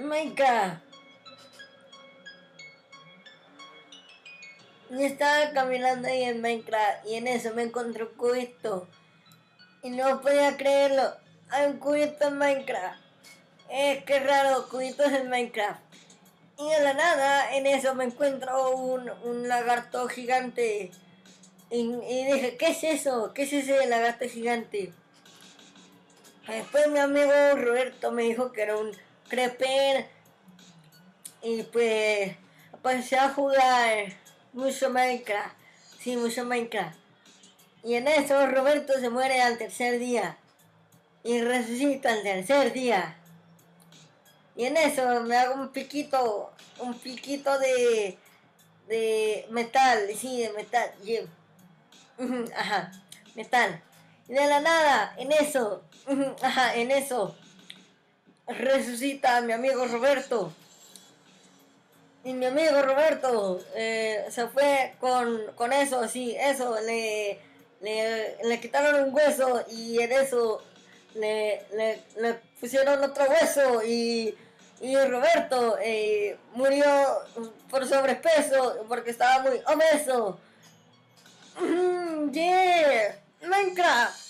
¡Minecraft! Yo estaba caminando ahí en Minecraft y en eso me encontré un cubito. Y no podía creerlo. Hay un cubito en Minecraft. Es que raro, es en Minecraft. Y de la nada, en eso me encuentro un, lagarto gigante. y, dije, ¿qué es eso? ¿Qué es ese lagarto gigante? Después mi amigo Roberto me dijo que era un Creper y pues empecé pues a jugar mucho Minecraft, sí, mucho Minecraft. Y en eso Roberto se muere al tercer día y resucita al tercer día. Y en eso me hago un piquito, un piquito de, de metal, sí, de metal, ajá, metal. Y de la nada, en eso, ajá, en eso resucita a mi amigo Roberto. Y mi amigo Roberto eh, se fue con, eso, sí, eso, le, le, quitaron un hueso y en eso le, le, pusieron otro hueso y, Roberto eh, murió por sobrepeso porque estaba muy obeso. Mm, yeah, Minecraft.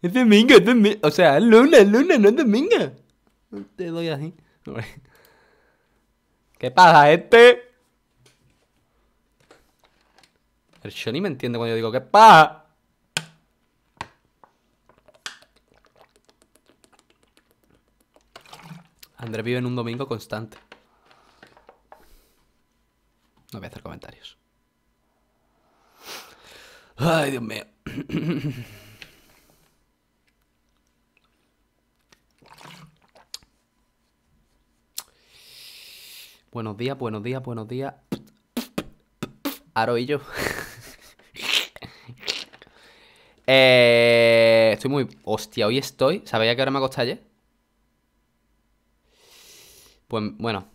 Es domingo, es domingo. O sea, es luna, es luna, no es domingo. Te doy así. ¿Qué pasa, este? El Shoni me entiende cuando yo digo, ¿qué pasa? Andrés vive en un domingo constante. No voy a hacer comentarios. Ay, Dios mío. Buenos días, buenos días, buenos días. Aro y yo. Eh, estoy muy. Hostia, hoy estoy. ¿Sabéis que ahora me acosté Pues bueno,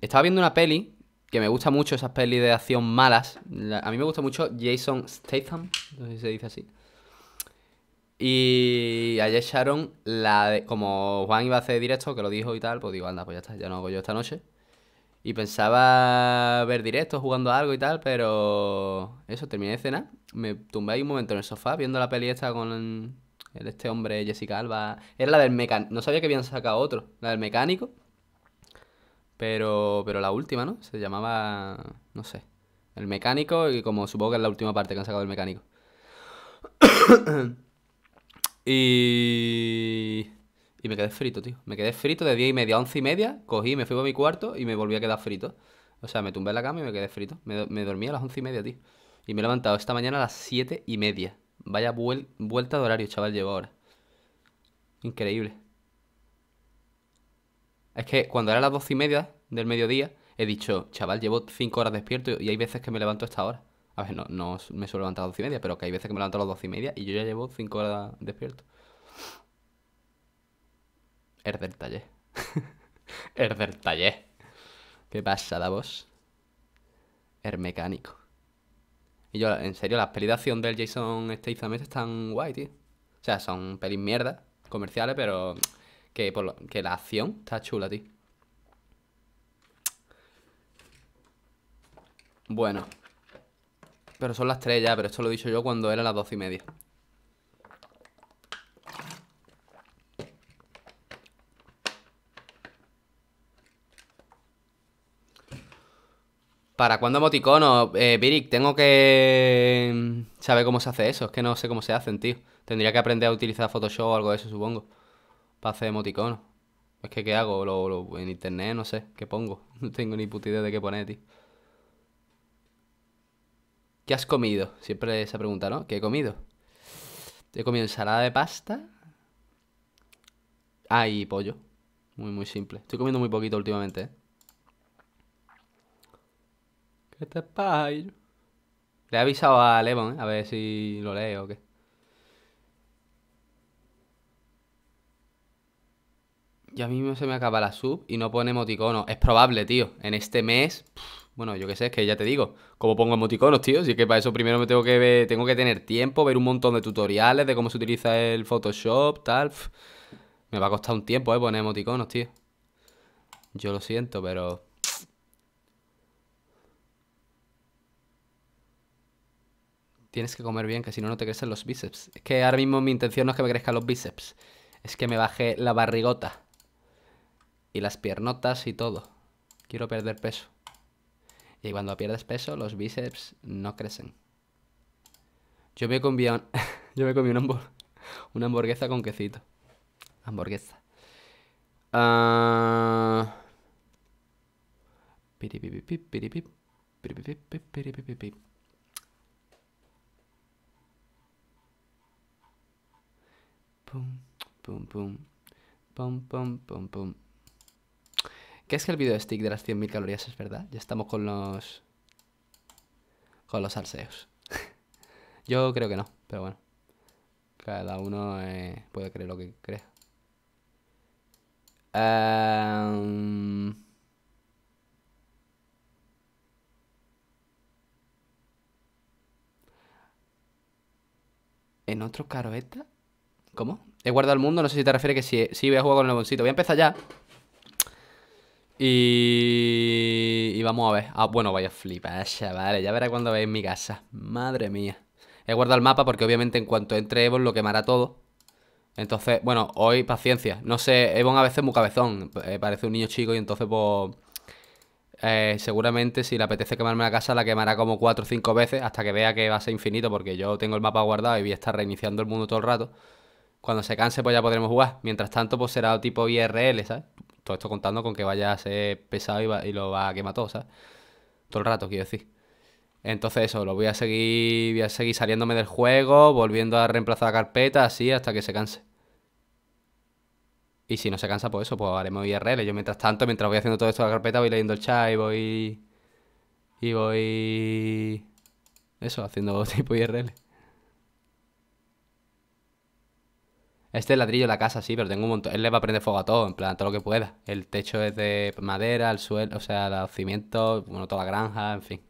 estaba viendo una peli que me gusta mucho, esas pelis de acción malas. A mí me gusta mucho Jason Statham, no sé si se dice así. Y ayer echaron la de, como Juan iba a hacer directo, que lo dijo y tal, pues digo, anda, pues ya está, ya no hago yo esta noche. Y pensaba ver directos, jugando algo y tal, pero eso, terminé de cenar. Me tumbé ahí un momento en el sofá viendo la peli esta con el, este hombre, Jessica Alba. Era la del mecánico. No sabía que habían sacado otro, la del mecánico. Pero, pero la última, ¿no? Se llamaba, no sé, el mecánico y como supongo que es la última parte que han sacado del mecánico. y... Y me quedé frito, tío. Me quedé frito de 10 y media a 11 y media. Cogí, me fui a mi cuarto y me volví a quedar frito. O sea, me tumbé en la cama y me quedé frito. Me, dormí a las 11 y media, tío. Y me he levantado esta mañana a las 7 y media. Vaya vuelta de horario, chaval, llevo ahora. Increíble. Es que cuando era las 12 y media del mediodía, he dicho, chaval, llevo 5 horas despierto y hay veces que me levanto a esta hora. A ver, no, no me suelo levantar a las 12 y media, pero que hay veces que me levanto a las 12 y media y yo ya llevo 5 horas despierto. Es del taller. es taller. ¿Qué pasa, Davos? Es mecánico. Y yo, en serio, las pelis de acción del Jason Statham están guay, tío. O sea, son pelis mierda, comerciales, pero que, por que la acción está chula, tío. Bueno. Pero son las 3 ya, pero esto lo he dicho yo cuando era las 12 y media. ¿Para cuándo emoticono? Eh, Virik, tengo que em, saber cómo se hace eso. Es que no sé cómo se hacen, tío. Tendría que aprender a utilizar Photoshop o algo de eso, supongo. Para hacer emoticono Es que, ¿qué hago? Lo, en internet, no sé. ¿Qué pongo? No tengo ni puta idea de qué poner, tío. ¿Qué has comido? Siempre esa pregunta, ¿no? ¿Qué he comido? He comido ensalada de pasta. Ah, y pollo. Muy, muy simple. Estoy comiendo muy poquito últimamente, ¿eh? Este Le he avisado a Lemon, eh, a ver si lo lee o qué. Ya mismo se me acaba la sub y no pone emoticonos. Es probable, tío. En este mes. bueno, yo qué sé, es que ya te digo. ¿Cómo pongo emoticonos, tío? Si es que para eso primero me tengo que tengo que tener tiempo, ver un montón de tutoriales de cómo se utiliza el Photoshop, tal. me va a costar un tiempo, eh, poner emoticonos, tío. Yo lo siento, pero. tienes que comer bien, que si no, no te crecen los bíceps. Es que ahora mismo mi intención no es que me crezcan los bíceps, es que me baje la barrigota y las piernotas y todo. Quiero perder peso. Y cuando pierdes peso, los bíceps no crecen. Yo me comí, un... Yo me comí una, hamburguesa con quesito. Hamburguesa. Ah. Pum, pum, pum. Pum, pum, pum, pum. ¿Qué es que el video stick de las 100.000 calorías es verdad? Ya estamos con los... Con los alceos. Yo creo que no, pero bueno. Cada uno eh, puede creer lo que crea. Em, ¿En otro caroeta? ¿Cómo? He guardado el mundo, no sé si te refieres que sí, sí voy a jugar con el boncito. Voy a empezar ya. Y... y vamos a ver. Ah, bueno, vaya flipar, chavales. Ya verá cuando en mi casa. Madre mía. He guardado el mapa porque obviamente en cuanto entre Evon lo quemará todo. Entonces, bueno, hoy paciencia. No sé, Evon a veces es muy cabezón. Eh, parece un niño chico y entonces pues... Eh, seguramente si le apetece quemarme la casa la quemará como 4 o 5 veces hasta que vea que va a ser infinito porque yo tengo el mapa guardado y voy a estar reiniciando el mundo todo el rato. Cuando se canse, pues ya podremos jugar. Mientras tanto, pues será tipo IRL, ¿sabes? Todo esto contando con que vaya a ser pesado y, lo va a quemar todo, ¿sabes? Todo el rato, quiero decir. Entonces eso, lo voy a seguir, voy a seguir saliéndome del juego, volviendo a reemplazar la carpeta, así hasta que se canse. Y si no se cansa, pues eso, pues haremos IRL. Yo mientras tanto, mientras voy haciendo todo esto de la carpeta, voy leyendo el chat y voy... Y voy... Eso, haciendo tipo IRL. Este ladrillo de la casa, sí, pero tengo un montón. Él le va a prender fuego a todo, en plan, todo lo que pueda. El techo es de madera, el suelo, o sea, los cimientos, bueno, toda la granja, en fin.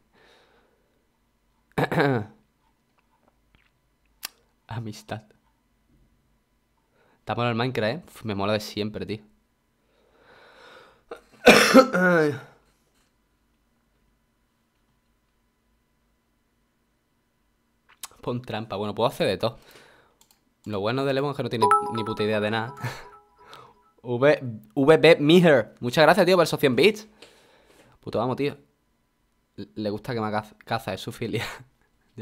Amistad. Está bueno el Minecraft, ¿eh? me mola de siempre, tío. Pon trampa. Bueno, puedo hacer de todo. Lo bueno de Levon es que no tiene ni puta idea de nada. v, VB Miher. Muchas gracias, tío, por 100 bits. Puto vamos, tío. Le gusta que me caza, es su filia.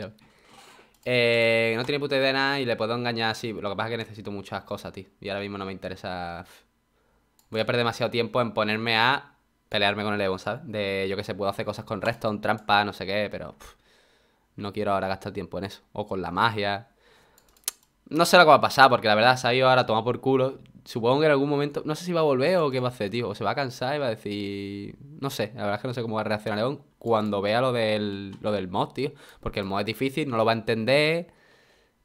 Eh, no tiene puta idea de nada y le puedo engañar así. Lo que pasa es que necesito muchas cosas, tío. Y ahora mismo no me interesa. Voy a perder demasiado tiempo en ponerme a pelearme con el ¿sabes? De yo que sé, puedo hacer cosas con resto, trampa, no sé qué, pero. no quiero ahora gastar tiempo en eso. O con la magia. No sé lo que va a pasar, porque la verdad se ha ido ahora a tomar por culo. Supongo que en algún momento, no sé si va a volver o qué va a hacer, tío. O se va a cansar y va a decir. No sé, la verdad es que no sé cómo va a reaccionar León cuando vea lo del, lo del mod, tío. Porque el mod es difícil, no lo va a entender.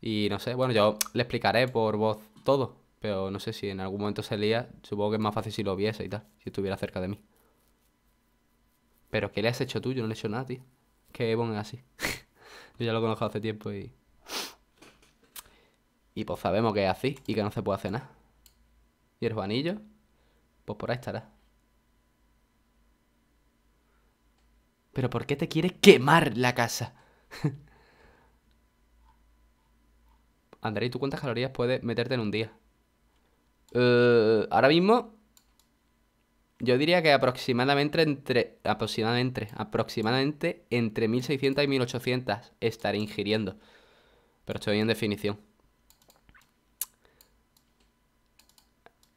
Y no sé, bueno, yo le explicaré por voz todo. Pero no sé si en algún momento se lía. Supongo que es más fácil si lo viese y tal, si estuviera cerca de mí. Pero ¿qué le has hecho tú? Yo no le he hecho nada, tío. Que Bon es así. yo ya lo conozco hace tiempo y. Y pues sabemos que es así y que no se puede hacer nada. Y el Juanillo, pues por ahí estará. ¿Pero por qué te quiere quemar la casa? André, ¿y ¿tú cuántas calorías puedes meterte en un día? Eh, ahora mismo, yo diría que aproximadamente entre, aproximadamente, aproximadamente entre 1600 y 1800 estaré ingiriendo. Pero estoy en definición.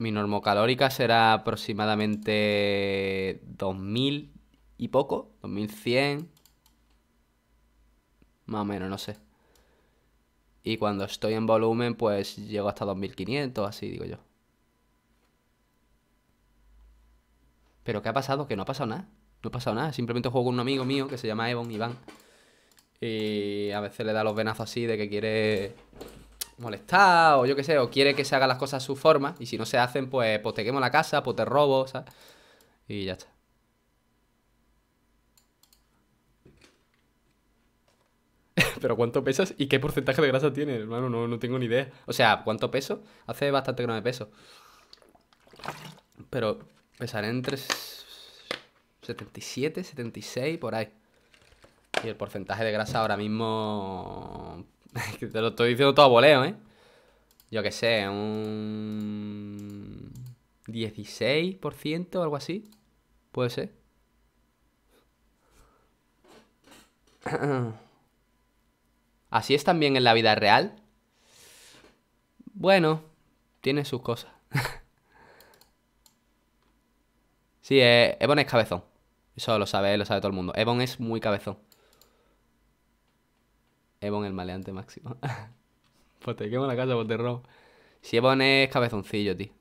Mi normocalórica será aproximadamente 2000 y poco, 2100. Más o menos, no sé. Y cuando estoy en volumen, pues llego hasta 2500, así digo yo. ¿Pero qué ha pasado? Que no ha pasado nada. No ha pasado nada. Simplemente juego con un amigo mío que se llama Evon Iván. Y a veces le da los venazos así de que quiere Molestado, o yo qué sé, o quiere que se hagan las cosas a su forma y si no se hacen, pues, pues la casa, pues te robo, ¿sabes? Y ya está. Pero ¿cuánto pesas y qué porcentaje de grasa tiene, hermano? No, tengo ni idea. O sea, ¿cuánto peso? Hace bastante que de peso. Pero pesaré entre 77, 76, por ahí. Y el porcentaje de grasa ahora mismo... te lo estoy diciendo todo a voleo, ¿eh? Yo qué sé, un... 16% o algo así. Puede ser. ¿Así es también en la vida real? Bueno, tiene sus cosas. sí, eh, Ebon es cabezón. Eso lo sabe, lo sabe todo el mundo. Ebon es muy cabezón. Ebon el maleante máximo. pues te quemo la casa, por robo. Si Ebon es cabezoncillo, tío.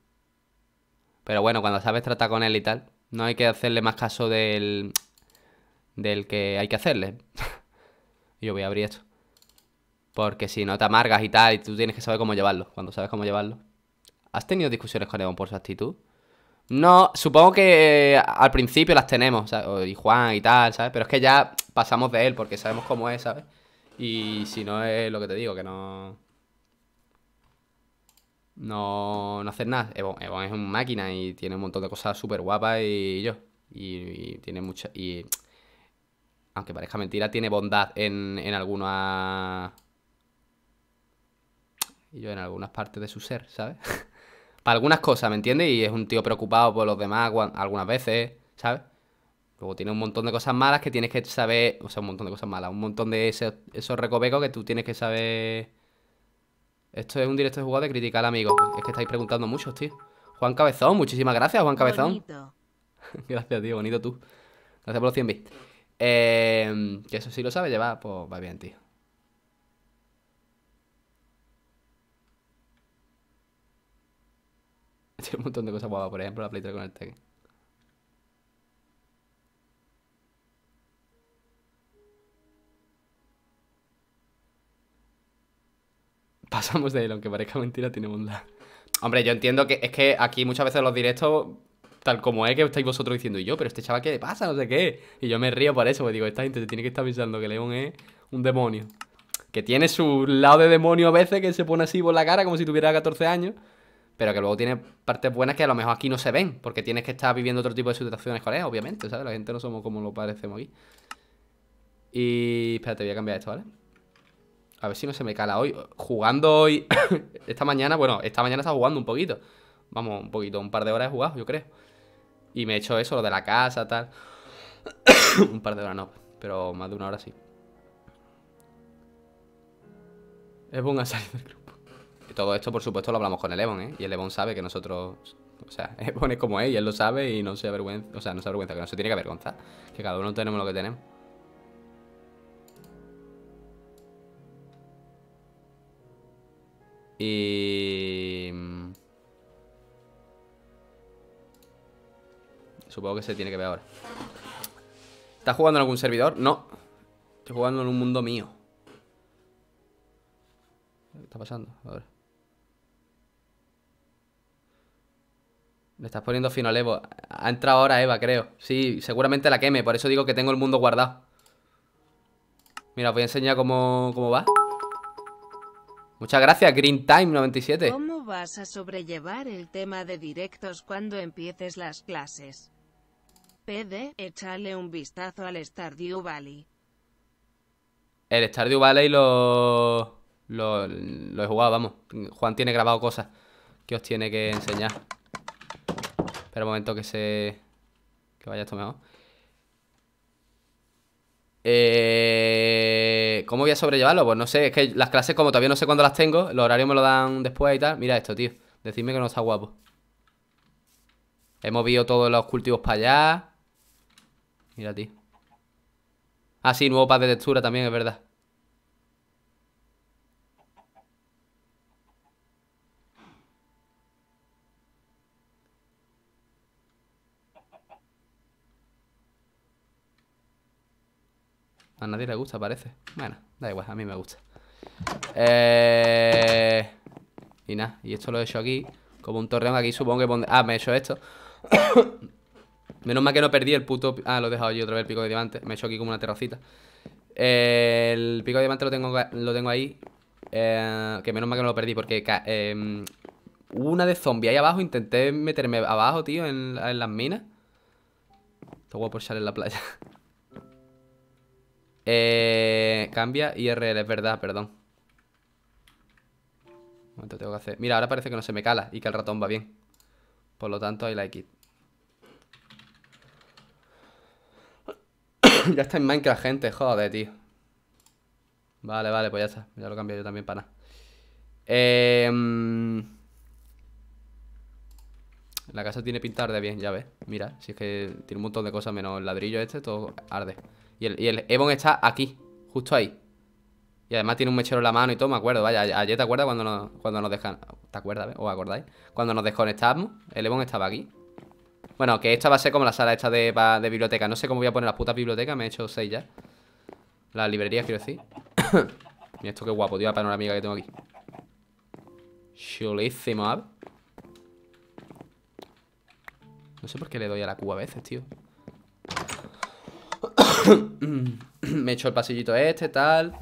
Pero bueno, cuando sabes tratar con él y tal, no hay que hacerle más caso del. del que hay que hacerle. Yo voy a abrir esto. Porque si no te amargas y tal, y tú tienes que saber cómo llevarlo. Cuando sabes cómo llevarlo. ¿Has tenido discusiones con Ebon por su actitud? No, supongo que eh, al principio las tenemos, ¿sabes? y Juan y tal, ¿sabes? Pero es que ya pasamos de él porque sabemos cómo es, ¿sabes? Y si no es lo que te digo, que no... No, no hacer nada. Evon, es una máquina y tiene un montón de cosas súper guapas y yo. Y, tiene mucha... Y aunque parezca mentira, tiene bondad en, en algunas... Y yo en algunas partes de su ser, ¿sabes? Para algunas cosas, ¿me entiendes? Y es un tío preocupado por los demás algunas veces, ¿sabes? Luego tiene un montón de cosas malas que tienes que saber. O sea, un montón de cosas malas. Un montón de esos, esos recovecos que tú tienes que saber. Esto es un directo de jugador de criticar amigos. amigo. Es que estáis preguntando muchos, tío. Juan Cabezón, muchísimas gracias, Juan Cabezón. gracias, tío, bonito tú. Gracias por los 100 bits. Eh, que eso sí lo sabe llevar, pues va bien, tío. Tiene un montón de cosas guapas, por ejemplo, la Play con el Tekken. pasamos de él, aunque parezca mentira, tiene bondad. Hombre, yo entiendo que es que aquí muchas veces los directos, tal como es, que estáis vosotros diciendo, y yo, pero este chaval, ¿qué le pasa? No sé qué. Y yo me río por eso, porque digo, esta gente se tiene que estar pensando que León es un demonio. Que tiene su lado de demonio a veces, que se pone así por la cara como si tuviera 14 años. Pero que luego tiene partes buenas que a lo mejor aquí no se ven, porque tienes que estar viviendo otro tipo de situaciones con él, obviamente, ¿sabes? La gente no somos como lo parecemos aquí. Y espérate, voy a cambiar esto, ¿vale? A ver si no se me cala hoy. Jugando hoy, esta mañana, bueno, esta mañana estaba jugando un poquito. Vamos, un poquito, un par de horas he jugado, yo creo. Y me he hecho eso, lo de la casa, tal. un par de horas no, pero más de una hora sí. es ha salido del grupo. Y todo esto, por supuesto, lo hablamos con el Evon, ¿eh? Y el Evon sabe que nosotros... O sea, Ebon es como él y él lo sabe y no se avergüenza... O sea, no se avergüenza, que no se tiene que avergonzar. Que cada uno tenemos lo que tenemos. Y... Em, supongo que se tiene que ver ahora. ¿Estás jugando en algún servidor? No. Estoy jugando en un mundo mío. ¿Qué está pasando? A ver. Le estás poniendo fino al Evo. Ha entrado ahora Eva, creo. Sí, seguramente la queme. Por eso digo que tengo el mundo guardado. Mira, os voy a enseñar cómo va. Muchas gracias, Green Time 97. ¿Cómo vas a sobrellevar el tema de directos cuando empieces las clases? PD, echarle un vistazo al Stardew Valley. El Stardew Valley lo, lo, lo he jugado, vamos. Juan tiene grabado cosas que os tiene que enseñar. Espera un momento que se... que vaya esto mejor. Eh, ¿Cómo voy a sobrellevarlo? Pues no sé, es que las clases como todavía no sé cuándo las tengo, los horarios me lo dan después y tal. Mira esto, tío. Decidme que no está guapo. He movido todos los cultivos para allá. Mira, tío. Ah, sí, nuevo pad de textura también, es verdad. A nadie le gusta, parece. Bueno, da igual, a mí me gusta. Eh, y nada, y esto lo he hecho aquí. Como un torreón aquí, supongo que pondré... Ah, me he hecho esto. Menos mal que no perdí el puto... Ah, lo he dejado yo otra vez el pico de diamante. Me he hecho aquí como una terracita. Eh, el pico de diamante lo tengo, lo tengo ahí. Eh, que menos mal que no lo perdí porque... Em, una de zombies ahí abajo. Intenté meterme abajo, tío, en, las minas. Esto voy a por en la playa. Eh, cambia IRL, es verdad, perdón. tengo que hacer. Mira, ahora parece que no se me cala y que el ratón va bien. Por lo tanto, I like it. ya está en Minecraft, gente, joder, tío. Vale, vale, pues ya está. Ya lo cambio yo también para nada. Em, la casa tiene pintar de bien, ya ves. Mira, si es que tiene un montón de cosas menos ladrillo este, todo arde. Y el, y Ebon está aquí, justo ahí. Y además tiene un mechero en la mano y todo, me acuerdo. Vaya, ayer te acuerdas cuando nos, cuando nos dejan. ¿Te acuerdas? O acordáis? Cuando nos desconectamos, el Ebon estaba aquí. Bueno, que esta va a ser como la sala esta de, biblioteca. No sé cómo voy a poner las putas bibliotecas, me he hecho seis ya. Las librerías, quiero decir. Mira esto qué guapo, tío, la amiga que tengo aquí. Chulísimo, ¿eh? No sé por qué le doy a la Q a veces, tío. me echo el pasillito este, tal.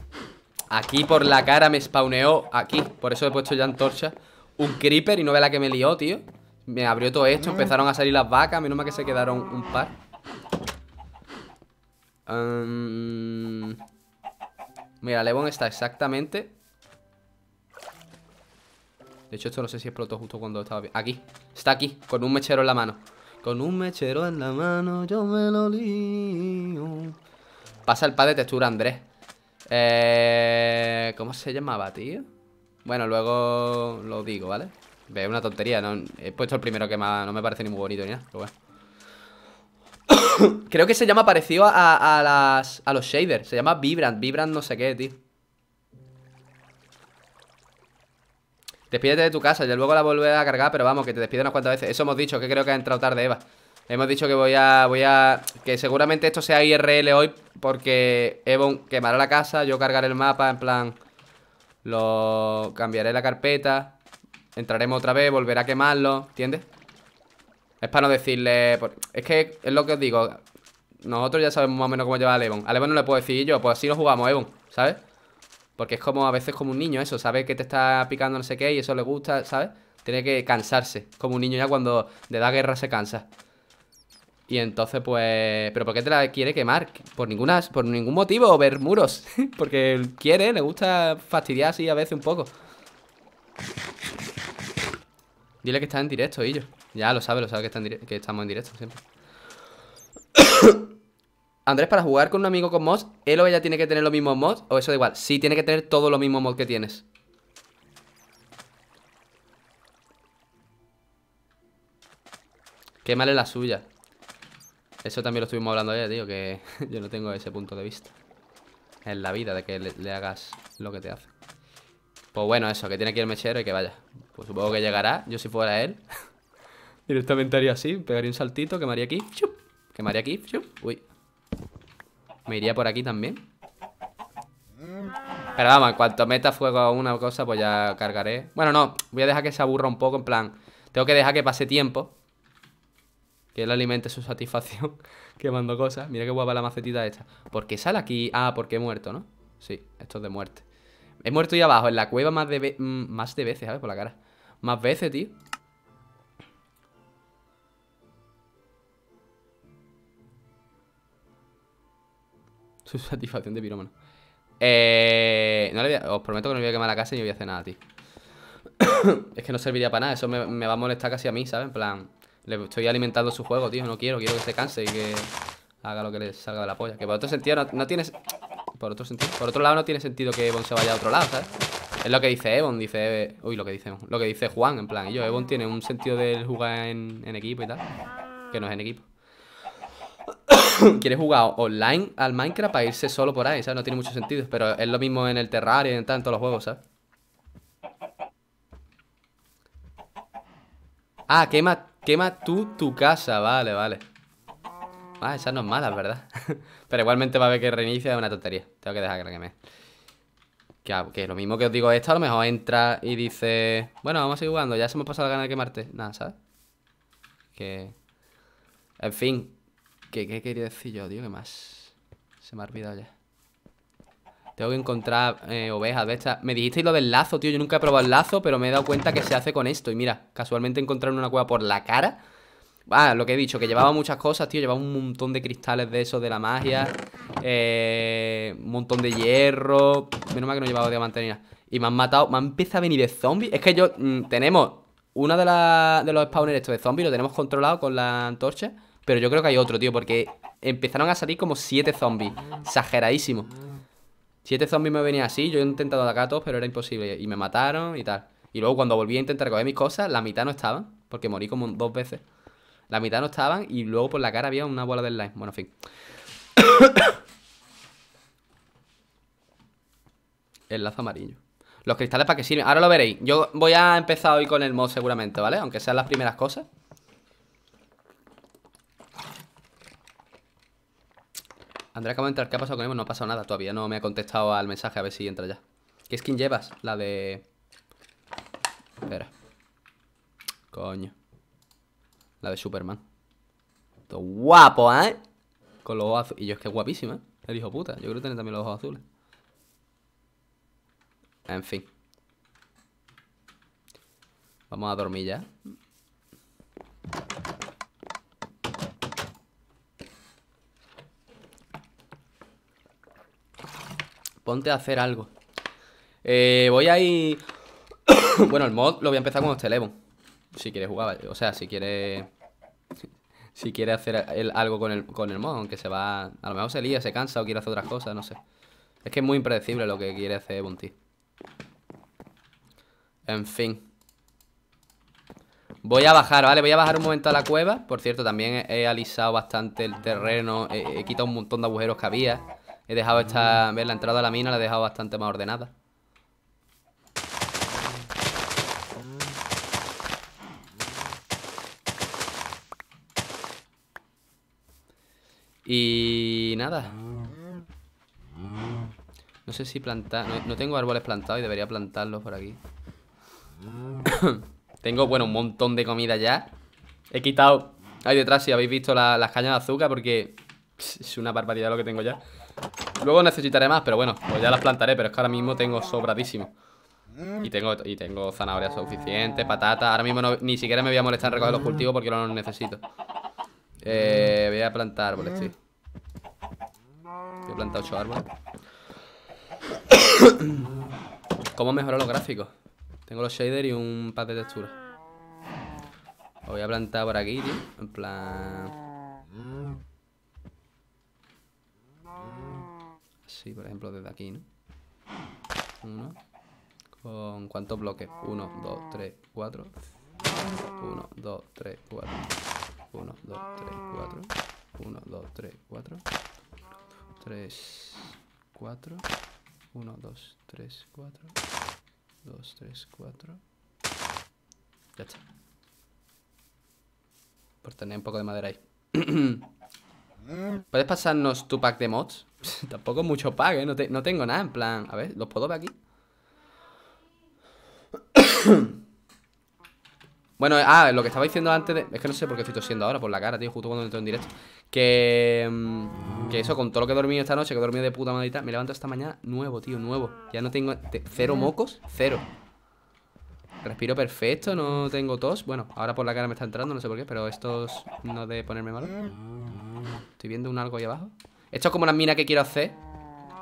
Aquí por la cara me spawneó, aquí, por eso he puesto ya antorcha, un creeper y no ve la que me lió, tío. Me abrió todo esto, ah. empezaron a salir las vacas, menos mal que se quedaron un par. Mira, Levon está exactamente De hecho, esto no sé si explotó justo cuando estaba bien Aquí, está aquí, con un mechero en la mano con un mechero en la mano yo me lo lío. Pasa el pad de textura, Andrés. Eh, ¿Cómo se llamaba, tío? Bueno, luego lo digo, ¿vale? Ve, una tontería. No, he puesto el primero que no me parece ni muy bonito ni nada. Pero bueno. Creo que se llama parecido a, a los shaders. Se llama Vibrant. Vibrant no sé qué, tío. Despídete de tu casa, ya luego la volveré a cargar, pero vamos, que te despide unas cuantas veces. Eso hemos dicho, que creo que ha entrado tarde, Eva. Hemos dicho que voy a... voy a Que seguramente esto sea IRL hoy porque Evon quemará la casa, yo cargaré el mapa, en plan... Lo... Cambiaré la carpeta, entraremos otra vez, volverá a quemarlo, ¿entiendes? Es para no decirle... Es que es lo que os digo. Nosotros ya sabemos más o menos cómo lleva a Evon. A Evon no le puedo decir yo, pues así lo jugamos, Evon, ¿sabes? Porque es como a veces como un niño eso, sabe que te está picando no sé qué y eso le gusta, ¿sabes? Tiene que cansarse, como un niño ya cuando le da guerra se cansa. Y entonces pues... ¿Pero por qué te la quiere quemar? Por, ninguna, por ningún motivo, ver muros. Porque quiere, le gusta fastidiar así a veces un poco. Dile que está en directo, Illo. Ya lo sabe, lo sabe que, que estamos en directo siempre. Andrés, para jugar con un amigo con mods, ¿él o ella tiene que tener los mismos mods? ¿O eso da igual? Sí, tiene que tener todos los mismos mods que tienes. Qué mal es la suya. Eso también lo estuvimos hablando ayer, tío, que yo no tengo ese punto de vista. En la vida, de que le, hagas lo que te hace. Pues bueno, eso, que tiene que el mechero y que vaya. Pues supongo que llegará, yo si fuera él. Directamente haría así, pegaría un saltito, quemaría aquí, chup, quemaría aquí, uy, me iría por aquí también. Pero vamos, en cuanto meta fuego a una cosa, pues ya cargaré. Bueno, no, voy a dejar que se aburra un poco, en plan... Tengo que dejar que pase tiempo. Que él alimente su satisfacción quemando cosas. Mira qué guapa la macetita esta. ¿Por qué sale aquí? Ah, porque he muerto, ¿no? Sí, esto es de muerte. He muerto ahí abajo, en la cueva más de, mm, más de veces, ¿sabes? Por la cara. Más veces, tío. Su satisfacción de pirómano Eh, no le voy os prometo que no voy a quemar la casa y voy a hacer nada, tío. es que no serviría para nada. Eso me, va a molestar casi a mí, ¿sabes? En plan, le estoy alimentando su juego, tío. No quiero, quiero que se canse y que haga lo que le salga de la polla. Que por otro sentido no, tiene. Por otro sentido. Por otro lado, no tiene sentido que Evon se vaya a otro lado, ¿sabes? Es lo que dice Evon, dice. Uy, lo que dice Lo que dice Juan, en plan. Y yo, Evon tiene un sentido del jugar en, en equipo y tal. Que no es en equipo. ¿Quieres jugar online al Minecraft para irse solo por ahí, ¿sabes? No tiene mucho sentido, pero es lo mismo en el Terraria y en todos los juegos, ¿sabes? Ah, quema, quema tú tu casa, vale, vale. Ah, esa no es malas, ¿verdad? pero igualmente va a haber que reinicia una tontería. Tengo que dejar que la Que, ah, que lo mismo que os digo esto, a lo mejor entra y dice... Bueno, vamos a seguir jugando, ya se me ha pasado la gana de quemarte. Nada, ¿sabes? Que... En fin, ¿Qué, quería decir yo, tío? ¿Qué más? Se me ha olvidado ya. Tengo que encontrar eh, ovejas de estas. Me dijisteis lo del lazo, tío. Yo nunca he probado el lazo, pero me he dado cuenta que se hace con esto. Y mira, casualmente encontraron una cueva por la cara. va ah, lo que he dicho, que llevaba muchas cosas, tío. Llevaba un montón de cristales de esos de la magia. Eh, un montón de hierro. Menos mal que no llevaba diamante ni Y me han matado. Me han empezado a venir de zombies. Es que yo. Mm, tenemos. Una de, la, de los spawners estos de zombies lo tenemos controlado con la antorcha. Pero yo creo que hay otro, tío, porque empezaron a salir como siete zombies. Exageradísimo. Siete zombies me venían así, yo he intentado atacar a todos, pero era imposible. Y me mataron y tal. Y luego cuando volví a intentar coger mis cosas, la mitad no estaban, porque morí como dos veces. La mitad no estaban y luego por la cara había una bola de slime. Bueno, en fin. el lazo amarillo. Los cristales para que sirven. Ahora lo veréis. Yo voy a empezar hoy con el mod seguramente, ¿vale? Aunque sean las primeras cosas. Andrea acaba entrar, ¿qué ha pasado con él? No ha pasado nada, todavía no me ha contestado al mensaje, a ver si entra ya. ¿Qué skin llevas? La de... Espera. Coño. La de Superman. Todo guapo, ¿eh? Con los ojos azules. Y yo es que es guapísima, ¿eh? El hijo puta. Yo creo que tiene también los ojos azules. En fin. Vamos a dormir ya. Ponte a hacer algo. Eh, voy a ir... bueno, el mod lo voy a empezar con este Levon. Si quieres jugar, o sea, si quiere, Si quiere hacer algo con el, con el mod, aunque se va... A lo mejor se lía, se cansa o quiere hacer otras cosas, no sé. Es que es muy impredecible lo que quiere hacer Bunty. En fin. Voy a bajar, ¿vale? Voy a bajar un momento a la cueva. Por cierto, también he, alisado bastante el terreno. he, quitado un montón de agujeros que había. He dejado esta... Ah. ver, La entrada a la mina la he dejado bastante más ordenada. Y nada. No sé si plantar... No, tengo árboles plantados y debería plantarlos por aquí. tengo, bueno, un montón de comida ya. He quitado... Ahí detrás, si habéis visto las cañas de azúcar, porque es una barbaridad lo que tengo ya. Luego necesitaré más, pero bueno, pues ya las plantaré Pero es que ahora mismo tengo sobradísimo y tengo, y tengo zanahorias suficientes, patatas Ahora mismo ni siquiera me voy a molestar en recoger los cultivos porque no los necesito eh, Voy a plantar árboles, sí Voy a plantar 8 árboles ¿Cómo mejorar los gráficos? Tengo los shaders y un pack de textura voy a plantar por aquí, En plan... por ejemplo, desde aquí, ¿Con cuántos bloques? 1, 2, 3, 4. 1, 2, 3, 4. 1, 2, 3, 4. 1, 2, 3, 4. 3, 4. 1, 2, 3, 4. 2, 3, 4. Ya está. Por tener un poco de madera ahí. ¿Puedes pasarnos tu pack de mods? Tampoco mucho pack, ¿eh? No, tengo nada, en plan... A ver, ¿los puedo ver aquí? bueno, ah, lo que estaba diciendo antes de... Es que no sé por qué estoy tosiendo ahora, por la cara, tío, justo cuando entro en directo Que... Mm, que eso, con todo lo que he dormido esta noche, que he dormido de puta madre Me levanto esta mañana nuevo, tío, nuevo Ya no tengo... cero mocos, cero Respiro perfecto, no tengo tos Bueno, ahora por la cara me está entrando, no sé por qué Pero esto no de ponerme malo mm. Estoy viendo un algo ahí abajo. Esto es como la mina que quiero hacer.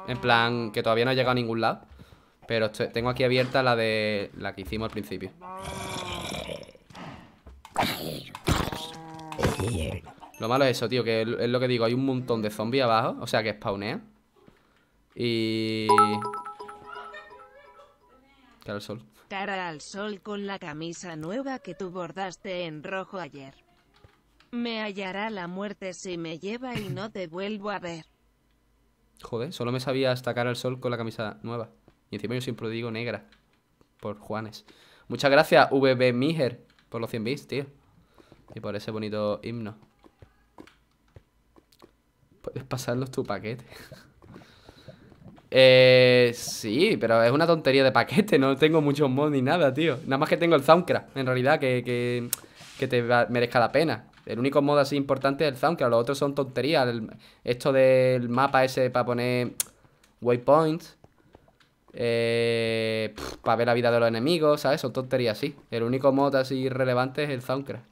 En plan, que todavía no he llegado a ningún lado. Pero tengo aquí abierta la de la que hicimos al principio. Lo malo es eso, tío, que es lo que digo, hay un montón de zombies abajo, o sea que spawnean. Y... Cara al sol. Cara al sol con la camisa nueva que tú bordaste en rojo ayer. Me hallará la muerte si me lleva y no te vuelvo a ver. Joder, solo me sabía hasta cara al sol con la camisa nueva. Y encima yo siempre digo negra. Por Juanes. Muchas gracias, VB Mijer, por los 100 bits, tío. Y por ese bonito himno. Puedes pasarlos tu paquete. eh, sí, pero es una tontería de paquete. No tengo muchos mods ni nada, tío. Nada más que tengo el Soundcraft, en realidad, que, que te merezca la pena. El único mod así importante es el sound, los otros son tonterías. esto del mapa ese para poner waypoints. Eh, para ver la vida de los enemigos, ¿sabes? Son tonterías así. El único mod así relevante es el Soundcraft.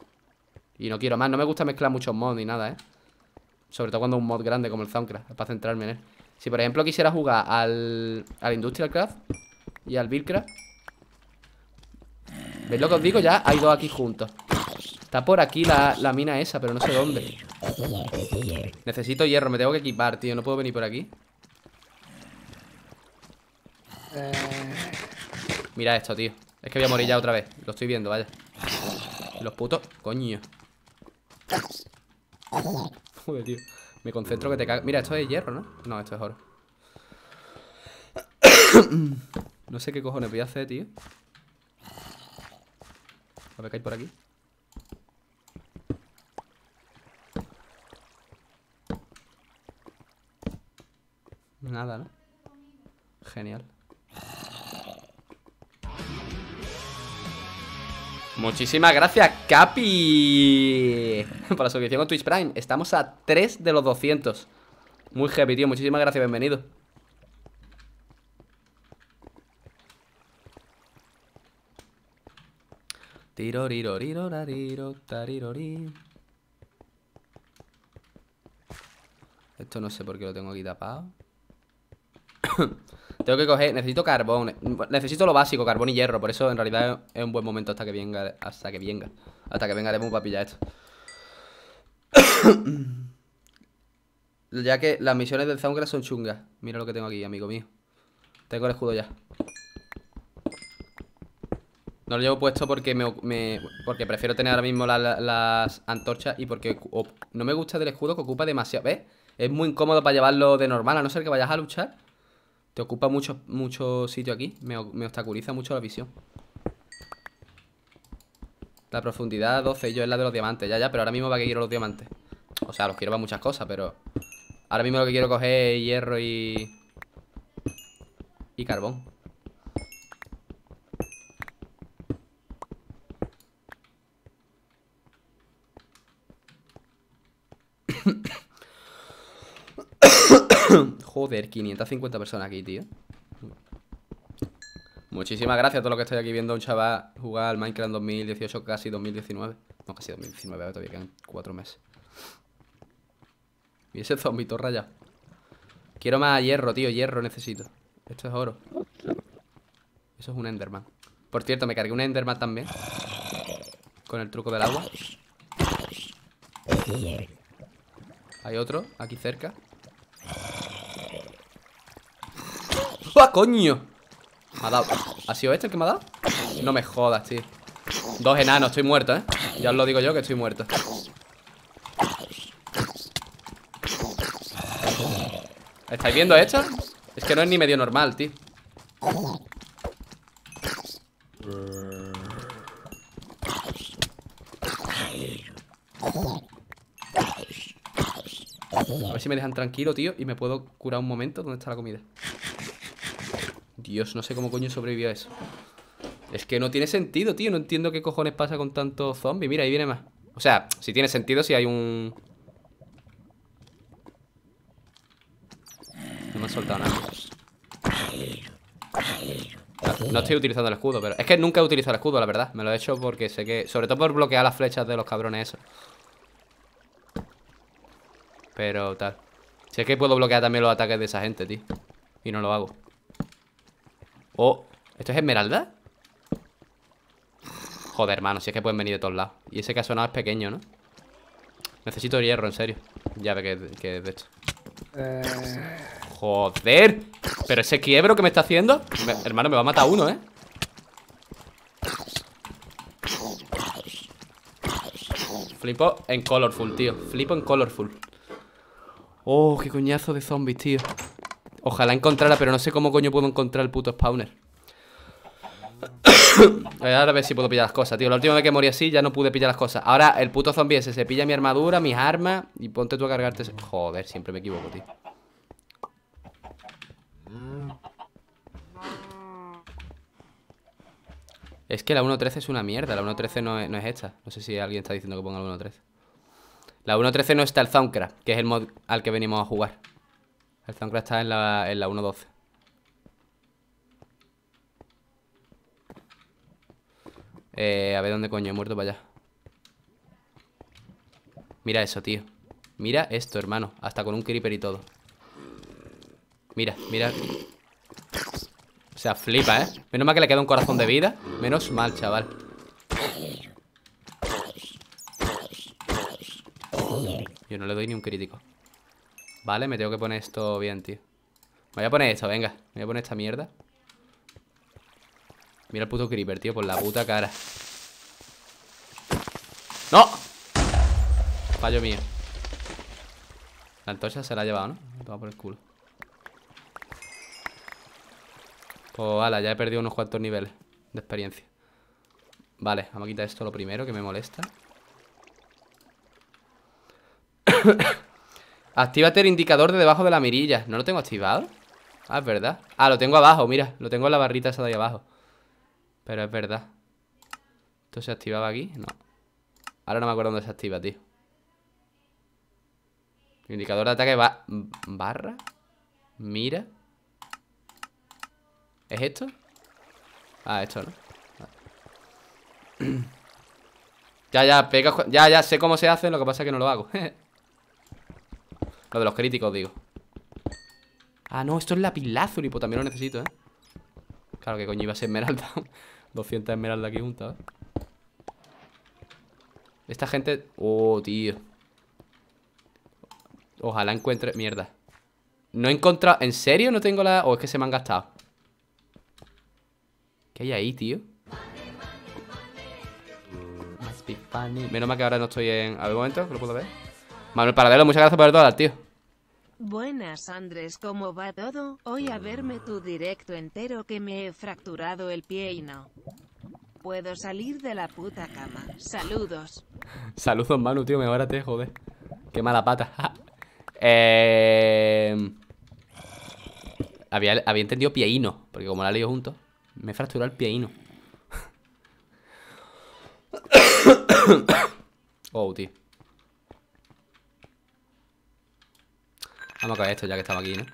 Y no quiero más, no me gusta mezclar muchos mods ni nada, ¿eh? Sobre todo cuando es un mod grande como el Soundcraft, para centrarme en él. Si por ejemplo quisiera jugar al, al Industrial Craft y al Buildcraft. ¿Veis lo que os digo? Ya hay dos aquí juntos. Está por aquí la, mina esa, pero no sé dónde Necesito hierro, me tengo que equipar, tío No puedo venir por aquí eh. Mira esto, tío Es que voy a morir ya otra vez Lo estoy viendo, vaya Los putos, coño Joder, tío Me concentro que te cago Mira, esto es hierro, ¿no? No, esto es oro No sé qué cojones voy a hacer, tío A ver qué hay por aquí Nada, ¿no? Genial. Muchísimas gracias, Capi Por la suscripción con Twitch Prime Estamos a 3 de los 200 Muy heavy, tío, muchísimas gracias, bienvenido Tiro, Esto no sé por qué lo tengo aquí tapado Tengo que coger, necesito carbón Necesito lo básico, carbón y hierro Por eso en realidad es un buen momento hasta que venga Hasta que venga Hasta que venga un para pillar esto Ya que las misiones del Zaungra son chungas Mira lo que tengo aquí, amigo mío Tengo el escudo ya No lo llevo puesto porque me, Porque prefiero tener ahora mismo las antorchas Y porque no me gusta del escudo que ocupa demasiado ¿Ves? Es muy incómodo para llevarlo de normal A no ser que vayas a luchar te ocupa mucho, mucho sitio aquí. Me, obstaculiza mucho la visión. La profundidad 12 yo es la de los diamantes. Ya, ya, pero ahora mismo va que quiero los diamantes. O sea, los quiero para muchas cosas, pero... Ahora mismo lo que quiero coger es hierro y... Y carbón. Joder, 550 personas aquí, tío. Muchísimas gracias a todos los que estoy aquí viendo un chaval jugar al Minecraft 2018, casi 2019. No, casi 2019, todavía quedan 4 meses. Y ese zombie torra ya Quiero más hierro, tío, hierro necesito. Esto es oro. Eso es un Enderman. Por cierto, me cargué un Enderman también. Con el truco del agua. Hay otro, aquí cerca coño! Me ha dado... ¿Ha sido este el que me ha dado? No me jodas, tío Dos enanos, estoy muerto, ¿eh? Ya os lo digo yo que estoy muerto ¿Estáis viendo esto? Es que no es ni medio normal, tío A ver si me dejan tranquilo, tío Y me puedo curar un momento ¿Dónde está la comida? Dios, no sé cómo coño sobrevivió a eso. Es que no tiene sentido, tío. No entiendo qué cojones pasa con tanto zombie Mira, ahí viene más. O sea, si tiene sentido si hay un... No me han soltado nada. No, estoy utilizando el escudo, pero... Es que nunca he utilizado el escudo, la verdad. Me lo he hecho porque sé que... Sobre todo por bloquear las flechas de los cabrones esos. Pero tal. Sé que puedo bloquear también los ataques de esa gente, tío. Y no lo hago. Oh, ¿esto es esmeralda? Joder, hermano, si es que pueden venir de todos lados Y ese que ha sonado es pequeño, ¿no? Necesito hierro, en serio Ya ve que, que es de hecho eh. Joder Pero ese quiebro que me está haciendo Hermano, me va a matar uno, ¿eh? Flipo en colorful, tío Flipo en colorful Oh, qué coñazo de zombies, tío Ojalá encontrara, pero no sé cómo coño puedo encontrar el puto spawner. Eh, ahora a ver si puedo pillar las cosas, tío. La última vez que morí así ya no pude pillar las cosas. Ahora el puto zombie ese se pilla mi armadura, mis armas y ponte tú a cargarte Joder, siempre me equivoco, tío. Es que la 1.13 es una mierda. La 1.13 no, es, no esta. No sé si alguien está diciendo que ponga la 1.13. La 1.13 no está el Soundcraft, que es el mod al que venimos a jugar. El Zancra está en la, en la 1.12. Eh, a ver dónde coño he muerto para allá. Mira eso, tío. Mira esto, hermano. Hasta con un creeper y todo. Mira, mira. O sea, flipa, ¿eh? Menos mal que le queda un corazón de vida. Menos mal, chaval. Yo no le doy ni un crítico. Vale, me tengo que poner esto bien, tío Me voy a poner esto, venga Me voy a poner esta mierda Mira el puto creeper, tío, por la puta cara ¡No! Fallo mío La antorcha se la ha llevado, ¿no? Me por el culo Pues ala, ya he perdido unos cuantos niveles De experiencia Vale, vamos a quitar esto lo primero que me molesta Actívate el indicador de debajo de la mirilla ¿No lo tengo activado? Ah, es verdad Ah, lo tengo abajo, mira Lo tengo en la barrita esa de ahí abajo Pero es verdad ¿Esto se activaba aquí? No Ahora no me acuerdo dónde se activa, tío Indicador de ataque va barra Mira ¿Es esto? Ah, esto no Ya, ya, pega, ya, ya sé cómo se hace Lo que pasa es que no lo hago Lo de los críticos, digo Ah, no, esto es y Pues también lo necesito, ¿eh? Claro que coño, iba a ser esmeralda 200 esmeralda aquí juntas, ¿eh? Esta gente... Oh, tío Ojalá encuentre... Mierda No he encontrado... ¿En serio no tengo la...? ¿O es que se me han gastado? ¿Qué hay ahí, tío? Menos mal que ahora no estoy en... A ver, un momento, que lo puedo ver Manuel Paradelo, muchas gracias por ver todo, tío Buenas Andrés, ¿cómo va todo? Hoy a verme tu directo entero que me he fracturado el pie y no puedo salir de la puta cama. Saludos. Saludos, Manu, tío, me mejorate, joder. Qué mala pata. eh... había, había entendido no porque como la he leído junto me he fracturado el no oh, tío. Vamos a coger esto ya que estaba aquí, ¿no?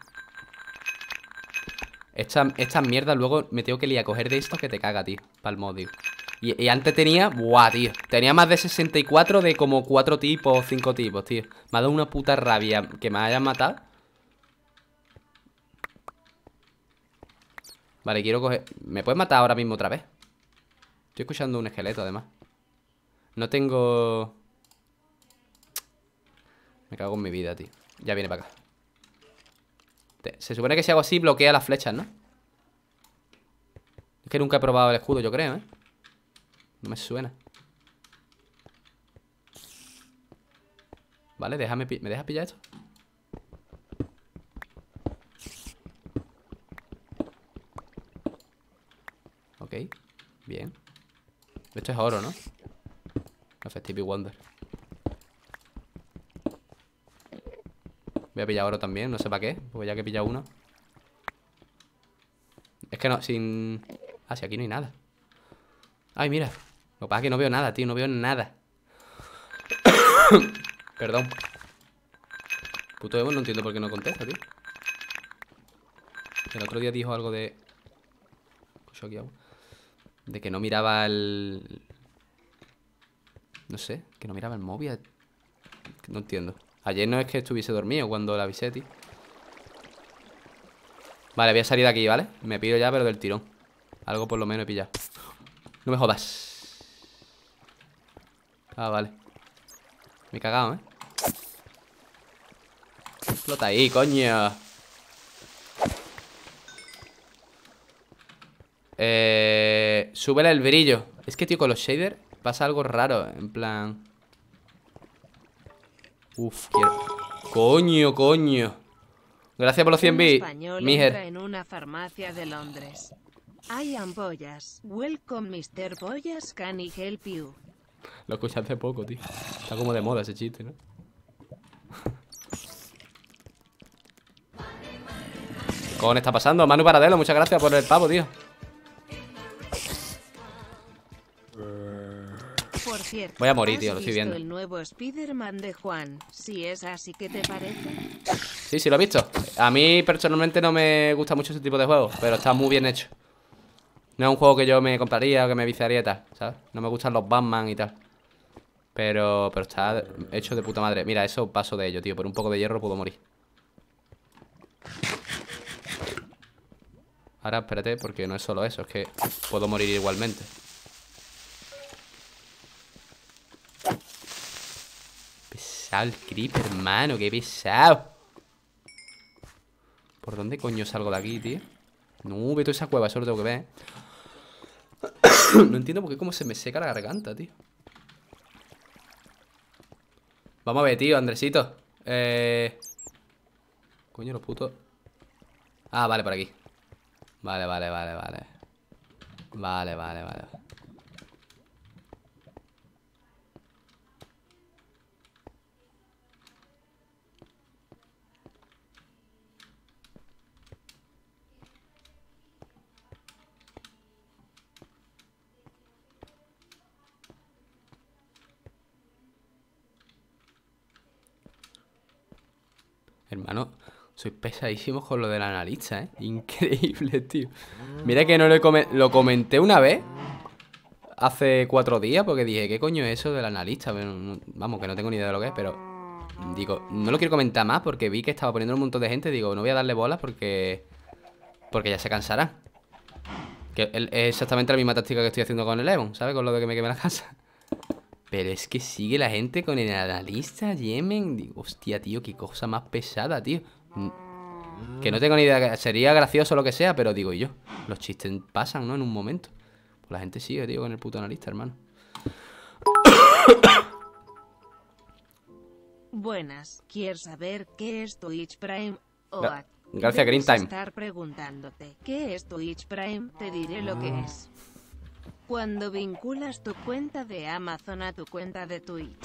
Estas esta mierdas luego me tengo que liar a coger de esto que te caga, tío. Palmo, tío. Y, y, antes tenía... Buah, tío. Tenía más de 64 de como 4 tipos o 5 tipos, tío. Me ha dado una puta rabia que me hayan matado. Vale, quiero coger... ¿Me puedes matar ahora mismo otra vez? Estoy escuchando un esqueleto, además. No tengo... Me cago en mi vida, tío. Ya viene para acá se supone que si hago así bloquea las flechas, ¿no? Es que nunca he probado el escudo, yo creo, ¿eh? No me suena. Vale, déjame... ¿Me dejas pillar esto? Ok, bien. Esto es oro, ¿no? Effective Wonder. Voy a pillar oro también, no sé para qué. Porque ya que he pillado uno. Es que no, sin... Ah, si aquí no hay nada. Ay, mira. Lo que pasa es que no veo nada, tío. No veo nada. Perdón. Puto Evo, no entiendo por qué no contesta, tío. El otro día dijo algo de... De que no miraba el... No sé, que no miraba el móvil. No entiendo. Ayer no es que estuviese dormido cuando la avisé, tío. Vale, voy a salir de aquí, ¿vale? Me pido ya, pero del tirón. Algo por lo menos he pillado. No me jodas. Ah, vale. Me he cagado, ¿eh? Explota ahí, coño. Eh, súbele el brillo. Es que, tío, con los shaders pasa algo raro. En plan... Uf, Coño, coño. Gracias por los 100 bits, mijer. en una farmacia de Londres. Welcome, Boyas. Can help you? Lo escuché hace poco, tío. Está como de moda ese chiste, ¿no? ¿Cómo está pasando? Manu Paradelo, muchas gracias por el pavo, tío. Voy a morir, tío, lo estoy viendo. el nuevo de Juan? Si es así, Sí, sí, lo he visto. A mí personalmente no me gusta mucho ese tipo de juegos, pero está muy bien hecho. No es un juego que yo me compraría o que me viciaría y tal, ¿sabes? No me gustan los Batman y tal. Pero, pero está hecho de puta madre. Mira, eso paso de ello, tío. Por un poco de hierro puedo morir. Ahora, espérate, porque no es solo eso. Es que puedo morir igualmente. pesado el creeper, hermano, que pesado. ¿Por dónde coño salgo de aquí, tío? No, ve toda esa cueva, eso tengo que ver. no entiendo por qué cómo se me seca la garganta, tío. Vamos a ver, tío, Andresito. Eh... Coño, los putos. Ah, vale, por aquí. Vale, vale, vale, vale. Vale, vale, vale. Hermano, soy pesadísimo con lo del analista, ¿eh? Increíble, tío. Mira que no lo, comenté una vez. Hace cuatro días, porque dije, ¿qué coño es eso del analista? vamos, que no tengo ni idea de lo que es, pero Digo, no lo quiero comentar más porque vi que estaba poniendo un montón de gente. Digo, no voy a darle bolas porque. Porque ya se cansará. Que es exactamente la misma táctica que estoy haciendo con el Levon, ¿sabes? Con lo de que me queme la casa. Pero es que sigue la gente con el analista Yemen. Digo, hostia, tío, qué cosa más pesada, tío. Mm. Que no tengo ni idea. Sería gracioso lo que sea, pero digo yo. Los chistes pasan, ¿no? En un momento. Pues la gente sigue, tío, con el puto analista, hermano. Buenas, quiero saber qué es Twitch Prime o Gracias, Green Time. estar preguntándote qué es Twitch Prime, te diré lo que ah. es. Cuando vinculas tu cuenta de Amazon a tu cuenta de Twitch,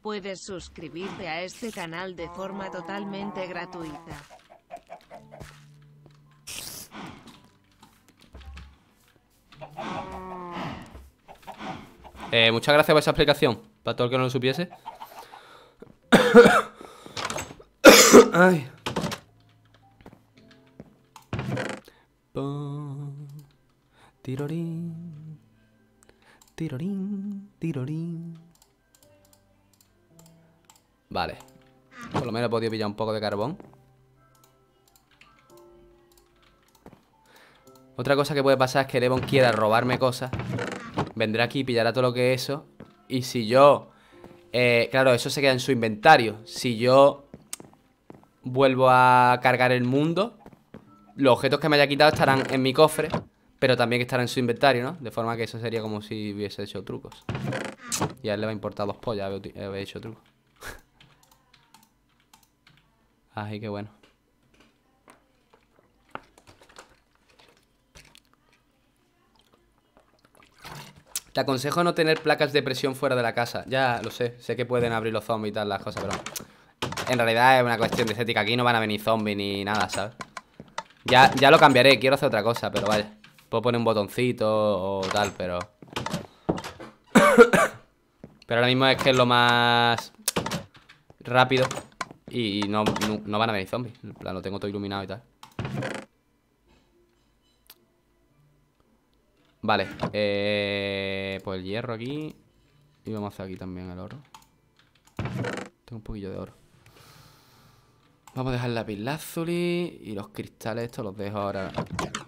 puedes suscribirte a este canal de forma totalmente gratuita. Eh, muchas gracias por esa explicación, para todo el que no lo supiese. Ay. Tirorín. Tirorín, tirorín. Vale. Por lo menos he podido pillar un poco de carbón. Otra cosa que puede pasar es que Devon quiera robarme cosas. Vendrá aquí y pillará todo lo que es eso. Y si yo... Eh, claro, eso se queda en su inventario. Si yo vuelvo a cargar el mundo, los objetos que me haya quitado estarán en mi cofre pero también que estará en su inventario, ¿no? De forma que eso sería como si hubiese hecho trucos. Y a él le va a importar dos pollas haber, hecho trucos. Ay, qué bueno. Te aconsejo no tener placas de presión fuera de la casa. Ya lo sé, sé que pueden abrir los zombies y tal, las cosas, pero... En realidad es una cuestión de estética. Aquí no van a venir zombies ni nada, ¿sabes? Ya, ya lo cambiaré, quiero hacer otra cosa, pero vale Puedo poner un botoncito o tal, pero... pero ahora mismo es que es lo más rápido y no, van a venir zombies. En plan, lo tengo todo iluminado y tal. Vale, eh, pues el hierro aquí. Y vamos a hacer aquí también el oro. Tengo un poquillo de oro. Vamos a dejar la lazuli y los cristales estos los dejo ahora.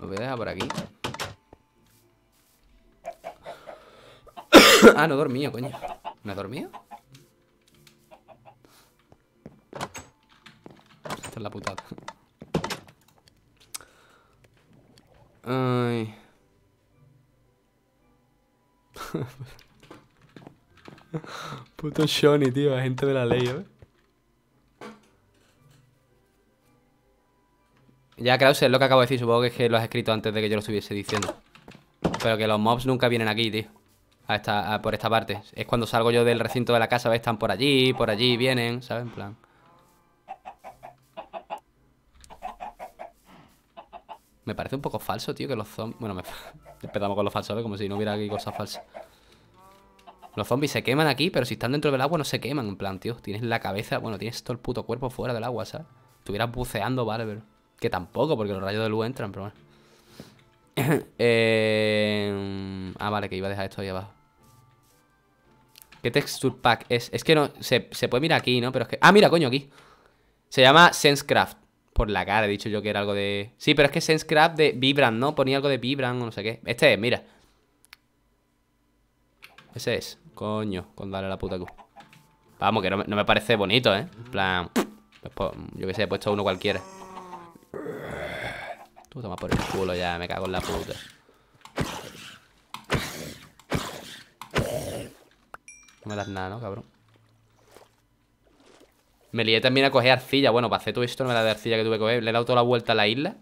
Los voy a dejar por aquí. ah, no dormido, coño. ¿No dormido? Esta es la putada. Ay. Puto Shoni, tío, agente de la ley, ¿eh? Ya, Krause, es lo que acabo de decir. Supongo que es que lo has escrito antes de que yo lo estuviese diciendo. Pero que los mobs nunca vienen aquí, tío por esta parte. Es cuando salgo yo del recinto de la casa, ¿ves? Están por allí, por allí, vienen, ¿sabes? En plan... Me parece un poco falso, tío, que los zombies... Bueno, me... con los falsos, Como si no hubiera aquí cosas falsas. Los zombies se queman aquí, pero si están dentro del agua no se queman. En plan, tío, tienes la cabeza... Bueno, tienes todo el puto cuerpo fuera del agua, ¿sabes? Estuvieras buceando, vale, Que tampoco, porque los rayos de luz entran, pero Eh, ah, vale, que iba a dejar esto ahí abajo. ¿Qué texture pack es? Es que no... Se, puede mirar aquí, ¿no? Pero es que... Ah, mira, coño, aquí. Se llama Sensecraft. Por la cara, he dicho yo que era algo de... Sí, pero es que Sensecraft de Vibran, ¿no? Ponía algo de Vibrant o no sé qué. Este es, mira. Ese es. Coño, con darle a la puta Q. Vamos, que no me, parece bonito, ¿eh? En plan... Pues, yo que sé, he puesto uno cualquiera. Tú toma por el culo ya, me cago en la puta. No me das nada, ¿no, cabrón? Me lié también a coger arcilla. Bueno, para hacer todo esto no me da de arcilla que tuve que coger. Le he dado toda la vuelta a la isla.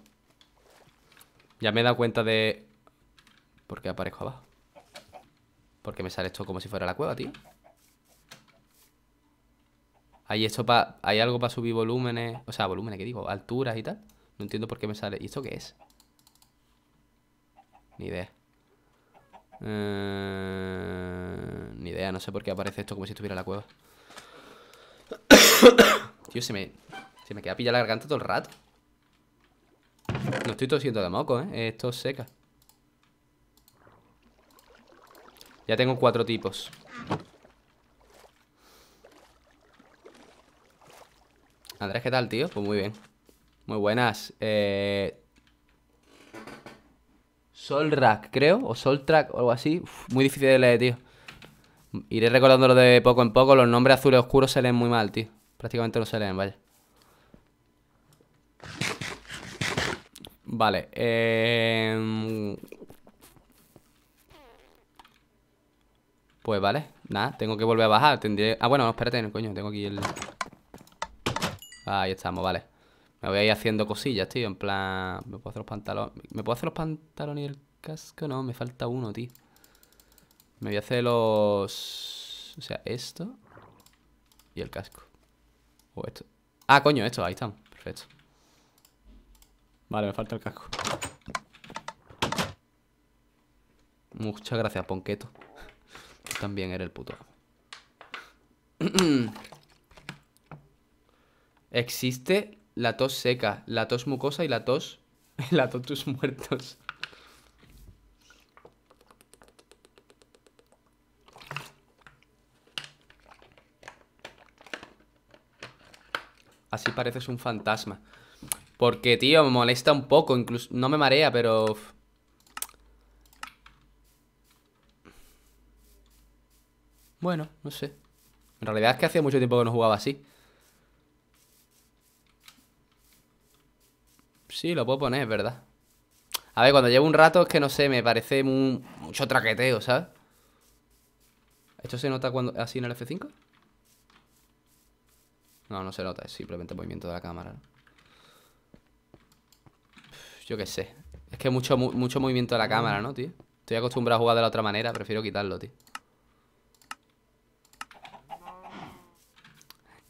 Ya me he dado cuenta de... ¿Por qué aparezco abajo? Porque me sale esto como si fuera la cueva, tío. Hay esto para... Hay algo para subir volúmenes... O sea, volúmenes, ¿qué digo? Alturas y tal. No entiendo por qué me sale. ¿Y esto qué es? Ni idea. Eh, ni idea, no sé por qué aparece esto como si estuviera en la cueva. Tío, se me, se me queda pillada la garganta todo el rato. No estoy tosiendo de moco, ¿eh? Esto seca. Ya tengo cuatro tipos. Andrés, ¿qué tal, tío? Pues muy bien. Muy buenas. Eh... Solrak, creo, o Soltrack o algo así. muy difícil de leer, tío. Iré recordándolo de poco en poco. Los nombres azules oscuros se leen muy mal, tío. Prácticamente no se leen, vaya. Vale. Em, pues vale. Nada, tengo que volver a bajar. Tendré... Ah, bueno, espérate, coño. Tengo aquí el... Ahí estamos, vale. Me voy a ir haciendo cosillas, tío. En plan, me puedo hacer los pantalones. ¿Me puedo hacer los pantalones y el casco? No, me falta uno, tío. Me voy a hacer los... O sea, esto. Y el casco. O esto. Ah, coño, esto. Ahí están. Perfecto. Vale, me falta el casco. Muchas gracias, Ponqueto. también eres el puto Existe la tos seca, la tos mucosa y la tos... la tos tus muertos. Así pareces un fantasma. Porque, tío, me molesta un poco. Incluso no me marea, pero... Bueno, no sé. En realidad es que hacía mucho tiempo que no jugaba así. Sí, lo puedo poner, es verdad. A ver, cuando llevo un rato es que no sé, me parece mucho traqueteo, ¿sabes? ¿Esto se nota cuando así en el F5? No, no se nota, es simplemente movimiento de la cámara. Yo qué sé. Es que mucho, mucho movimiento de la cámara, ¿no, tío? Estoy acostumbrado a jugar de la otra manera, prefiero quitarlo, tío.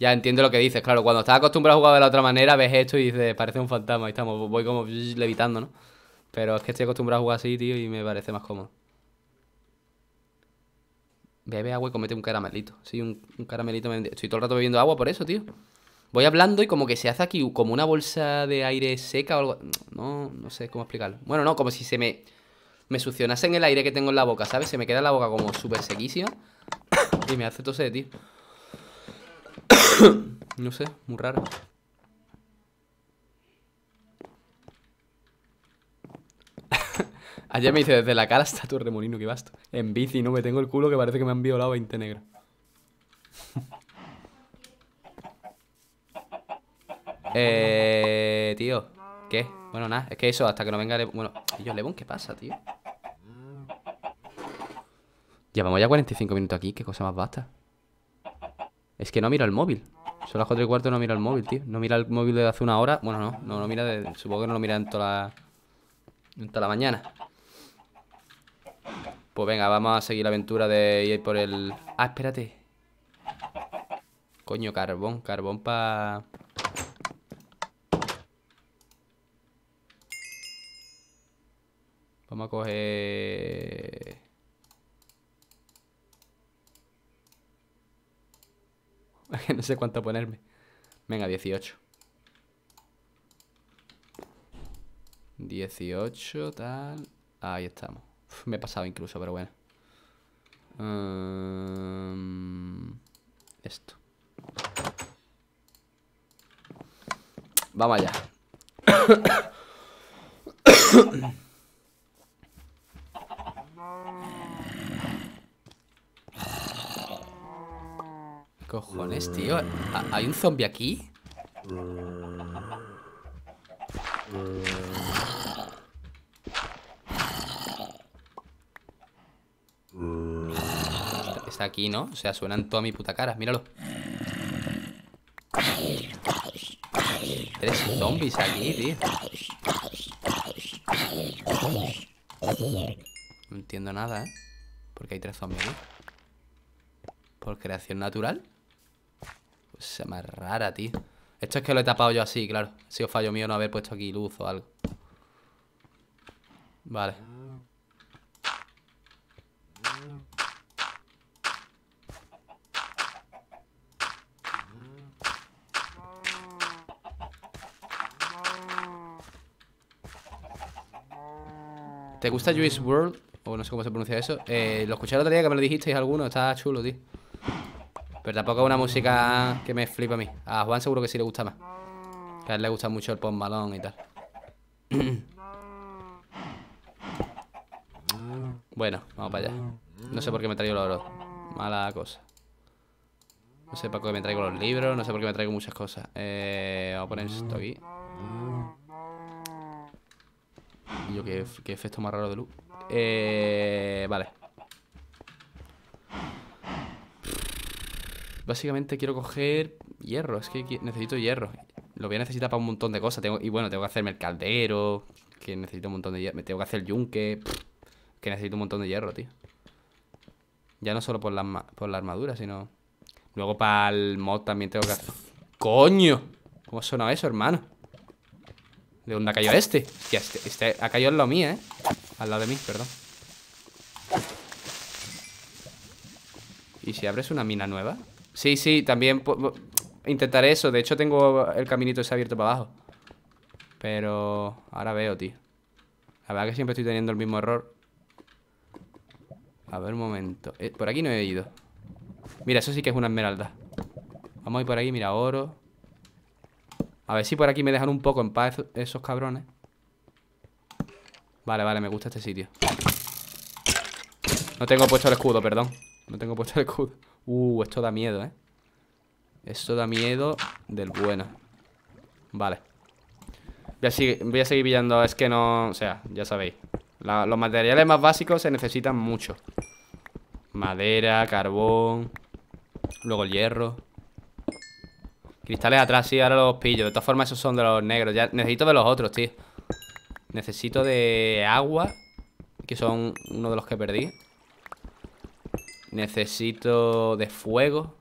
Ya entiendo lo que dices, claro, cuando estás acostumbrado a jugar de la otra manera, ves esto y dices, parece un fantasma, Ahí estamos, voy como levitando, ¿no? Pero es que estoy acostumbrado a jugar así, tío, y me parece más cómodo. Bebe agua y comete un caramelito. Sí, un, caramelito. Estoy todo el rato bebiendo agua por eso, tío. Voy hablando y como que se hace aquí como una bolsa de aire seca o algo. No, no sé cómo explicarlo. Bueno, no, como si se me. Me succionase en el aire que tengo en la boca, ¿sabes? Se me queda la boca como súper sequísima. Y me hace toser, tío. no sé, muy raro. Ayer me dice, desde la cara hasta tu remolino, que vasto. En bici, no me tengo el culo que parece que me han violado 20 negros. eh, tío, ¿qué? Bueno, nada, es que eso, hasta que no venga... Bueno, ellos yo, Levon, ¿qué pasa, tío? Llevamos ya 45 minutos aquí, qué cosa más basta. Es que no mira el móvil. Son las 4 y cuarto no mira el móvil, tío. No mira el móvil de hace una hora. Bueno, no, no mira Supongo que no lo mira en toda la, en toda la mañana. Pues venga, vamos a seguir la aventura de ir por el... Ah, espérate. Coño, carbón. Carbón para... Vamos a coger... no sé cuánto ponerme. Venga, 18. 18, tal. Ahí estamos. me he pasado incluso, pero bueno. Em, esto. Vamos allá. cojones, tío? ¿Hay un zombie aquí? Está aquí, ¿no? O sea, suenan toda mi puta cara, míralo Tres zombies aquí, tío No entiendo nada, ¿eh? Porque hay tres zombies, ¿Por creación natural? Se me rara, tío. Esto es que lo he tapado yo así, claro. Si os fallo mío no haber puesto aquí luz o algo. Vale. ¿Te gusta Juice World? O no sé cómo se pronuncia eso. Eh, lo escuché el otro día que me lo dijisteis alguno. Está chulo, tío. Pero tampoco es una música que me flipa a mí. A Juan seguro que sí le gusta más. Que a él le gusta mucho el pop malón y tal. bueno, vamos para allá. No sé por qué me traigo los oro. Mala cosa. No sé por qué me traigo los libros, no sé por qué me traigo muchas cosas. Eh, vamos a poner esto aquí. Y ¿qué, efecto más raro de luz. Eh, vale. Básicamente quiero coger hierro, es que necesito hierro. Lo voy a necesitar para un montón de cosas. Tengo, y bueno, tengo que hacerme el caldero, que necesito un montón de hierro. Me tengo que hacer el yunque, que necesito un montón de hierro, tío. Ya no solo por la, por la armadura, sino... Luego para el mod también tengo que hacer... ¡Coño! ¿Cómo ha sonado eso, hermano? ¿De dónde ha caído este? este, este ha caído al lado mío, ¿eh? Al lado de mí, perdón. ¿Y si abres una mina nueva? Sí, sí, también intentaré eso. De hecho, tengo el caminito ese abierto para abajo. Pero ahora veo, tío. La verdad que siempre estoy teniendo el mismo error. A ver, un momento. Eh, por aquí no he ido. Mira, eso sí que es una esmeralda. Vamos a ir por aquí, mira, oro. A ver si por aquí me dejan un poco en paz esos cabrones. Vale, vale, me gusta este sitio. No tengo puesto el escudo, perdón. No tengo puesto el escudo. Uh, esto da miedo, ¿eh? Esto da miedo del bueno. Vale. Voy a, seguir, voy a seguir pillando. Es que no... O sea, ya sabéis. los materiales más básicos se necesitan mucho. Madera, carbón. Luego el hierro. Cristales atrás, sí, ahora los pillo. De todas formas, esos son de los negros. Ya necesito de los otros, tío. Necesito de agua, que son uno de los que perdí. Necesito de fuego.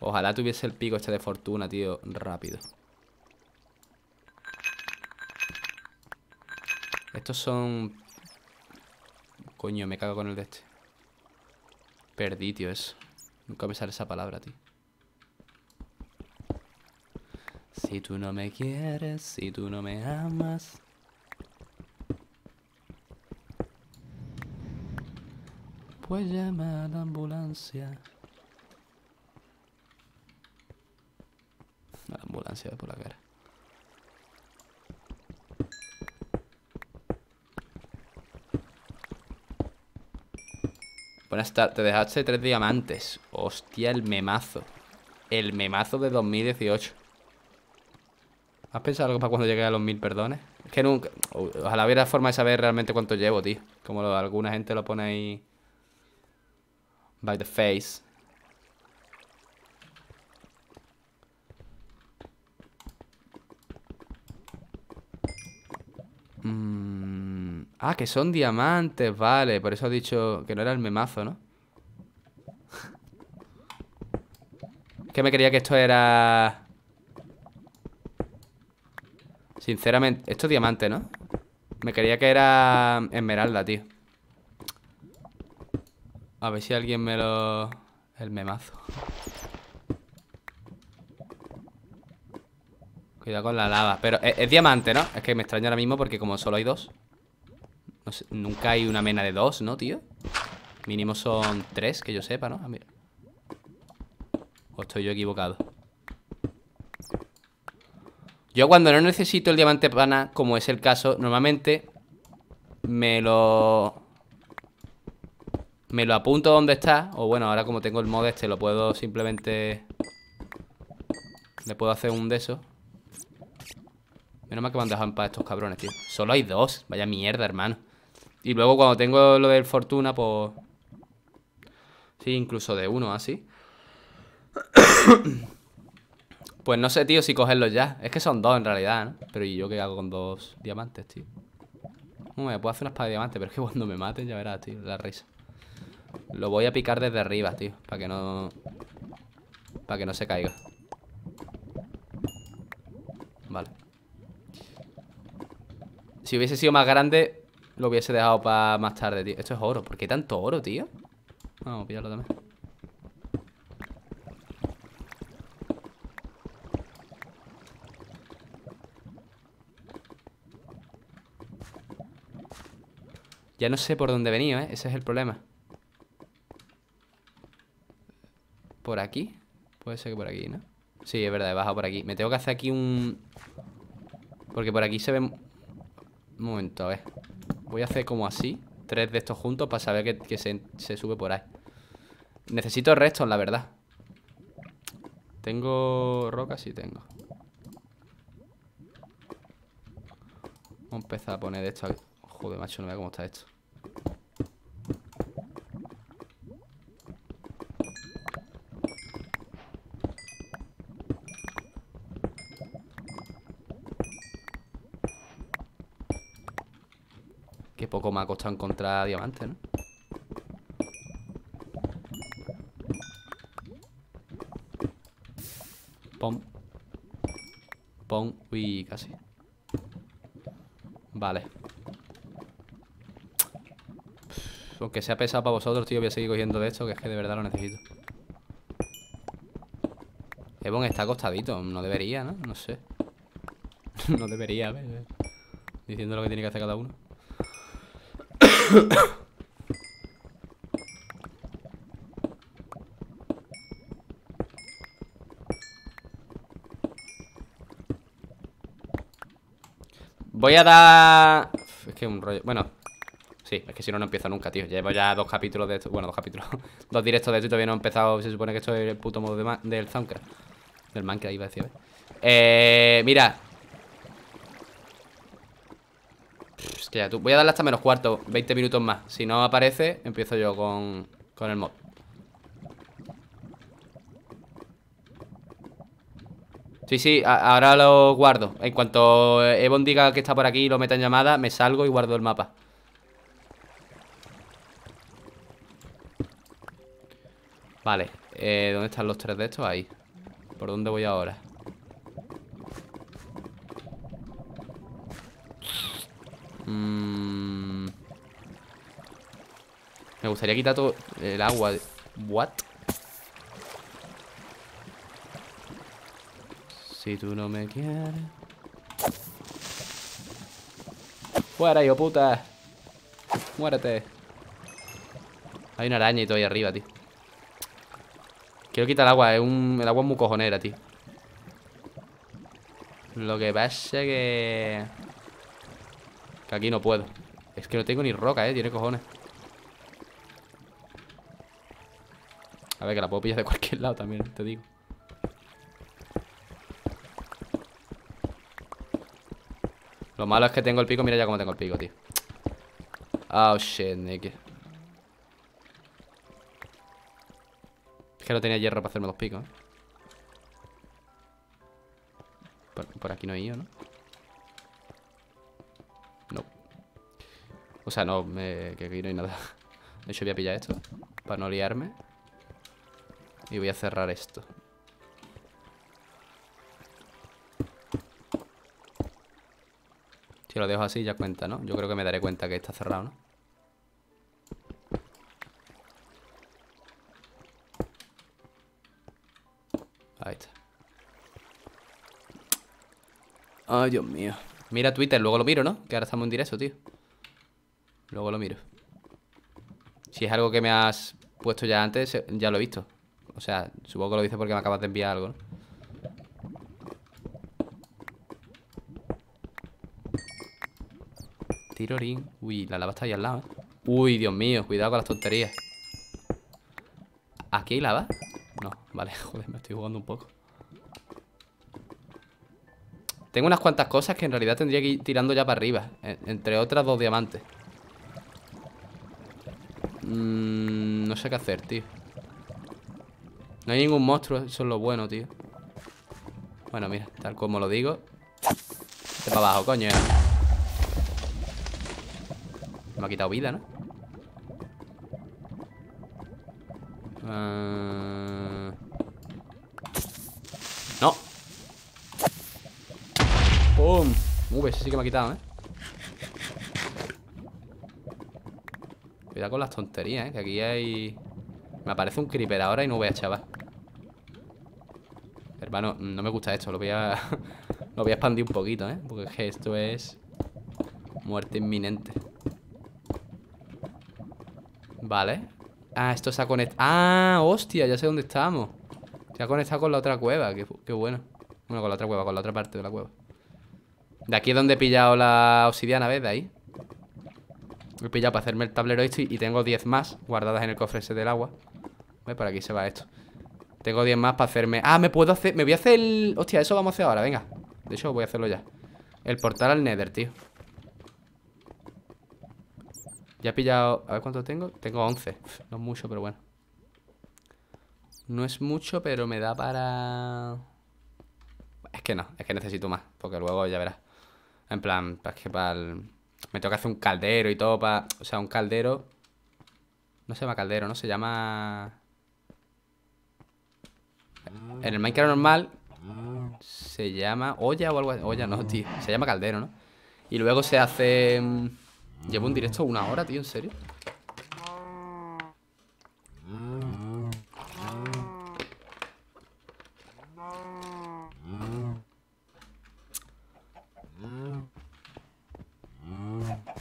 Ojalá tuviese el pico este de fortuna, tío, rápido. Estos son... Coño, me cago con el de este. Perdí, tío, eso. Nunca me sale esa palabra, tío. Si tú no me quieres, si tú no me amas. Pues llama a la ambulancia. A La ambulancia por la cara. Buenas tardes, te dejaste tres diamantes. Hostia, el memazo. El memazo de 2018. ¿Has pensado algo para cuando llegue a los mil perdones? Es que nunca... Ojalá hubiera forma de saber realmente cuánto llevo, tío. Como alguna gente lo pone ahí... By the face. Mm, ah, que son diamantes, vale. Por eso ha dicho que no era el memazo, ¿no? que me creía que esto era... Sinceramente, esto es diamante, ¿no? Me quería que era esmeralda, tío A ver si alguien me lo... El memazo Cuidado con la lava Pero es, diamante, ¿no? Es que me extraña ahora mismo porque como solo hay dos Nunca hay una mena de dos, ¿no, tío? Mínimo son tres, que yo sepa, ¿no? Ah, ¿O estoy yo equivocado? Yo cuando no necesito el diamante pana, como es el caso, normalmente me lo... Me lo apunto donde está. O bueno, ahora como tengo el mod este, lo puedo simplemente... Le puedo hacer un de esos. Menos mal que me han dejado en paz estos cabrones, tío. Solo hay dos. Vaya mierda, hermano. Y luego cuando tengo lo del fortuna, pues... Sí, incluso de uno, así. Pues no sé, tío, si cogerlos ya. Es que son dos en realidad, ¿no? Pero ¿y yo qué hago con dos diamantes, tío? me puedo hacer una espada de diamante, pero es que cuando me maten ya verás, tío, la risa. Lo voy a picar desde arriba, tío, para que no... Para que no se caiga. Vale. Si hubiese sido más grande, lo hubiese dejado para más tarde, tío. Esto es oro. ¿Por qué tanto oro, tío? Vamos a pillarlo también. Ya no sé por dónde he venido, ¿eh? Ese es el problema. ¿Por aquí? Puede ser que por aquí, ¿no? Sí, es verdad, he bajado por aquí. Me tengo que hacer aquí un... Porque por aquí se ve... Un momento, a ver. Voy a hacer como así. Tres de estos juntos para saber que, se, sube por ahí. Necesito restos, la verdad. ¿Tengo rocas? Sí, tengo. Vamos a empezar a poner de esto aquí. Joder, macho, no vea cómo está esto. Qué poco me ha costado encontrar diamantes, ¿no? Pum, Pum, Uy, casi. Vale. aunque sea pesado para vosotros, tío, voy a seguir cogiendo de esto, que es que de verdad lo necesito. Ebon está acostadito, no debería, ¿no? No sé. no debería, a ver, Diciendo lo que tiene que hacer cada uno. Voy a dar... Es que un rollo... Bueno, Sí, es que si no, no empiezo nunca, tío. Llevo ya dos capítulos de esto. Bueno, dos capítulos. dos directos de esto y todavía no he empezado. Se supone que esto es el puto modo del man Del ahí iba a decir. Eh, eh mira. es que ya tú. Voy a darle hasta menos cuarto. 20 minutos más. Si no aparece, empiezo yo con, con el mod. Sí, sí, ahora lo guardo. En cuanto Ebon diga que está por aquí y lo meta en llamada, me salgo y guardo el mapa. Vale, eh, ¿dónde están los tres de estos? Ahí ¿Por dónde voy ahora? Mm. Me gustaría quitar todo el agua What? Si tú no me quieres ¡Fuera, hijo puta! ¡Muérete! Hay una araña y todo ahí arriba, tío Quiero quitar el agua, es un, el agua es muy cojonera, tío. Lo que pasa que... Que aquí no puedo. Es que no tengo ni roca, eh, tiene cojones. A ver, que la puedo pillar de cualquier lado también, te digo. Lo malo es que tengo el pico, mira ya cómo tengo el pico, tío. Oh, shit, Nike. que no tenía hierro para hacerme los picos. ¿eh? Por, aquí no hay ido, ¿no? No. O sea, no, que aquí no hay nada. De hecho, voy a pillar esto para no liarme. Y voy a cerrar esto. Si lo dejo así ya cuenta, ¿no? Yo creo que me daré cuenta que está cerrado, ¿no? Ahí Ay, Dios mío. Mira Twitter, luego lo miro, ¿no? Que ahora estamos en directo, tío. Luego lo miro. Si es algo que me has puesto ya antes, eh, ya lo he visto. O sea, supongo que lo dices porque me acabas de enviar algo, ¿no? Tirorín. Uy, la lava está ahí al lado, ¿eh? Uy, Dios mío, cuidado con las tonterías. ¿Aquí hay lava? No, vale, joder, me estoy jugando un poco Tengo unas cuantas cosas que en realidad tendría que ir tirando ya para arriba Entre otras dos diamantes mm, No sé qué hacer, tío No hay ningún monstruo, eso es lo bueno, tío Bueno, mira, tal como lo digo Este para abajo, coño Me ha quitado vida, ¿no? Ah. ¡Bum! Uy, uh, ese sí que me ha quitado, ¿eh? Cuidado con las tonterías, ¿eh? Que aquí hay... Me aparece un creeper ahora y no voy a chaval Hermano, no me gusta esto Lo voy a... lo voy a expandir un poquito, ¿eh? Porque esto es... Muerte inminente Vale Ah, esto se ha conectado... ¡Ah! ¡Hostia! Ya sé dónde estamos Se ha conectado con la otra cueva qué bueno Bueno, con la otra cueva, con la otra parte de la cueva de aquí es donde he pillado la obsidiana, ¿ves? De ahí He pillado para hacerme el tablero este y tengo 10 más guardadas en el cofre ese del agua ¿Ves? Por aquí se va esto Tengo 10 más para hacerme... Ah, me puedo hacer... Me voy a hacer el... Hostia, eso vamos a hacer ahora, venga De hecho, voy a hacerlo ya El portal al Nether, tío Ya he pillado... A ver cuánto tengo Tengo 11 No es mucho, pero bueno no es mucho, pero me da para... Es que no, es que necesito más Porque luego ya verás en plan, para que para Me toca hacer un caldero y todo para... O sea, un caldero... No se llama caldero, ¿no? Se llama... En el Minecraft normal se llama olla o algo así. Olla no, tío. Se llama caldero, ¿no? Y luego se hace... Llevo un directo una hora, tío, ¿en serio?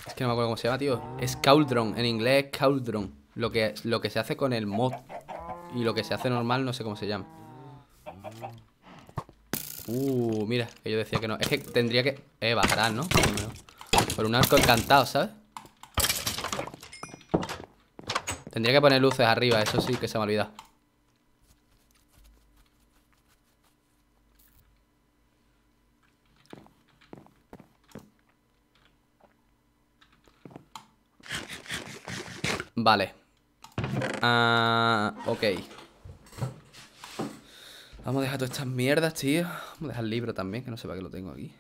Es que no me acuerdo cómo se llama, tío. Es cauldron. En inglés es cauldron. Lo que, lo que se hace con el mod. Y lo que se hace normal, no sé cómo se llama. Uh, mira, que yo decía que no. Es que tendría que. Eh, bajarán, ¿no? Por un arco encantado, ¿sabes? Tendría que poner luces arriba, eso sí que se me ha olvidado. Vale. Ah, ok. Vamos a dejar todas estas mierdas, tío. Vamos a dejar el libro también, que no sepa que lo tengo aquí.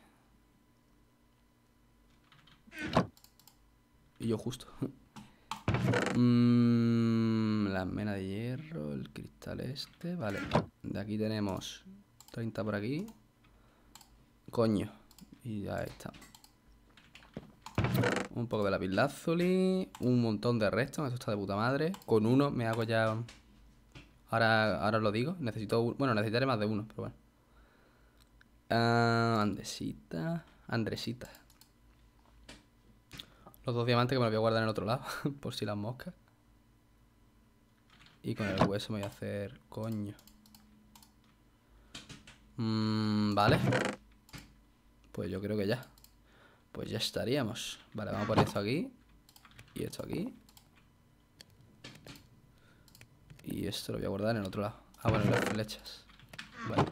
Y yo justo. Mm, la mena de hierro, el cristal este. Vale. De aquí tenemos 30 por aquí. Coño. Y ya está. Un poco de la y un montón de restos, eso está de puta madre. Con uno me hago ya... Ahora, ahora lo digo. Necesito... Bueno, necesitaré más de uno, pero bueno. Ah, Andresita. Andresita. Los dos diamantes que me los voy a guardar en el otro lado, por si las moscas. Y con el hueso me voy a hacer... Coño. Mm, vale. Pues yo creo que ya. Pues ya estaríamos. Vale, vamos a poner esto aquí. Y esto aquí. Y esto lo voy a guardar en el otro lado. Ah, bueno, las flechas. Vale.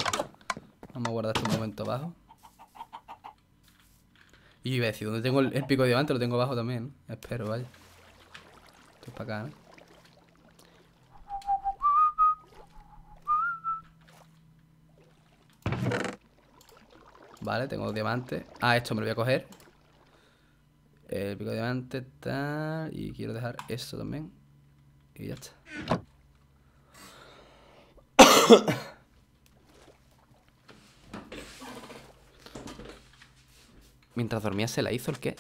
Vamos a guardar esto un momento abajo. Y ve si tengo el, pico de diamante? Lo tengo abajo también. Espero, vaya. Esto es para acá, ¿no? Vale, tengo diamante. Ah, esto me lo voy a coger. El pico de diamante, tal. Y quiero dejar esto también. Y ya está. Mientras dormía se la hizo el qué.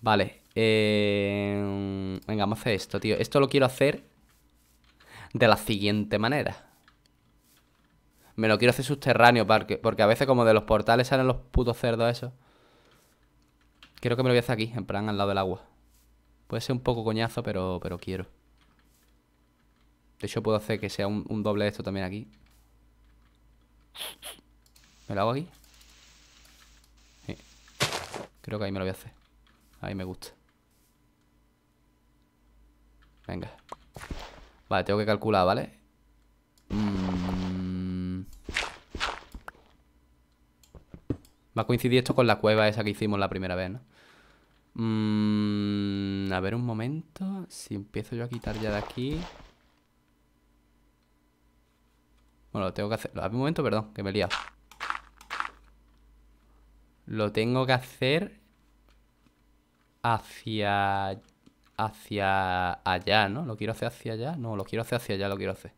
Vale. Eh, venga, vamos a hacer esto, tío. Esto lo quiero hacer de la siguiente manera. Me lo quiero hacer subterráneo, porque, porque a veces como de los portales salen los putos cerdos eso Creo que me lo voy a hacer aquí, en plan al lado del agua. Puede ser un poco coñazo, pero, pero quiero. De hecho, puedo hacer que sea un, doble esto también aquí. ¿Me lo hago aquí? Creo que ahí me lo voy a hacer. Ahí me gusta. Venga. Vale, tengo que calcular, ¿vale? Mmm... Va a coincidir esto con la cueva esa que hicimos la primera vez, ¿no? Mm, a ver un momento. Si empiezo yo a quitar ya de aquí. Bueno, lo tengo que hacer. A ver un momento, perdón, que me he liado. Lo tengo que hacer hacia. hacia allá, ¿no? ¿Lo quiero hacer hacia allá? No, lo quiero hacer hacia allá, lo quiero hacer.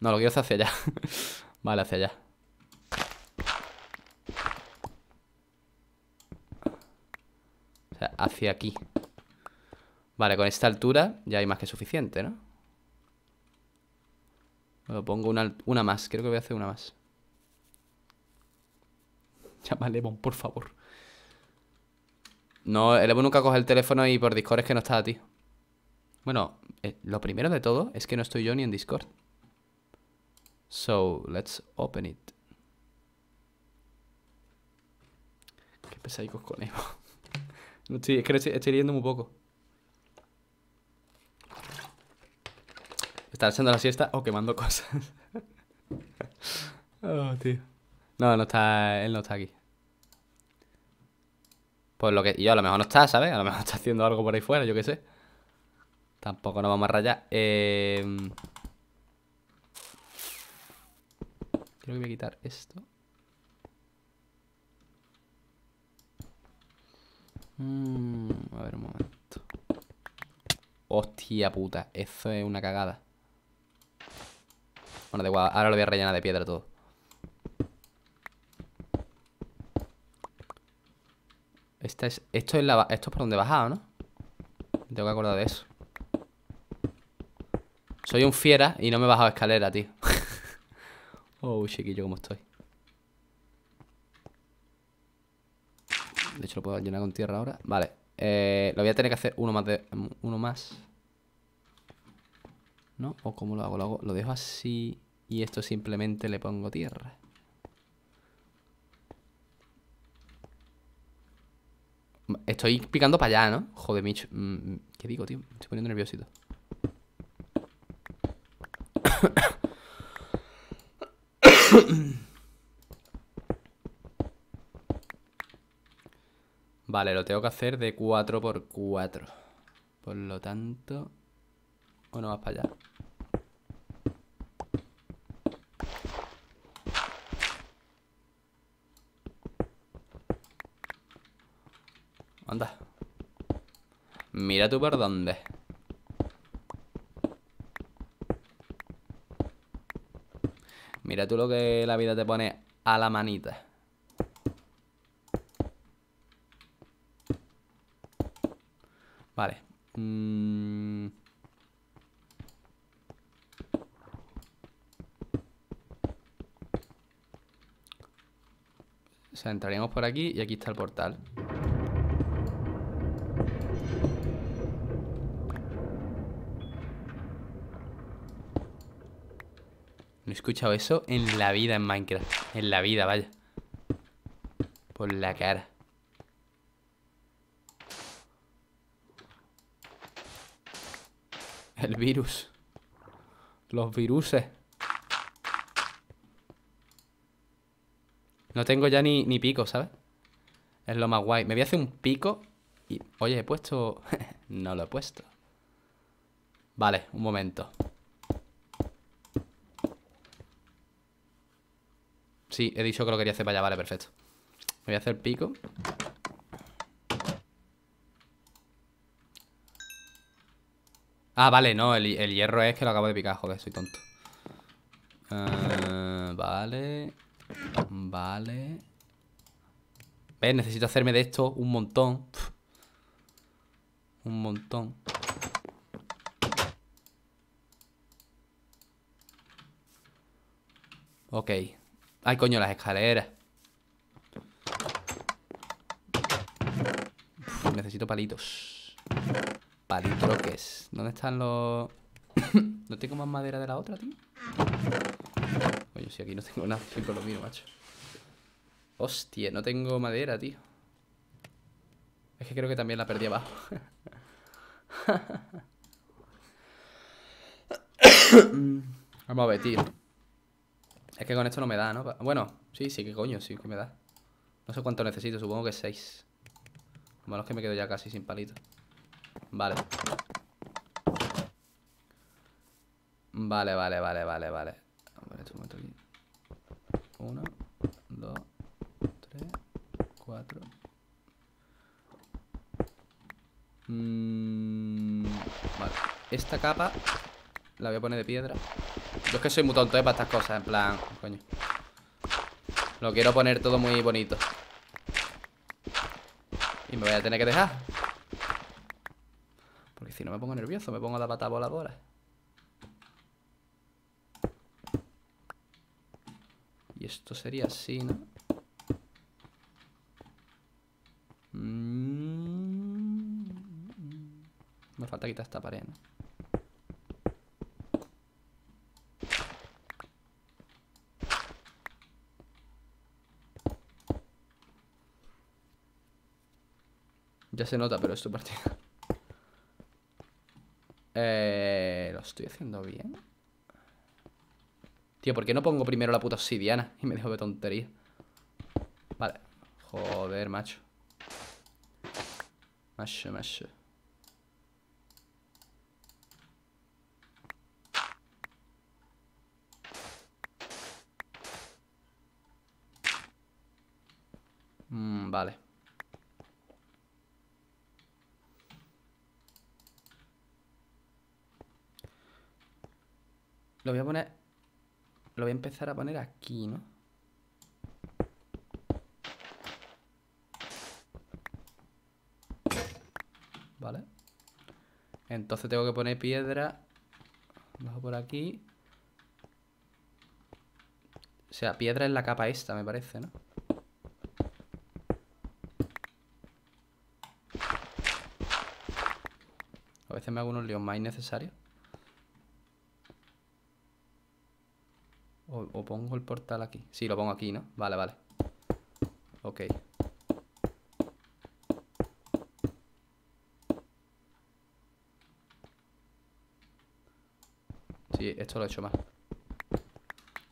No, lo quiero hacer hacia allá. vale, hacia allá. hacia aquí. Vale, con esta altura ya hay más que suficiente, ¿no? pongo una, más. Creo que voy a hacer una más. Llama a Lemon, por favor. No, el Lemon nunca coge el teléfono y por Discord es que no está a ti. Bueno, eh, lo primero de todo es que no estoy yo ni en Discord. So, let's open it. Qué pesadicos con Evo. Sí, es que estoy, estoy leyendo muy poco. Estar echando la siesta o quemando cosas. oh, tío. No, no está. Él no está aquí. Pues lo que. Yo a lo mejor no está, ¿sabes? A lo mejor está haciendo algo por ahí fuera, yo qué sé. Tampoco nos vamos a rayar. Eh... Creo que voy a quitar esto. Mmm, a ver un momento. Hostia puta, eso es una cagada. Bueno, da igual, ahora lo voy a rellenar de piedra todo. Esta es, esto, es esto es por donde he bajado, ¿no? Me tengo que acordar de eso. Soy un fiera y no me he bajado escalera, tío. oh, chiquillo, cómo estoy. De hecho, lo puedo llenar con tierra ahora. Vale. Eh, lo voy a tener que hacer uno más Uno más. ¿No? ¿O cómo lo hago? Lo hago. dejo así. Y esto simplemente le pongo tierra. Estoy picando para allá, ¿no? Joder, Mitch. Mm, mm, ¿Qué digo, tío? Me estoy poniendo nerviosito. Vale, lo tengo que hacer de 4 por 4. Por lo tanto... no vas para allá. Anda. Mira tú por dónde. Mira tú lo que la vida te pone a la manita. Vale. Mm. O sea, entraríamos por aquí y aquí está el portal. No he escuchado eso en la vida en Minecraft. En la vida, vaya. Por la cara. El virus. Los viruses. No tengo ya ni, pico, ¿sabes? Es lo más guay. Me voy a hacer un pico y... Oye, he puesto... no lo he puesto. Vale, un momento. Sí, he dicho que lo quería hacer para allá. Vale, perfecto. Me voy a hacer pico. Ah, vale, no, el, hierro es que lo acabo de picar, joder, soy tonto. Eh, vale. Vale. ¿Ves? Necesito hacerme de esto un montón. Un montón. Ok. Ay, coño, las escaleras. necesito palitos. Palitos. ¿Dónde están los...? ¿No tengo más madera de la otra, tío? Oye, si aquí no tengo nada, estoy con lo mío, macho. Hostia, no tengo madera, tío. Es que creo que también la perdí abajo. Vamos a ver, tío. Es que con esto no me da, ¿no? Bueno, sí, sí, que coño, sí que me da. No sé cuánto necesito, supongo que seis Lo malo es que me quedo ya casi sin palitos Vale Vale, vale, vale, vale, vale Uno, dos, tres, cuatro mm, Vale Esta capa La voy a poner de piedra Yo es que soy muy tonto, ¿eh? Para estas cosas, en plan Coño Lo quiero poner todo muy bonito Y me voy a tener que dejar si no me pongo nervioso, me pongo a la pata voladora. Y esto sería así, ¿no? Mm. Me falta quitar esta pared, Ya se nota, pero es tu partida. Eh, ¿Lo estoy haciendo bien? Tío, ¿por qué no pongo primero la puta obsidiana? Y me dejo de tontería. Vale. Joder, macho. Macho, macho. Mmm, vale. Lo voy a poner... Lo voy a empezar a poner aquí, ¿no? Vale. Entonces tengo que poner piedra. Bajo por aquí. O sea, piedra en la capa esta, me parece, ¿no? A veces me hago unos líos más innecesarios. O, pongo el portal aquí. Sí, lo pongo aquí, ¿no? Vale, vale. Ok. Sí, esto lo he hecho mal.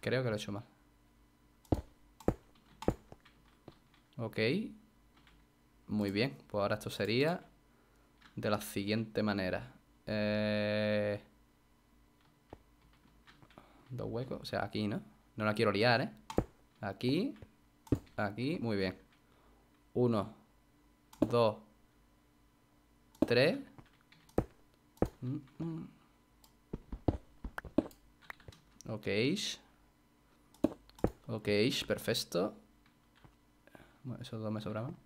Creo que lo he hecho mal. Ok. Muy bien. Pues ahora esto sería de la siguiente manera. Eh... Dos huecos, o sea, aquí, ¿no? No la quiero liar, ¿eh? Aquí, aquí, muy bien. Uno, dos, tres. Mm, mm. Ok. Ok, perfecto. Bueno, esos dos me sobraban.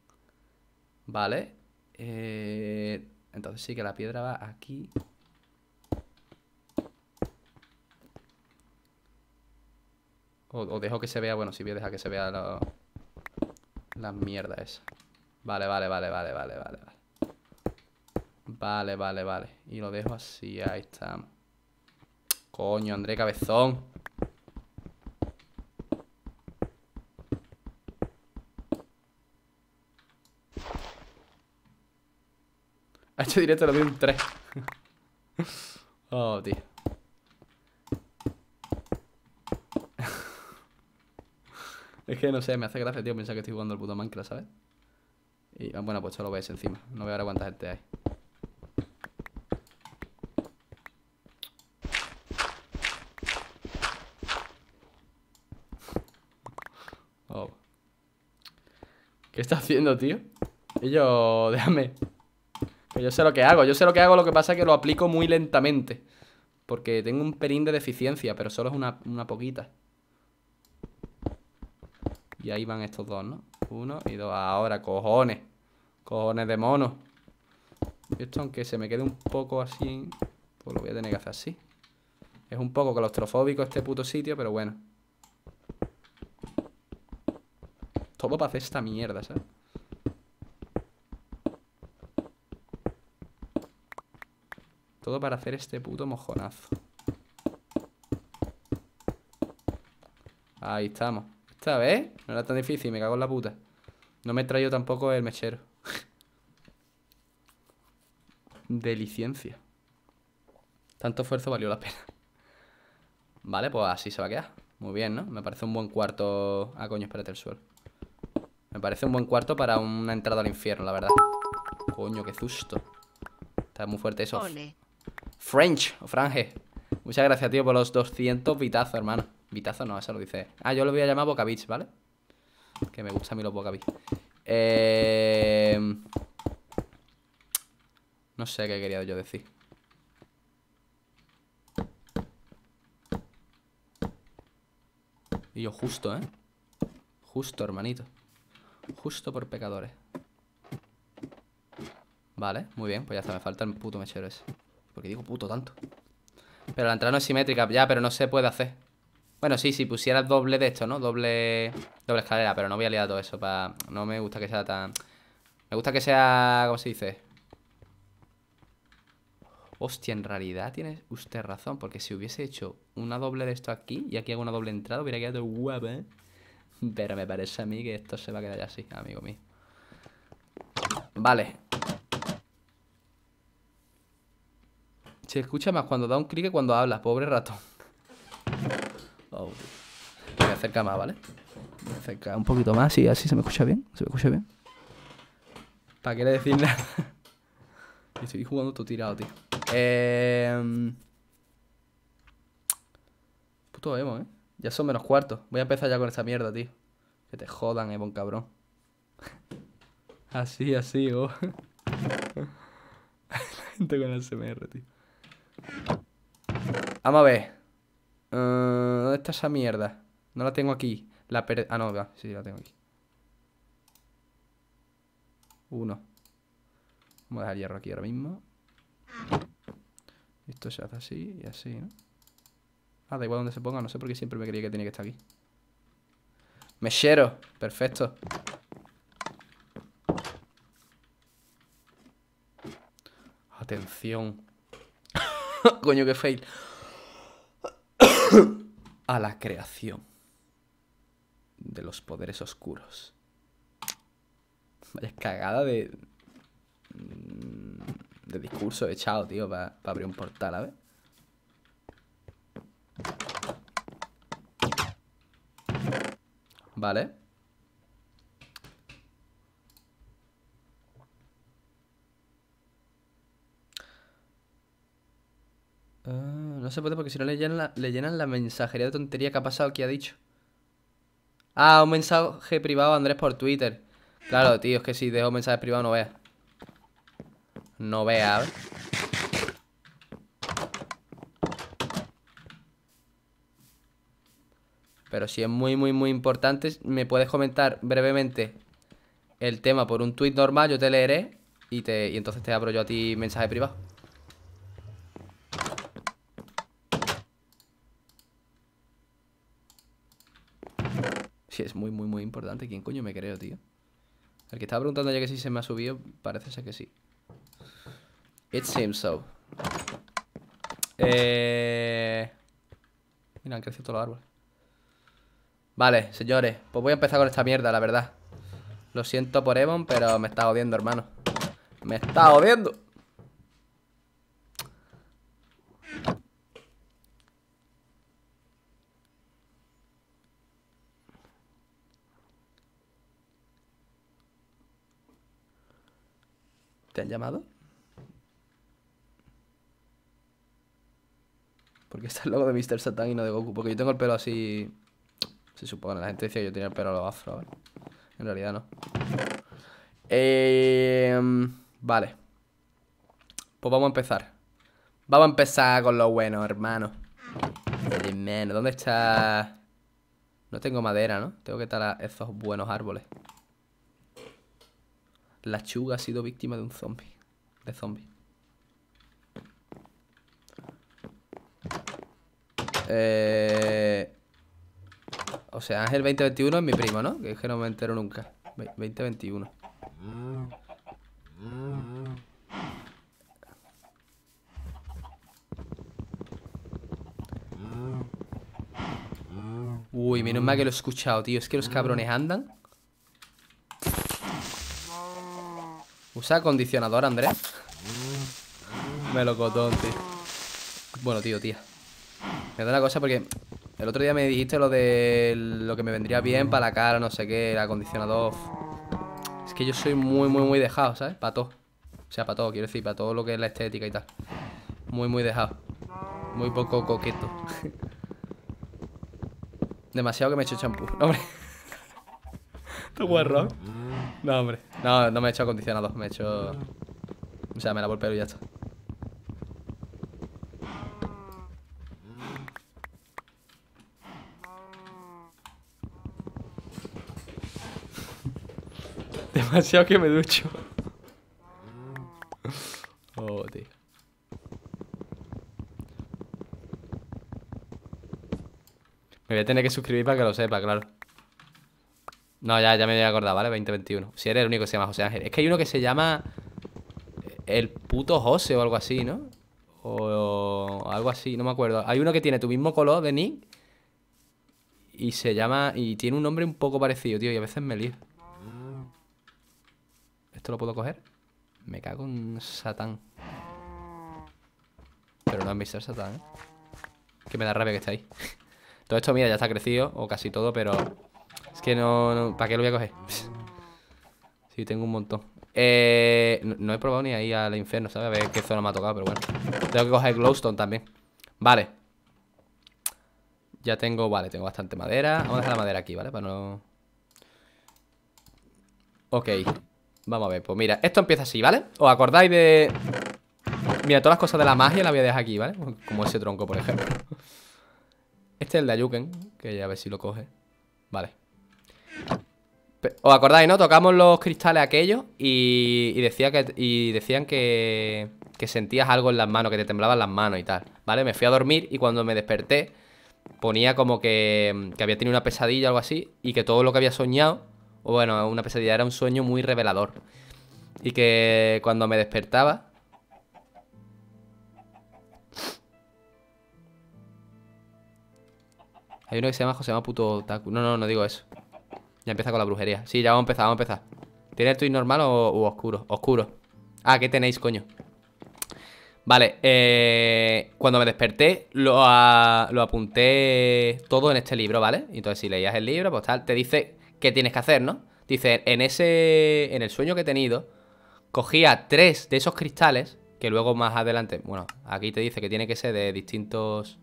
Vale. Eh, entonces sí que la piedra va aquí. O, dejo que se vea, bueno, si bien deja que se vea la mierda esa. Vale, vale, vale, vale, vale, vale, vale. Vale, vale, vale. Y lo dejo así, ahí estamos. Coño, André Cabezón. Ha hecho directo lo vi un 3. oh, tío. es que no sé, me hace gracia, tío, pensar que estoy jugando al puto Minecraft, ¿sabes? Y ah, bueno, pues lo veis encima. No veo ahora cuánta gente hay. Oh. ¿Qué está haciendo, tío? Y yo, déjame. Que yo sé lo que hago. Yo sé lo que hago, lo que pasa es que lo aplico muy lentamente. Porque tengo un perín de deficiencia, pero solo es una poquita. Y ahí van estos dos, ¿no? Uno y dos. Ahora, cojones. Cojones de mono. Esto, aunque se me quede un poco así, pues lo voy a tener que hacer así. Es un poco claustrofóbico este puto sitio, pero bueno. Todo para hacer esta mierda, ¿sabes? Todo para hacer este puto mojonazo. Ahí estamos. ¿Sabes? No era tan difícil, me cago en la puta. No me he traído tampoco el mechero. Deliciencia Tanto esfuerzo valió la pena. Vale, pues así se va a quedar. Muy bien, ¿no? Me parece un buen cuarto... Ah, coño, espérate el suelo. Me parece un buen cuarto para una entrada al infierno, la verdad. Coño, qué susto. Está muy fuerte eso. French, o Franje. Muchas gracias, tío, por los 200 vitazos, hermano. Vitazo no, eso lo dice. Ah, yo lo voy a llamar Boca Beach, ¿vale? Que me gusta a mí los Boca Beach. Eh... No sé qué quería yo decir. Y yo justo, ¿eh? Justo, hermanito. Justo por pecadores. Vale, muy bien. Pues ya está, me falta el puto mechero ese. Porque digo puto tanto. Pero la entrada no es simétrica, ya, pero no se puede hacer. Bueno, sí, si pusiera doble de esto, ¿no? Doble doble escalera, pero no voy a liar todo eso. Para... No me gusta que sea tan... Me gusta que sea... ¿Cómo se dice? Hostia, en realidad tiene usted razón, porque si hubiese hecho una doble de esto aquí y aquí hago una doble entrada, hubiera quedado guapa, ¿eh? Pero me parece a mí que esto se va a quedar así, amigo mío. Vale. Se escucha más cuando da un clic que cuando habla, pobre rato Oh, me acerca más, ¿vale? Me acerca un poquito más, y así se me escucha bien. Se me escucha bien. ¿Para qué le decir nada? Y Estoy jugando tu tirado, tío. Eh... Puto emo, ¿eh? Ya son menos cuartos. Voy a empezar ya con esa mierda, tío. Que te jodan, buen cabrón. Así, así, oh. La gente con el SMR, tío. Vamos a ver. Eh, ¿Dónde está esa mierda? No la tengo aquí. La per... Ah, no, va. sí, la tengo aquí. Uno. Vamos a dejar hierro aquí ahora mismo. Esto se hace así y así, ¿no? Ah, da igual donde se ponga, no sé por qué siempre me creía que tenía que estar aquí. Mechero, perfecto. Atención. Coño, qué fail a la creación de los poderes oscuros. Vaya cagada de. Mm, de discurso echado, tío, para abrir un portal, a ver. Vale. se puede porque si no le llenan la, le llenan la mensajería de tontería que ha pasado, que ha dicho. Ah, un mensaje privado Andrés por Twitter. Claro, ah. tío, es que si dejo mensaje privado no vea. No vea, ¿eh? Pero si es muy, muy, muy importante, me puedes comentar brevemente el tema por un tweet normal, yo te leeré y, te, y entonces te abro yo a ti mensaje privado. Sí, es muy, muy, muy importante. ¿Quién coño me creo, tío? El que estaba preguntando ya que si se me ha subido, parece ser que sí. It seems so. Eh... Mira, han crecido todos los árboles. Vale, señores. Pues voy a empezar con esta mierda, la verdad. Lo siento por Evon, pero me está odiando, hermano. Me está odiando. ¿Te han llamado? Porque está el logo de Mr. Satan y no de Goku. Porque yo tengo el pelo así. Se supone, la gente decía que yo tenía el pelo a los afro. En realidad no. Em, vale. Pues vamos a empezar. Vamos a empezar con lo bueno, hermano. ¿dónde está? No tengo madera, ¿no? Tengo que talar esos buenos árboles. La chuga ha sido víctima de un zombie. De zombie. Eh... O sea, Ángel 2021 es mi primo, ¿no? Que es que no me entero nunca. 2021. Uy, menos mal que lo he escuchado, tío. Es que los cabrones andan. Usa acondicionador, Andrés. Melocotón, tío. Bueno, tío, tía. Me da una cosa porque el otro día me dijiste lo de lo que me vendría bien para la cara, no sé qué, el acondicionador. Es que yo soy muy, muy, muy dejado, ¿sabes? Para todo. O sea, para todo, quiero decir, para todo lo que es la estética y tal. Muy, muy dejado. Muy poco coqueto. Demasiado que me he hecho champú. Hombre. Tu guarro. No, hombre. No, no me he hecho acondicionado. Me he hecho... O sea, me la volpeo y ya está. Demasiado que me ducho. Oh, tío. Me voy a tener que suscribir para que lo sepa, claro. No, ya, ya me había acordado, ¿vale? 2021. Si eres el único que se llama José Ángel. Es que hay uno que se llama el puto José o algo así, ¿no? O, algo así, no me acuerdo. Hay uno que tiene tu mismo color de Nick. Y se llama. Y tiene un nombre un poco parecido, tío. Y a veces me lío. ¿Esto lo puedo coger? Me cago en Satán. Pero no es Mr. Satán, ¿eh? Que me da rabia que está ahí. todo esto, mira, ya está crecido, o casi todo, pero es que no, ¿Para qué lo voy a coger? sí, tengo un montón eh, no, he probado ni ahí al infierno, ¿sabes? A ver qué zona me ha tocado, pero bueno Tengo que coger glowstone también Vale Ya tengo, vale, tengo bastante madera Vamos a dejar la madera aquí, ¿vale? Para no... Ok Vamos a ver, pues mira, esto empieza así, ¿vale? ¿Os acordáis de...? Mira, todas las cosas de la magia las voy a dejar aquí, ¿vale? Como ese tronco, por ejemplo Este es el de Ayuken Que ya a ver si lo coge Vale ¿Os acordáis, no? Tocamos los cristales aquellos y, y decía que, decían que, que sentías algo en las manos, que te temblaban las manos y tal, ¿vale? Me fui a dormir y cuando me desperté ponía como que, que había tenido una pesadilla o algo así y que todo lo que había soñado, o bueno, una pesadilla era un sueño muy revelador. Y que cuando me despertaba... Hay uno que se llama José Puto No, no, no digo eso. Ya empieza con la brujería. Sí, ya vamos a empezar, vamos a empezar. ¿Tiene tuit normal o oscuro? Oscuro. Ah, ¿qué tenéis, coño? Vale, eh, cuando me desperté lo, apunté todo en este libro, ¿vale? Entonces si leías el libro, pues tal, te dice qué tienes que hacer, ¿no? Dice, en ese, en el sueño que he tenido, cogía tres de esos cristales, que luego más adelante, bueno, aquí te dice que tiene que ser de distintos...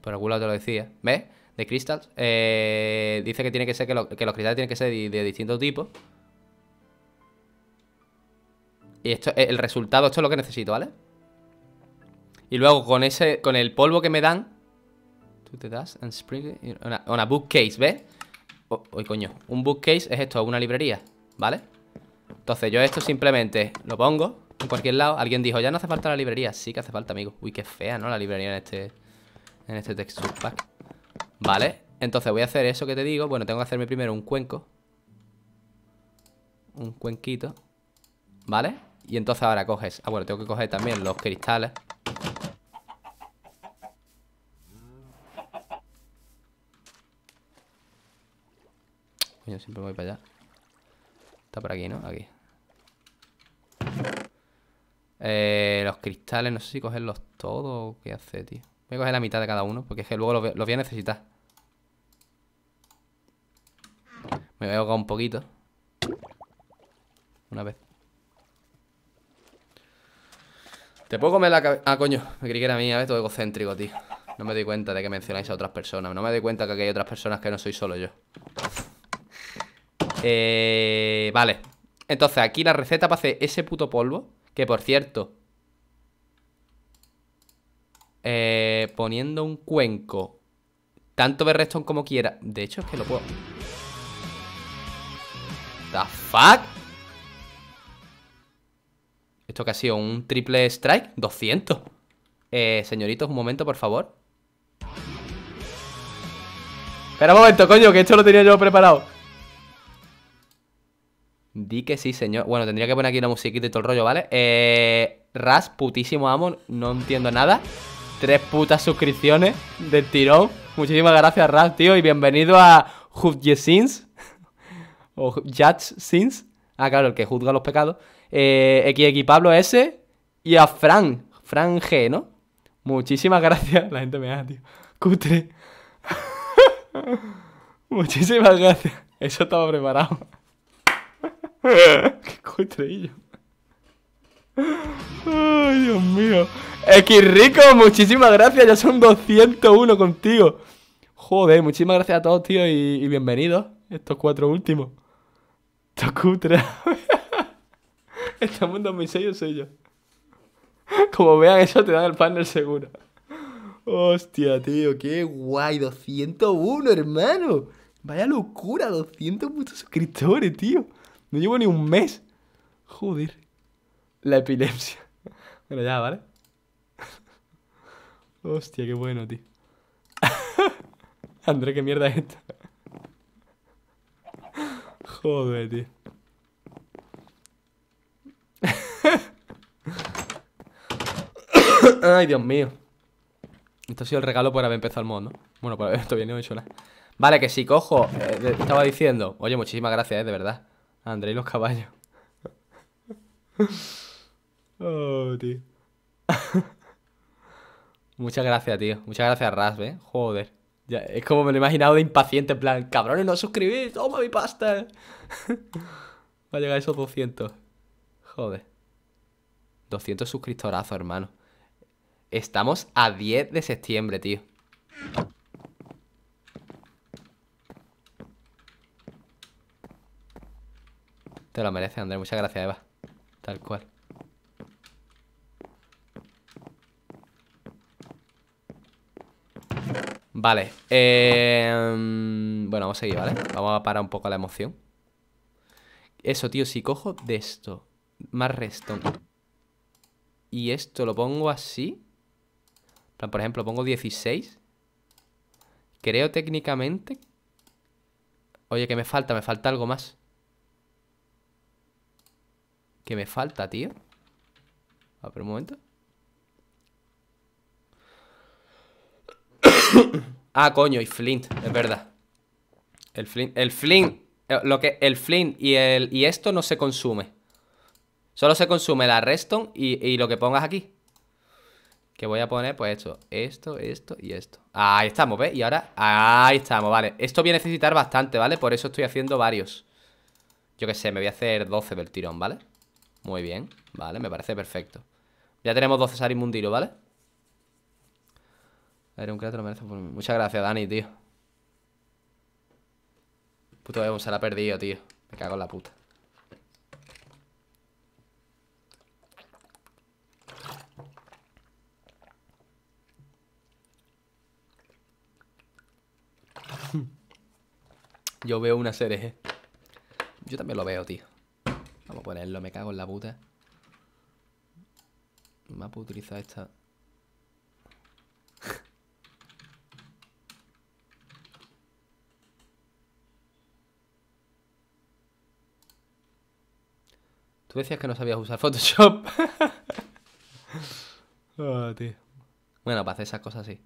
Por algún lado te lo decía, ¿ves? de cristals, eh, dice que tiene que ser que, los cristales tienen que ser de, distintos tipos. Y esto, el resultado, esto es lo que necesito, ¿vale? Y luego con ese, con el polvo que me dan. Tú te das una, bookcase, ¿ves? Uy, coño. Un bookcase es esto, una librería, ¿vale? Entonces yo esto simplemente lo pongo en cualquier lado. Alguien dijo, ya no hace falta la librería. Sí que hace falta, amigo. Uy, qué fea, ¿no? La librería en este. En este texture pack. Vale, entonces voy a hacer eso que te digo. Bueno, tengo que hacerme primero un cuenco. Un cuenquito. ¿Vale? Y entonces ahora coges... Ah, bueno, tengo que coger también los cristales. Yo siempre voy para allá. Está por aquí, ¿no? Aquí. Eh, los cristales, no sé si cogerlos todos o qué hace, tío. Voy a coger la mitad de cada uno, porque es que luego los, voy a necesitar. Me voy a ahogar un poquito. Una vez. Te puedo comer la cabeza. Ah, coño, me creí que era mía, Todo egocéntrico, tío. No me doy cuenta de que mencionáis a otras personas. No me doy cuenta que hay otras personas que no soy solo yo. Eh, vale. Entonces, aquí la receta para hacer ese puto polvo. Que por cierto, eh, poniendo un cuenco. Tanto de Redstone como quiera. De hecho, es que lo puedo. ¿The fuck? ¿Esto que ha sido? ¿Un triple strike? 200. Eh, señoritos, un momento, por favor. Espera un momento, coño, que esto lo tenía yo preparado. Di que sí, señor. Bueno, tendría que poner aquí una musiquita y todo el rollo, ¿vale? Eh, Ras, putísimo amo, no entiendo nada tres putas suscripciones del tirón. Muchísimas gracias, Raz, tío, y bienvenido a Sins o Judge Sins. Ah, claro, el que juzga los pecados. Eh, XX Pablo S. Y a Fran. Fran G, ¿no? Muchísimas gracias. La gente me da, tío. Cutre. Muchísimas gracias. Eso estaba preparado. Qué cutreillo. Ay, Dios mío. Xrico, muchísimas gracias. Ya son 201 contigo. Joder, muchísimas gracias a todos, tío, y, bienvenidos. Estos cuatro últimos. Tocutra Estamos en 2006, o soy yo. Como vean eso, te dan el panel seguro. Hostia, tío, qué guay. 201, hermano. Vaya locura, 200 putos suscriptores, tío. No llevo ni un mes. Joder. La epilepsia. Bueno, ya, ¿vale? Hostia, qué bueno, tío. André, qué mierda es esta. Joder, tío. Ay, Dios mío. Esto ha sido el regalo por haber empezado el mod, ¿no? Bueno, por haber todavía no he hecho Vale, que sí, cojo, eh, eh, estaba diciendo Oye, muchísimas gracias, eh, de verdad. André y los caballos. Oh, tío. Muchas gracias, tío. Muchas gracias, Rasbe. ¿eh? Joder. es como me lo he imaginado de impaciente, en plan, cabrones, no suscribís, toma mi pasta. Va a llegar esos 200. Joder. 200 suscriptorazos, hermano. Estamos a 10 de septiembre, tío. Te lo mereces, Andrés. Muchas gracias, Eva. Tal cual. Vale. Em, bueno, vamos a seguir, ¿vale? Vamos a parar un poco la emoción. Eso, tío, si cojo de esto, más restón y esto lo pongo así, por ejemplo, pongo 16, creo técnicamente... Oye, que me falta, me falta algo más. Que me falta, tío? A ver, un momento. ah, coño, y Flint, es verdad. El Flint, el Flint, eh, lo que, el Flint y, el, y esto no se consume. Solo se consume la Reston y, y lo que pongas aquí. Que voy a poner, pues esto, esto, esto y esto. Ahí estamos, ¿ves? Y ahora, ahí estamos, vale. Esto voy a necesitar bastante, ¿vale? Por eso estoy haciendo varios. Yo qué sé, me voy a hacer 12 del tirón, ¿vale? Muy bien, vale, me parece perfecto. Ya tenemos 12 sarimundiro, ¿vale? Era un crack, lo mereces pues Muchas gracias, Dani, tío. Puto Evo, se la ha perdido, tío. Me cago en la puta. Yo veo una serie, eh. Yo también lo veo, tío. Vamos a ponerlo, me cago en la puta. Me Mapa utilizar esta Tú decías que no sabías usar Photoshop. Ah, bueno, para hacer esas cosas sí.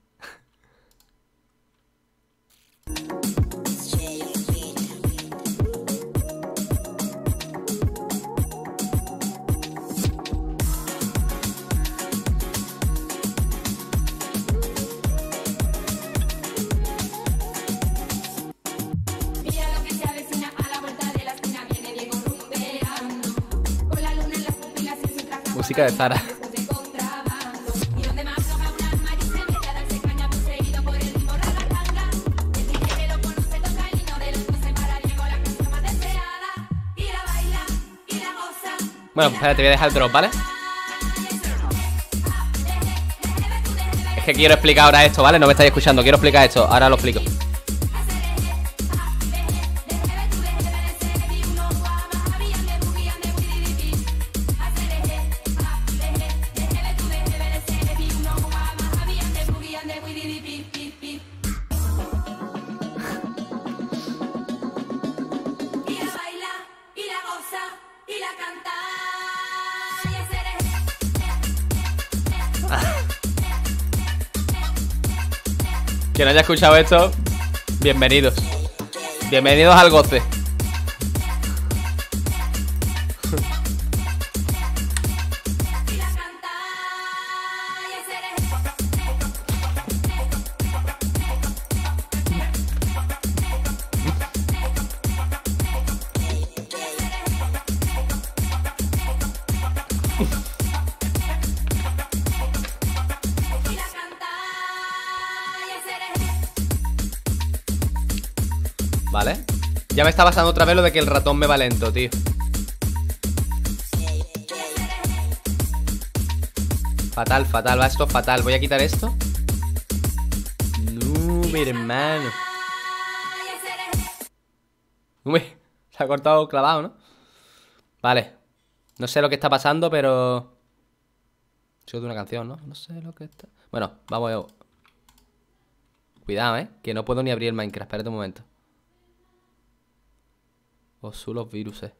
Bueno, de pues ahora Bueno, te voy a dejar el drop, ¿vale? Es que quiero explicar ahora esto, ¿vale? No me estáis escuchando, quiero explicar esto, ahora lo explico. escuchado esto, bienvenidos. Bienvenidos al goce. me está pasando otra vez lo de que el ratón me va lento, tío Fatal, fatal, va esto fatal Voy a quitar esto No, mi hermano Uy, se ha cortado clavado, ¿no? Vale No sé lo que está pasando, pero... Yo de una canción, ¿no? No sé lo que está... Bueno, vamos Cuidado, ¿eh? Que no puedo ni abrir el Minecraft Espérate un momento los viruses.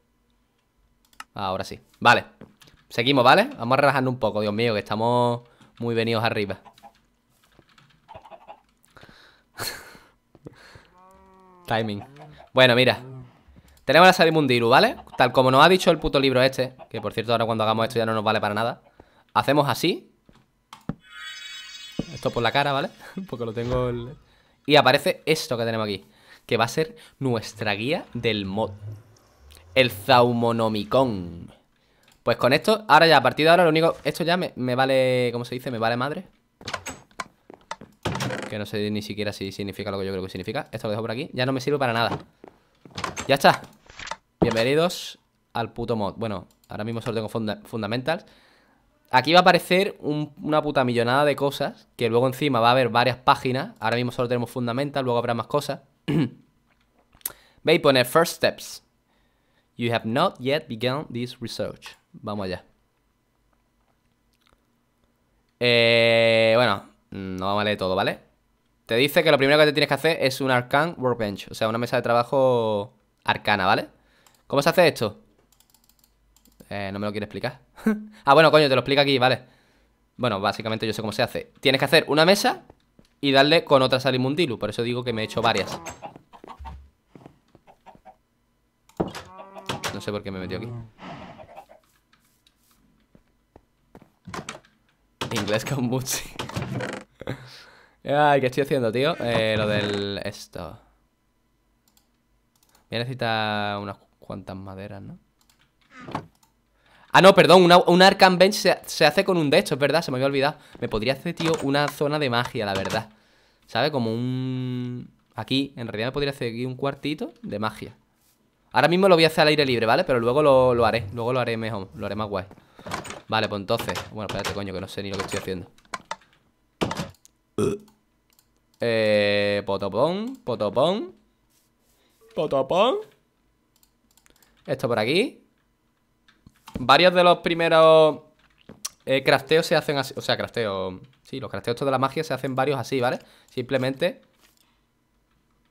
Ahora sí. Vale. Seguimos, ¿vale? Vamos a un poco, Dios mío, que estamos muy venidos arriba. Timing. Bueno, mira. Tenemos la Salimundiru, ¿vale? Tal como nos ha dicho el puto libro este, que por cierto ahora cuando hagamos esto ya no nos vale para nada. Hacemos así. Esto por la cara, ¿vale? Porque lo tengo el... Y aparece esto que tenemos aquí que va a ser nuestra guía del mod. El Zaumonomicon. Pues con esto, ahora ya, a partir de ahora lo único... Esto ya me, vale... ¿Cómo se dice? Me vale madre. Que no sé ni siquiera si significa lo que yo creo que significa. Esto lo dejo por aquí. Ya no me sirve para nada. Ya está. Bienvenidos al puto mod. Bueno, ahora mismo solo tengo fundamentals. Aquí va a aparecer una puta millonada de cosas, que luego encima va a haber varias páginas. Ahora mismo solo tenemos fundamentals, luego habrá más cosas. Voy a pone first steps. You have not yet begun this research. Vamos allá. Eh, bueno, no vamos a leer todo, ¿vale? Te dice que lo primero que te tienes que hacer es un arcan workbench, o sea, una mesa de trabajo arcana, ¿vale? ¿Cómo se hace esto? Eh, no me lo quiere explicar. ah, bueno, coño, te lo explica aquí, ¿vale? Bueno, básicamente yo sé cómo se hace. Tienes que hacer una mesa y darle con otra salimundilu. Por eso digo que me he hecho varias. No sé por qué me metió aquí. Inglés con Butsi. Ay, ¿qué estoy haciendo, tío? Eh, lo del... esto Voy a necesitar unas cuantas maderas, ¿no? Ah, no, perdón, un Arcan Bench se, hace con un de es ¿verdad? Se me había olvidado Me podría hacer, tío, una zona de magia, la verdad ¿Sabes? Como un... Aquí, en realidad me podría hacer aquí un cuartito de magia. Ahora mismo lo voy a hacer al aire libre, ¿vale? Pero luego lo, lo haré, luego lo haré mejor, lo haré más guay. Vale, pues entonces... Bueno, espérate, coño, que no sé ni lo que estoy haciendo. Eh... Potopón, potopón. Potopón. Esto por aquí. Varios de los primeros eh, se hacen así, o sea, crafteo... Sí, los crafteos de la magia se hacen varios así, ¿vale? Simplemente...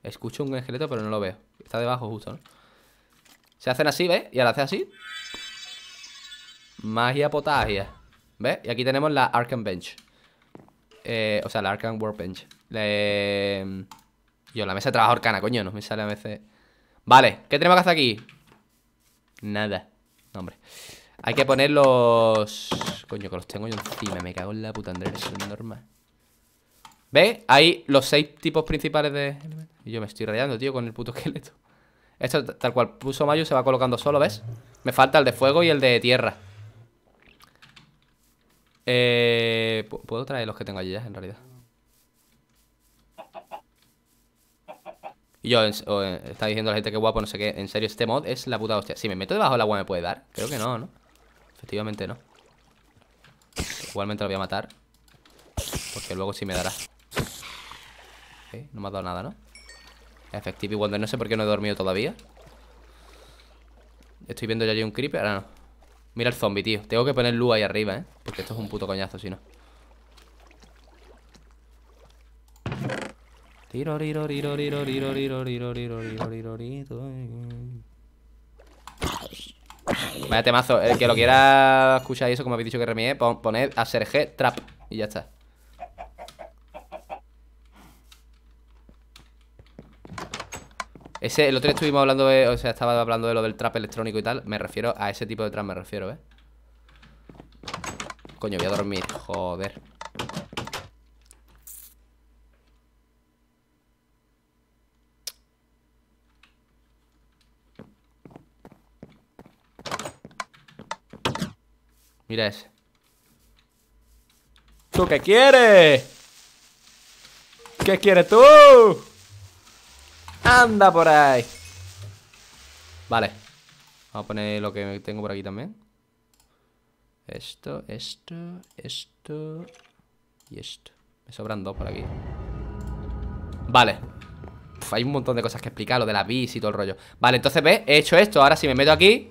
Escucho un esqueleto, pero no lo veo. Está debajo justo, ¿no? Se hacen así, ¿ves? Y al hace así... Magia potagia. ¿Ves? Y aquí tenemos la Arkham Bench. Eh, o sea, la Arkham Workbench. Yo, la mesa de trabajo arcana, coño, no me sale a veces... Vale, ¿qué tenemos que hacer aquí? Nada. No, hombre. Hay que poner los... Coño, que los tengo yo encima. Me cago en la puta, Andrés. es normal. ¿Ves? Hay los seis tipos principales de Y yo me estoy rayando, tío, con el puto esqueleto. Esto, tal cual puso Mayo, se va colocando solo, ¿ves? Me falta el de fuego y el de tierra. Eh, Puedo traer los que tengo allí ya, en realidad. Y yo, eh, está diciendo la gente que guapo, no sé qué. En serio, este mod es la puta hostia. Si me meto debajo la agua, ¿me puede dar? Creo que no, ¿no? Efectivamente no. Igualmente lo voy a matar. Porque luego sí me dará. no me ha dado nada, ¿no? Efectivo Igual No sé por qué no he dormido todavía. Estoy viendo ya allí un creeper. Ahora no. Mira el zombie, tío. Tengo que poner luz ahí arriba, ¿eh? Porque esto es un puto coñazo, si no. Tiro, tiro, tiro, tiro, tiro, tiro, tiro, tiro, tiro, tiro, tiro. Eh. Vaya temazo. El que lo quiera escuchar eso, como habéis dicho que remié, ¿eh? poned a G, Trap. Y ya está. Ese, el otro día estuvimos hablando de, O sea, estaba hablando de lo del trap electrónico y tal. Me refiero a ese tipo de trap, me refiero, ¿eh? Coño, voy a dormir. Joder. Mira ese. ¿Tú qué quieres? ¿Qué quieres tú? Anda por ahí. Vale. Vamos a poner lo que tengo por aquí también. Esto, esto, esto y esto. Me sobran dos por aquí. Vale. hay un montón de cosas que explicar, lo de la bis y todo el rollo. Vale, entonces, ve He hecho esto. Ahora si me meto aquí,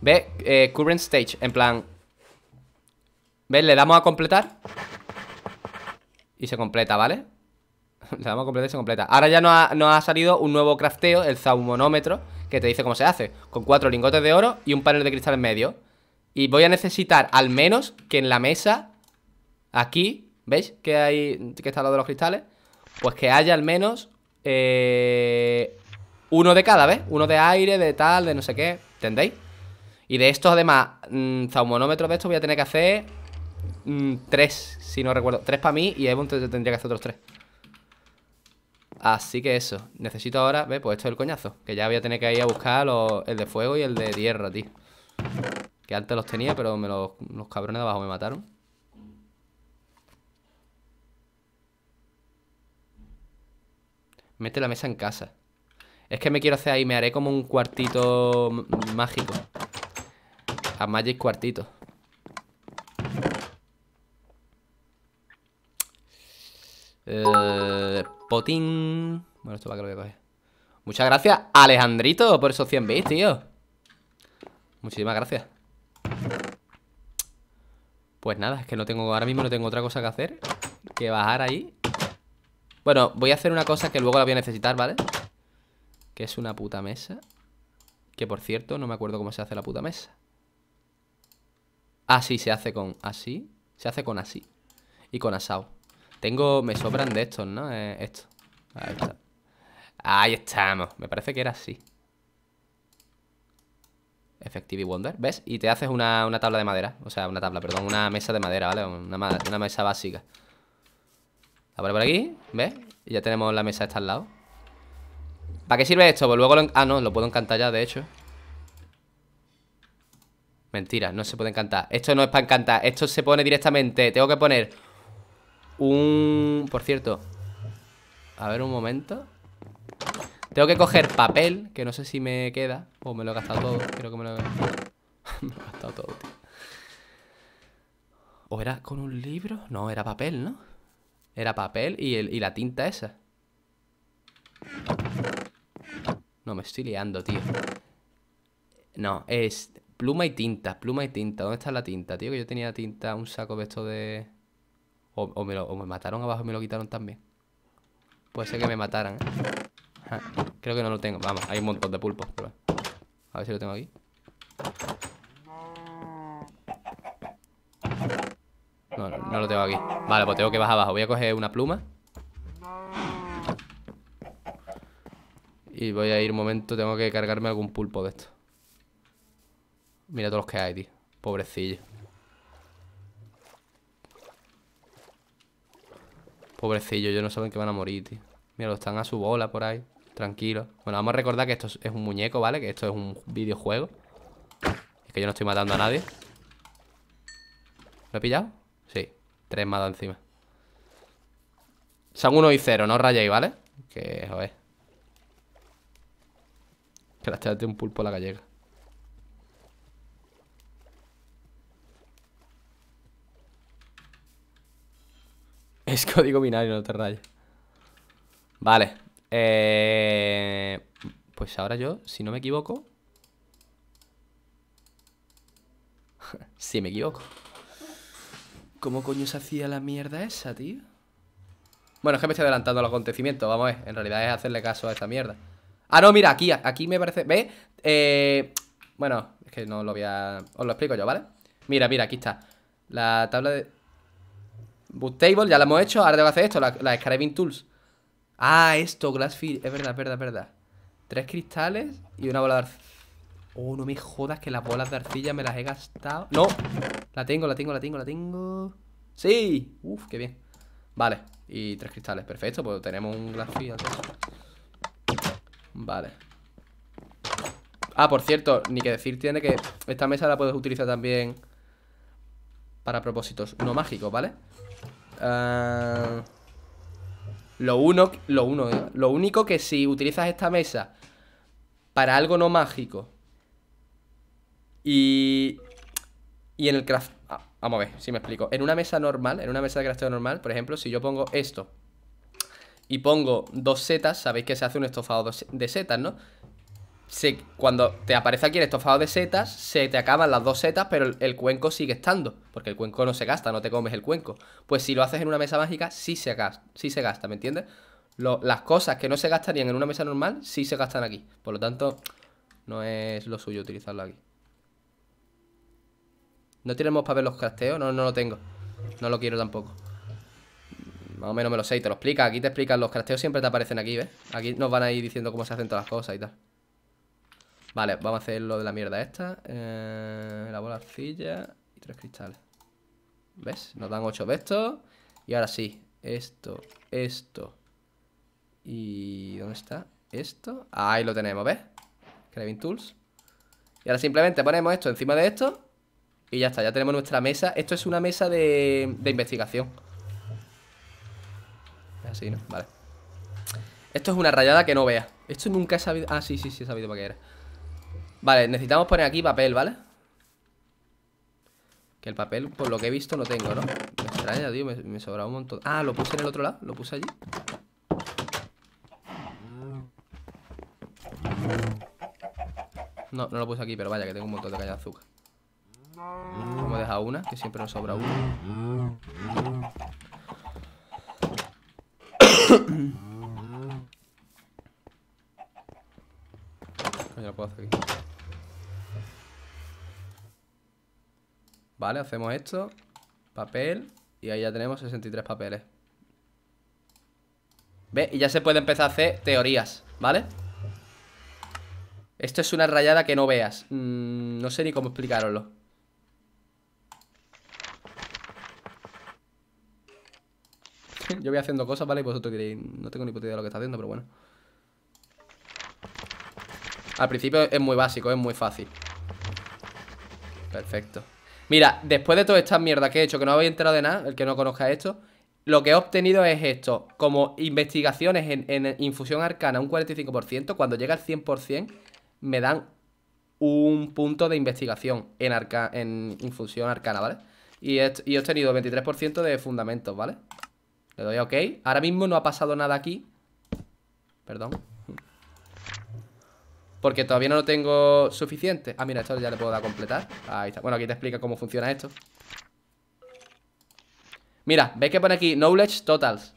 Ve eh, current stage, en plan, ¿Ves? Le damos a completar Y se completa, ¿vale? le damos a completar y se completa Ahora ya nos ha, salido un nuevo crafteo El zaumonómetro, que te dice cómo se hace Con cuatro lingotes de oro y un panel de cristal en medio Y voy a necesitar al menos Que en la mesa Aquí, ¿veis? Que hay Que está al lado de los cristales Pues que haya al menos eh, Uno de cada, ¿ves? Uno de aire, de tal, de no sé qué ¿Entendéis? Y de estos además, mm, zaumonómetros de estos voy a tener que hacer Mm, tres, si no recuerdo. Tres para mí y Evon tendría que hacer otros tres. Así que eso. Necesito ahora... Ve, pues esto es el coñazo. Que ya voy a tener que ir a buscar el de fuego y el de tierra, tío. Que antes los tenía, pero me los, los cabrones de abajo me mataron. Mete la mesa en casa. Es que me quiero hacer ahí. Me haré como un cuartito mágico. A Magic cuartito. Eh, potín. Bueno, esto va a que lo Muchas gracias, Alejandrito, por esos 100 bits, tío. Muchísimas gracias. Pues nada, es que no tengo, ahora mismo no tengo otra cosa que hacer que bajar ahí. Bueno, voy a hacer una cosa que luego la voy a necesitar, ¿vale? Que es una puta mesa. Que por cierto, no me acuerdo cómo se hace la puta mesa. Así ah, se hace con así. Se hace con así. Y con asado. Tengo... Me sobran de estos, ¿no? Eh, esto. Ahí, está. Ahí estamos. Me parece que era así. Effective Wonder, ¿ves? Y te haces una, tabla de madera, o sea, una tabla, perdón, una mesa de madera, ¿vale? Una, mesa básica. La por aquí, ¿ves? Y ya tenemos la mesa esta al lado. ¿Para qué sirve esto? Pues luego lo Ah, no, lo puedo encantar ya, de hecho. Mentira, no se puede encantar. Esto no es para encantar, esto se pone directamente. Tengo que poner un... Por cierto. A ver un momento. Tengo que coger papel, que no sé si me queda. O me lo he gastado todo. Creo que me lo he gastado. me lo he gastado todo, ¿O era con un libro? No, era papel, ¿no? Era papel y, el, y la tinta esa. No, me estoy liando, tío. No, es pluma y tinta, pluma y tinta. ¿Dónde está la tinta, tío? Que yo tenía tinta, un saco de esto de... O, me mataron abajo y me lo quitaron también. Puede ser que me mataran. ¿eh? Creo que no lo tengo. Vamos, hay un montón de pulpos. A ver si lo tengo aquí. No, no, no, lo tengo aquí. Vale, pues tengo que bajar abajo. Voy a coger una pluma. Y voy a ir un momento. Tengo que cargarme algún pulpo de esto. Mira todos los que hay, tío. Pobrecillo. Pobrecillo, yo no saben que van a morir, tío. Mira, lo están a su bola por ahí. Tranquilo. Bueno, vamos a recordar que esto es un muñeco, ¿vale? Que esto es un videojuego. Es que yo no estoy matando a nadie. ¿Lo he pillado? Sí. Tres más encima. Son uno y cero, no rayéis, ¿vale? Que, joder. Que la de un pulpo a la gallega. Es código binario, no te rayes. Vale. Eh, pues ahora yo, si no me equivoco... si me equivoco. ¿Cómo coño se hacía la mierda esa, tío? Bueno, es que me estoy adelantando al acontecimiento, vamos a ver. En realidad es hacerle caso a esta mierda. Ah, no, mira, aquí, aquí me parece... ve. Eh... Bueno, es que no lo voy a... Os lo explico yo, ¿vale? Mira, mira, aquí está. La tabla de... Boot table, ya lo hemos hecho. Ahora tengo que hacer esto, la Tools. Ah, esto, Glass Es verdad, es verdad, verdad. Tres cristales y una bola de arcilla. Oh, no me jodas que las bolas de arcilla me las he gastado. ¡No! La tengo, la tengo, la tengo, la tengo. ¡Sí! Uf, qué bien. Vale, y tres cristales. Perfecto, pues tenemos un Glass Field. Vale. Ah, por cierto, ni que decir tiene que esta mesa la puedes utilizar también para propósitos no mágicos, ¿vale? Ah, lo, uno, lo, uno, eh. lo único que si utilizas esta mesa para algo no mágico y, y en el craft... Ah, vamos a ver si me explico. En una mesa normal, en una mesa de crafteo normal, por ejemplo, si yo pongo esto y pongo dos setas, sabéis que se hace un estofado de setas, ¿no? cuando te aparece aquí el estofado de setas, se te acaban las dos setas, pero el, cuenco sigue estando, porque el cuenco no se gasta, no te comes el cuenco. Pues si lo haces en una mesa mágica, sí se gasta, sí se gasta ¿me entiendes? las cosas que no se gastarían en una mesa normal, sí se gastan aquí. Por lo tanto, no es lo suyo utilizarlo aquí. ¿No tenemos para ver los casteos? No, no lo tengo. No lo quiero tampoco. Más o menos me lo sé y te lo explica. Aquí te explican los crasteos. siempre te aparecen aquí, ¿ves? Aquí nos van a ir diciendo cómo se hacen todas las cosas y tal. Vale, vamos a hacer lo de la mierda esta. Eh, la bola arcilla y tres cristales. ¿Ves? Nos dan ocho de estos. Y ahora sí. Esto, esto. ¿Y dónde está? Esto. Ahí lo tenemos, ¿ves? Craving Tools. Y ahora simplemente ponemos esto encima de esto. Y ya está, ya tenemos nuestra mesa. Esto es una mesa de, de investigación. Así, ¿no? Vale. Esto es una rayada que no vea. Esto nunca he sabido... Ah, sí, sí, sí he sabido para qué era. Vale, necesitamos poner aquí papel, ¿vale? Que el papel, por lo que he visto, no tengo, ¿no? Me extraña, tío, me, sobra un montón Ah, lo puse en el otro lado, lo puse allí No, no lo puse aquí, pero vaya, que tengo un montón de caña de azúcar Hemos dejado una, que siempre nos sobra una Ya lo puedo hacer aquí Vale, hacemos esto. Papel. Y ahí ya tenemos 63 papeles. ¿Ve? Y ya se puede empezar a hacer teorías, ¿vale? Esto es una rayada que no veas. Mm, no sé ni cómo explicaroslo. Yo voy haciendo cosas, ¿vale? Y vosotros queréis... No tengo ni puta idea de lo que está haciendo, pero bueno. Al principio es muy básico, es muy fácil. Perfecto. Mira, después de toda esta mierda que he hecho, que no habéis enterado de nada, el que no conozca esto, lo que he obtenido es esto. Como investigaciones en, infusión arcana un 45%, cuando llega al 100% me dan un punto de investigación en, arca en infusión arcana, ¿vale? Y he, y he obtenido 23% de fundamentos, ¿vale? Le doy a OK. Ahora mismo no ha pasado nada aquí. Perdón. Porque todavía no lo tengo suficiente Ah, mira, esto ya le puedo dar a completar Ahí está, bueno, aquí te explica cómo funciona esto Mira, ves que pone aquí Knowledge Totals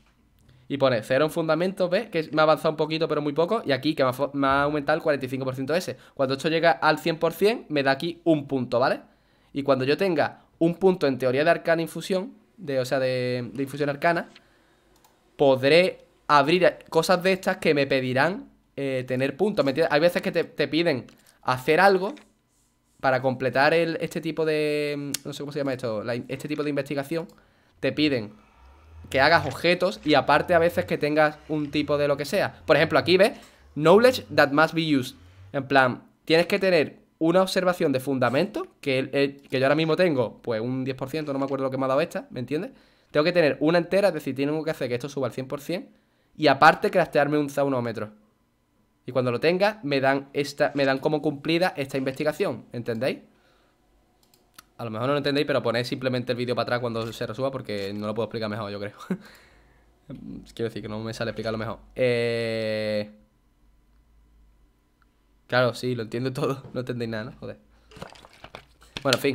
Y pone cero en fundamentos, ves que me ha avanzado un poquito pero muy poco Y aquí que me ha, aumentado el 45% ese Cuando esto llega al 100% me da aquí un punto, ¿vale? Y cuando yo tenga un punto en teoría de arcana infusión de, O sea, de infusión arcana Podré abrir cosas de estas que me pedirán eh, tener puntos, Hay veces que te, piden hacer algo para completar este tipo de. Mm, no sé cómo se llama esto. este tipo de investigación. Te piden que hagas objetos y aparte a veces que tengas un tipo de lo que sea. Por ejemplo, aquí ves knowledge that must be used. En plan, tienes que tener una observación de fundamento, que, que yo ahora mismo tengo, pues un 10%, no me acuerdo lo que me ha dado esta, ¿me entiendes? Tengo que tener una entera, es decir, tengo que hacer que esto suba al 100% y aparte craftearme un zaunómetro. Y cuando lo tenga, me dan, esta, me dan como cumplida esta investigación, ¿entendéis? A lo mejor no lo entendéis, pero ponéis simplemente el vídeo para atrás cuando se resuba porque no lo puedo explicar mejor, yo creo. Quiero decir que no me sale explicarlo mejor. Eh... Claro, sí, lo entiendo todo. No entendéis nada, ¿no? Joder. Bueno, en fin.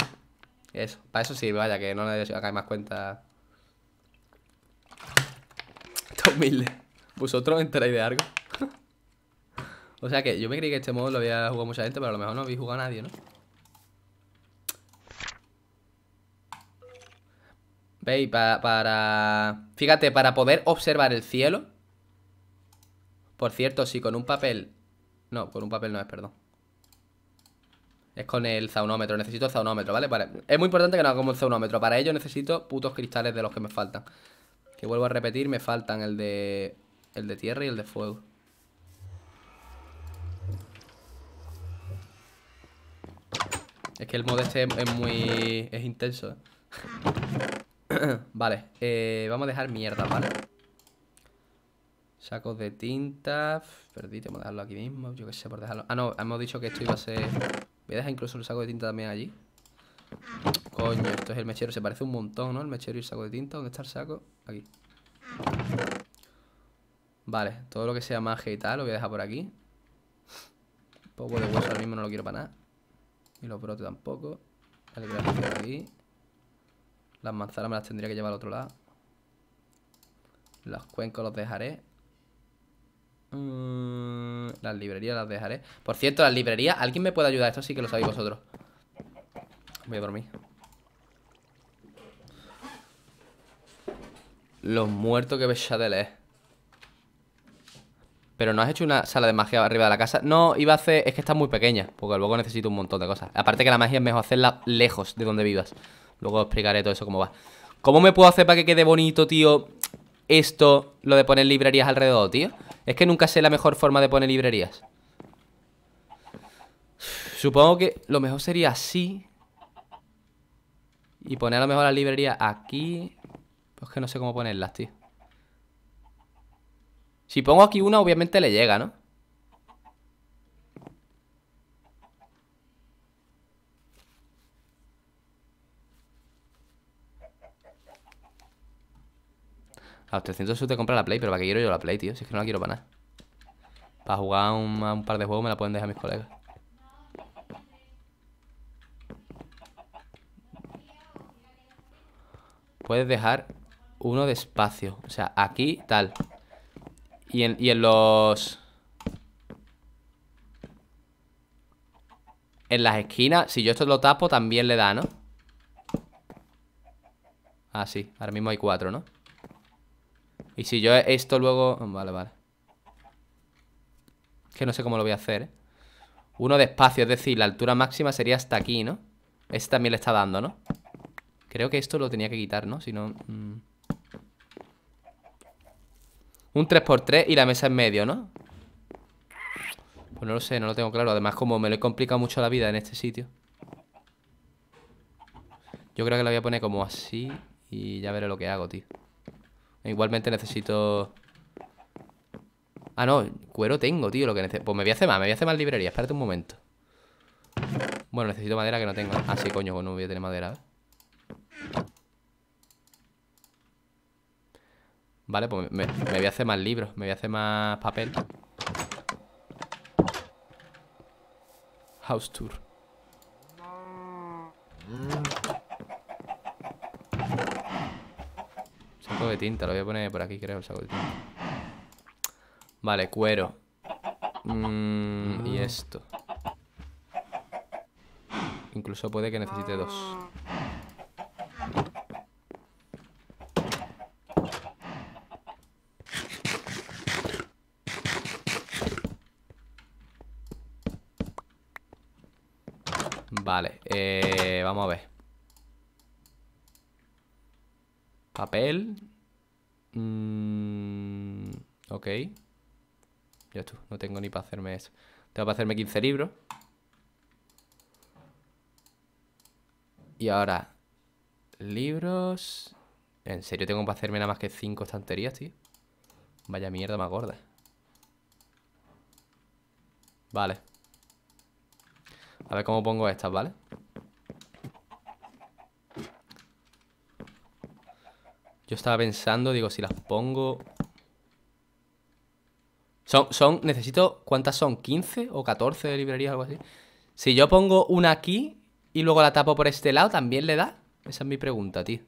Eso. Para eso sí, vaya, que no le hagáis más cuenta. Esto humilde. ¿Vosotros enteráis de algo? O sea que yo me creí que este modo lo había jugado mucha gente, pero a lo mejor no había jugado a nadie, ¿no? ¿Veis? para... Fíjate, para poder observar el cielo. Por cierto, si con un papel... No, con un papel no es, perdón. Es con el zaunómetro, necesito el zaunómetro, ¿vale? Es muy importante que no haga como el zaunómetro Para ello necesito putos cristales de los que me faltan Que vuelvo a repetir, me faltan el de... El de tierra y el de fuego Es que el mod este es muy... es intenso. ¿eh? vale, eh, vamos a dejar mierda, ¿vale? Sacos de tinta. Perdí, tengo que dejarlo aquí mismo. Yo qué sé, por dejarlo. Ah, no, hemos dicho que esto iba a ser. Voy a dejar incluso el saco de tinta también allí. Coño, esto es el mechero. Se parece un montón, ¿no? El mechero y el saco de tinta. ¿Dónde está el saco? Aquí. Vale, todo lo que sea magia y tal lo voy a dejar por aquí. Un poco de hueso ahora mismo no lo quiero para nada. Y los brotes tampoco. Las manzanas me las tendría que llevar al otro lado. Los cuencos los dejaré. Mm, las librerías las dejaré. Por cierto, las librerías. ¿Alguien me puede ayudar? Esto sí que lo sabéis vosotros. Voy a dormir. Los muertos que de le ¿eh? Pero no has hecho una sala de magia arriba de la casa. No, iba a hacer. Es que está muy pequeña. Porque luego necesito un montón de cosas. Aparte que la magia es mejor hacerla lejos de donde vivas. Luego explicaré todo eso cómo va. ¿Cómo me puedo hacer para que quede bonito, tío? Esto, lo de poner librerías alrededor, tío. Es que nunca sé la mejor forma de poner librerías. Supongo que lo mejor sería así. Y poner a lo mejor la librería aquí. Pues que no sé cómo ponerlas, tío. Si pongo aquí una, obviamente le llega, ¿no? A los 300 subs te compra la Play, pero ¿para qué quiero yo la Play, tío? Si es que no la quiero para nada. Para jugar un, un par de juegos me la pueden dejar mis colegas. Puedes dejar uno despacio O sea, aquí, tal. Y en, los... En las esquinas, si yo esto lo tapo, también le da, ¿no? Ah, sí, ahora mismo hay cuatro, ¿no? Y si yo esto luego... Vale, vale Es que no sé cómo lo voy a hacer, ¿eh? Uno de espacio, es decir, la altura máxima sería hasta aquí, ¿no? Este también le está dando, ¿no? Creo que esto lo tenía que quitar, ¿no? Si no... Mm. Un 3x3 y la mesa en medio, ¿no? Pues no lo sé, no lo tengo claro. Además, como me lo he complicado mucho la vida en este sitio. Yo creo que la voy a poner como así y ya veré lo que hago, tío. Igualmente necesito... Ah, no, cuero tengo, tío, lo que necesito. Pues me voy a hacer más, me voy a hacer más librería, espérate un momento. Bueno, necesito madera que no tengo. Ah, sí, coño, pues no voy a tener madera. ¿eh? Vale, pues me, voy a hacer más libros, me voy a hacer más papel. House Tour. Saco de tinta, lo voy a poner por aquí, creo, el saco de tinta. Vale, cuero. Mm, y esto. Incluso puede que necesite dos. vamos a ver. Papel. Mm, ok. Ya tú, no tengo ni para hacerme eso. Tengo para hacerme 15 libros. Y ahora, libros... ¿En serio tengo para hacerme nada más que 5 estanterías, tío? Vaya mierda más gorda. Vale. A ver cómo pongo estas, ¿vale? vale Yo estaba pensando, digo, si las pongo... Son, son, necesito, ¿cuántas son? ¿15 o 14 de librerías o algo así? Si yo pongo una aquí y luego la tapo por este lado, ¿también le da? Esa es mi pregunta, tío.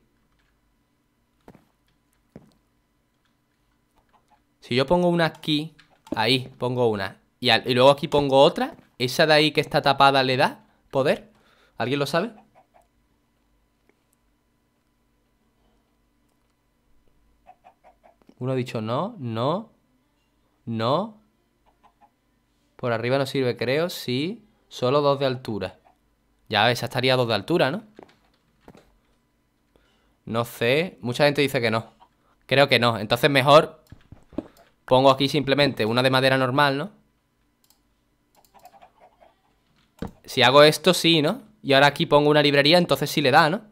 Si yo pongo una aquí, ahí pongo una, y, y luego aquí pongo otra, ¿esa de ahí que está tapada le da poder? ¿Alguien lo sabe? Uno ha dicho no, no, no. Por arriba no sirve, creo, sí. Solo dos de altura. Ya esa estaría dos de altura, ¿no? No sé. Mucha gente dice que no. Creo que no. Entonces mejor pongo aquí simplemente una de madera normal, ¿no? Si hago esto, sí, ¿no? Y ahora aquí pongo una librería, entonces sí le da, ¿no?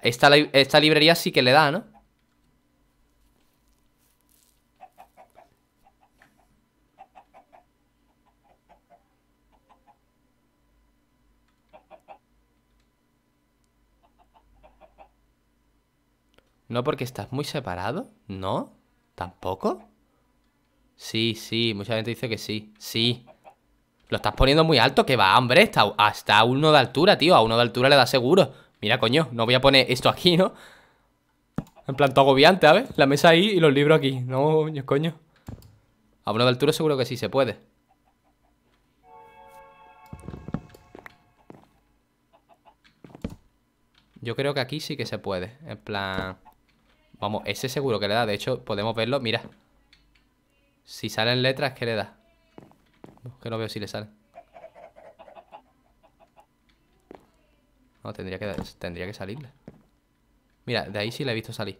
Esta, esta librería sí que le da, ¿no? No porque estás muy separado, ¿no? ¿Tampoco? Sí, sí, mucha gente dice que sí. Sí. Lo estás poniendo muy alto, que va, hombre. Está hasta a uno de altura, tío. A uno de altura le da seguro. Mira, coño, no voy a poner esto aquí, ¿no? En plan, todo agobiante, ¿sabes? La mesa ahí y los libros aquí. No, coño. A uno de altura seguro que sí se puede. Yo creo que aquí sí que se puede. En plan... Vamos, ese seguro que le da. De hecho, podemos verlo. Mira. Si salen letras, ¿qué le da? que no veo si le sale. No, tendría que, tendría que salirle. Mira, de ahí sí la he visto salir.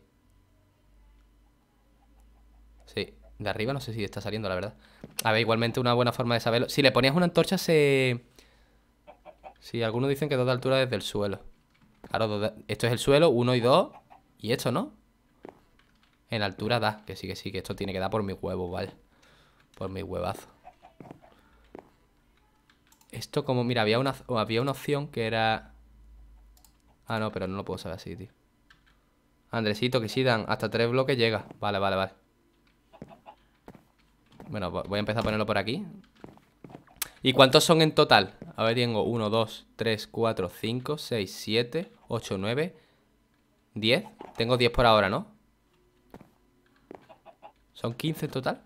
Sí, de arriba no sé si está saliendo, la verdad. A ver, igualmente una buena forma de saberlo. Si le ponías una antorcha, se... Sí, algunos dicen que dos de altura desde el suelo. Claro, esto es el suelo, uno y dos. Y esto, ¿no? En altura da, que sí, que sí, que esto tiene que dar por mi huevo, ¿vale? Por mi huevazo. Esto como, mira, había una, había una opción que era... Ah, no, pero no lo puedo saber así, tío. Andresito, que si dan hasta tres bloques llega. Vale, vale, vale. Bueno, voy a empezar a ponerlo por aquí. ¿Y cuántos son en total? A ver, tengo 1, 2, 3, 4, 5, 6, 7, 8, 9, 10. Tengo 10 por ahora, ¿no? Son 15 en total.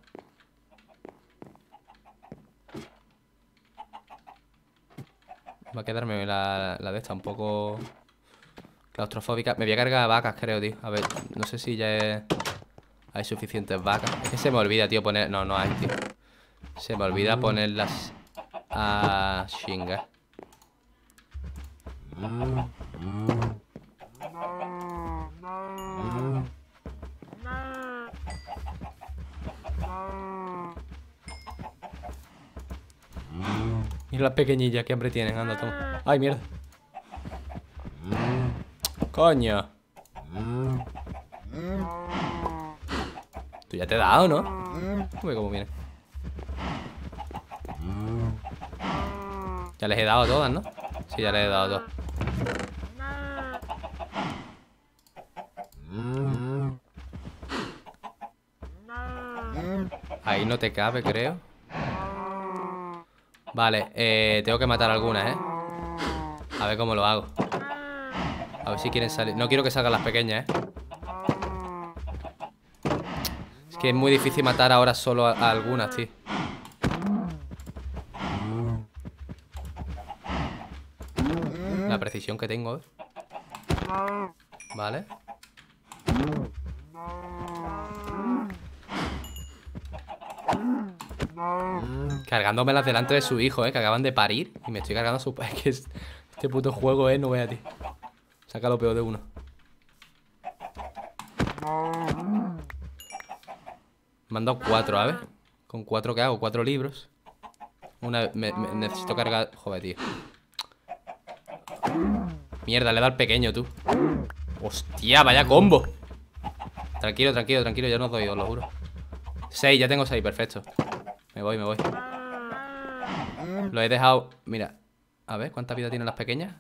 Va a quedarme la, de esta un poco claustrofóbica. Me voy a cargar vacas, creo, tío. A ver, no sé si ya hay suficientes vacas. Es que se me olvida, tío, poner... No, no hay, tío. Se me olvida ponerlas a chinga. Mm, mm. Y las pequeñillas que hambre tienen, anda, toma. Ah. Ay, mierda. Coño. Tú ya te he dado, ¿no? Uy, cómo viene. Ya les he dado todas, ¿no? Sí, ya les he dado todas. Ahí no te cabe, creo. Vale, eh, tengo que matar algunas, ¿eh? A ver cómo lo hago. A ver si quieren salir. No quiero que salgan las pequeñas, ¿eh? Es que es muy difícil matar ahora solo a, algunas, tío. La precisión que tengo, ¿eh? Vale. Mm. cargándomelas delante de su hijo, eh, que acaban de parir. Y me estoy cargando a su padre. Que este puto juego, eh, no vea, ti Saca lo peor de uno. Me cuatro, a ver. ¿Con cuatro qué hago? Cuatro libros. Una me, necesito cargar. Joder, tío. Mierda, le da al pequeño, tú. Hostia, vaya combo. Tranquilo, tranquilo, tranquilo, Ya no doy, dos, lo juro. Seis, ya tengo seis, perfecto. Me voy, me voy. Lo he dejado... Mira. A ver, ¿cuánta vida tienen las pequeñas?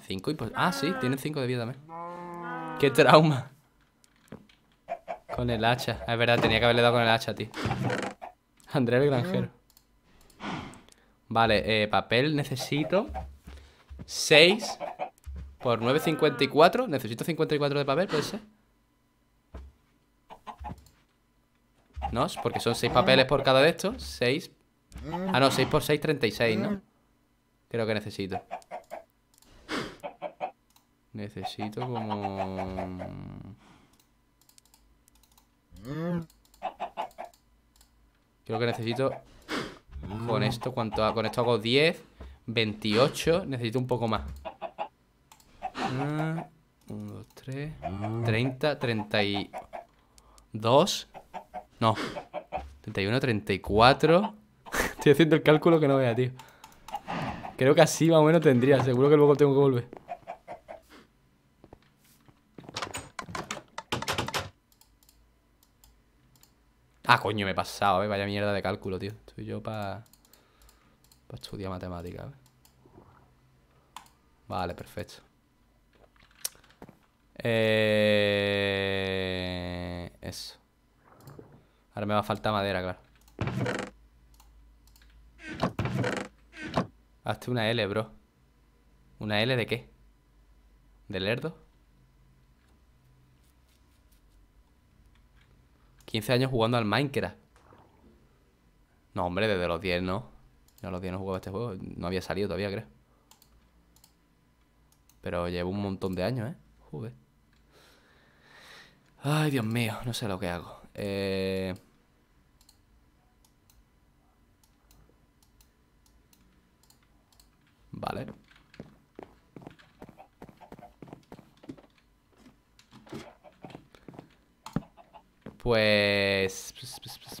Cinco y pues... Ah, sí, tienen cinco de vida también. ¡Qué trauma! Con el hacha. es verdad, tenía que haberle dado con el hacha, tío. André el granjero. Vale, eh, papel necesito... 6 por 9,54. Necesito 54 de papel, puede ser. ¿No? Porque son 6 papeles por cada de estos. 6. Ah, no, 6 por 6, 36, ¿no? Creo que necesito. Necesito como... Creo que necesito... Con esto, ¿cuánto? Ah, con esto hago 10, 28. Necesito un poco más. 1, 2, 3, 30, 32. No. 31, 34. Estoy haciendo el cálculo que no vea, tío. Creo que así más o menos tendría. Seguro que luego tengo que volver. Ah, coño, me he pasado, ¿eh? Vaya mierda de cálculo, tío. Estoy yo para... Para estudiar matemáticas, ¿eh? Vale, perfecto. Eh... Eso. Ahora me va a faltar madera, claro. Hazte una L, bro. ¿Una L de qué? ¿De lerdo? 15 años jugando al Minecraft. No, hombre, desde los 10 no. Ya los 10 no jugaba este juego. No había salido todavía, creo. Pero llevo un montón de años, ¿eh? Joder. Ay, Dios mío, no sé lo que hago. Eh... Vale. Pues, pues, pues, pues...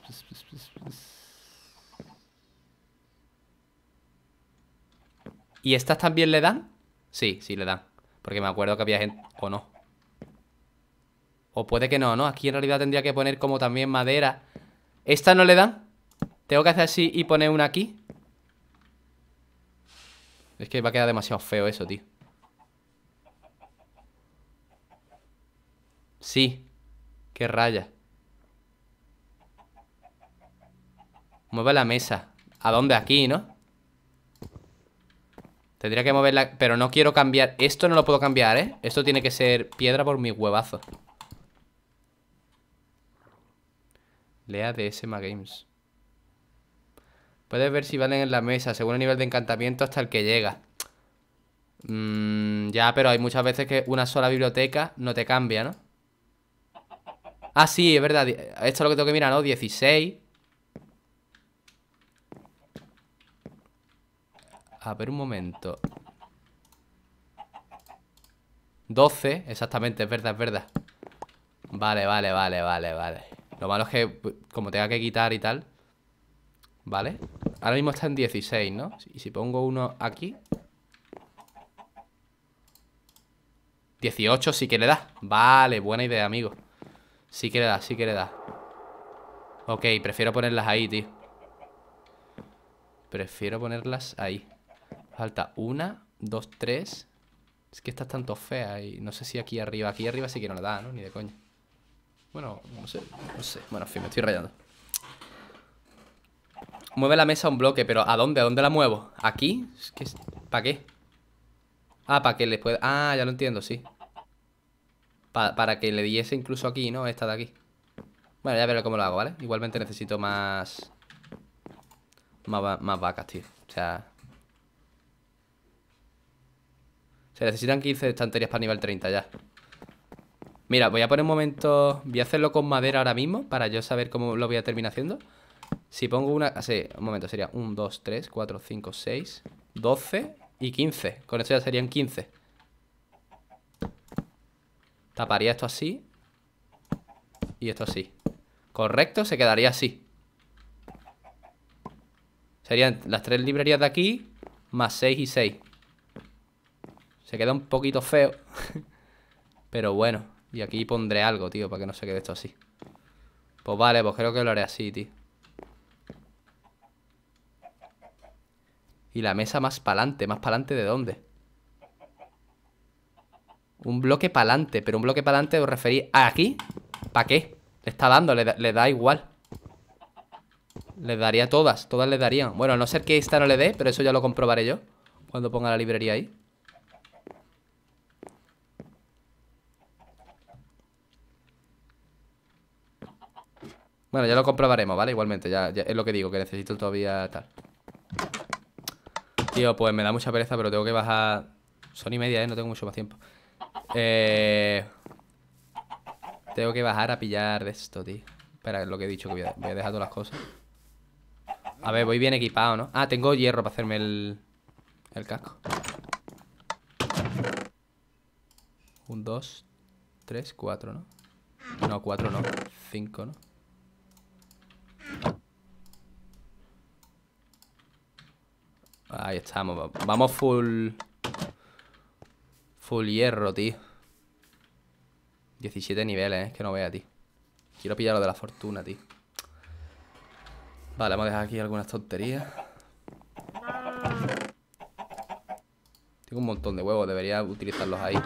¿Y estas también le dan? Sí, sí le dan. Porque me acuerdo que había gente... O no. O puede que no, ¿no? Aquí en realidad tendría que poner como también madera. ¿Esta no le dan? Tengo que hacer así y poner una aquí. Es que va a quedar demasiado feo eso, tío. Sí. Qué raya. Mueve la mesa. ¿A dónde? Aquí, ¿no? Tendría que moverla... Pero no quiero cambiar... Esto no lo puedo cambiar, ¿eh? Esto tiene que ser piedra por mi huevazo. Lea de SMA Games. Puedes ver si valen en la mesa, según el nivel de encantamiento hasta el que llega. Mm, ya, pero hay muchas veces que una sola biblioteca no te cambia, ¿no? Ah, sí, es verdad. Esto es lo que tengo que mirar, ¿no? 16. A ver un momento. 12, exactamente, es verdad, es verdad. Vale, vale, vale, vale, vale. Lo malo es que pues, como tenga que quitar y tal... ¿Vale? Ahora mismo está en 16, ¿no? Y si pongo uno aquí... 18 sí que le da. Vale, buena idea, amigo. Sí que le da, sí que le da. Ok, prefiero ponerlas ahí, tío. Prefiero ponerlas ahí. Falta una, dos, tres. Es que estas tanto feas y no sé si aquí arriba. Aquí arriba sí que no le da, ¿no? Ni de coña. Bueno, no sé, no sé. Bueno, en fin, me estoy rayando. Mueve la mesa un bloque, pero ¿a dónde? ¿A dónde la muevo? ¿Aquí? ¿Para qué? Ah, para que le pueda... Ah, ya lo entiendo, sí. para que le diese incluso aquí, ¿no? Esta de aquí. Bueno, ya veré cómo lo hago, ¿vale? Igualmente necesito más... Más, más vacas, tío. O sea... Se necesitan 15 estanterías para nivel 30 ya. Mira, voy a poner un momento... Voy a hacerlo con madera ahora mismo para yo saber cómo lo voy a terminar haciendo. Si pongo una... Así, un momento, sería 1, 2, 3, 4, 5, 6, 12 y 15. Con esto ya serían 15. Taparía esto así. Y esto así. Correcto, se quedaría así. Serían las tres librerías de aquí, más 6 y 6. Se queda un poquito feo. Pero bueno. Y aquí pondré algo, tío, para que no se quede esto así. Pues vale, pues creo que lo haré así, tío. ¿Y la mesa más pa'lante? ¿Más pa'lante de dónde? Un bloque pa'lante, pero un bloque pa'lante os referí ¿A aquí? ¿Para qué? Le está dando, le da, igual Le daría todas, todas le darían Bueno, no ser que esta no le dé, pero eso ya lo comprobaré yo Cuando ponga la librería ahí Bueno, ya lo comprobaremos, ¿vale? Igualmente, ya es lo que digo, que necesito todavía tal Tío, pues me da mucha pereza, pero tengo que bajar. Son y media, ¿eh? No tengo mucho más tiempo. Eh... Tengo que bajar a pillar de esto, tío. Espera, es lo que he dicho, que voy a, voy a dejar todas las cosas. A ver, voy bien equipado, ¿no? Ah, tengo hierro para hacerme el, el casco. Un, dos, tres, cuatro, ¿no? No, cuatro no. Cinco, ¿no? Ahí estamos. Vamos full... Full hierro, tío. 17 niveles, ¿eh? Que no vea, tío. Quiero pillar lo de la fortuna, tío. Vale, vamos a dejar aquí algunas tonterías. Tengo un montón de huevos, debería utilizarlos ahí.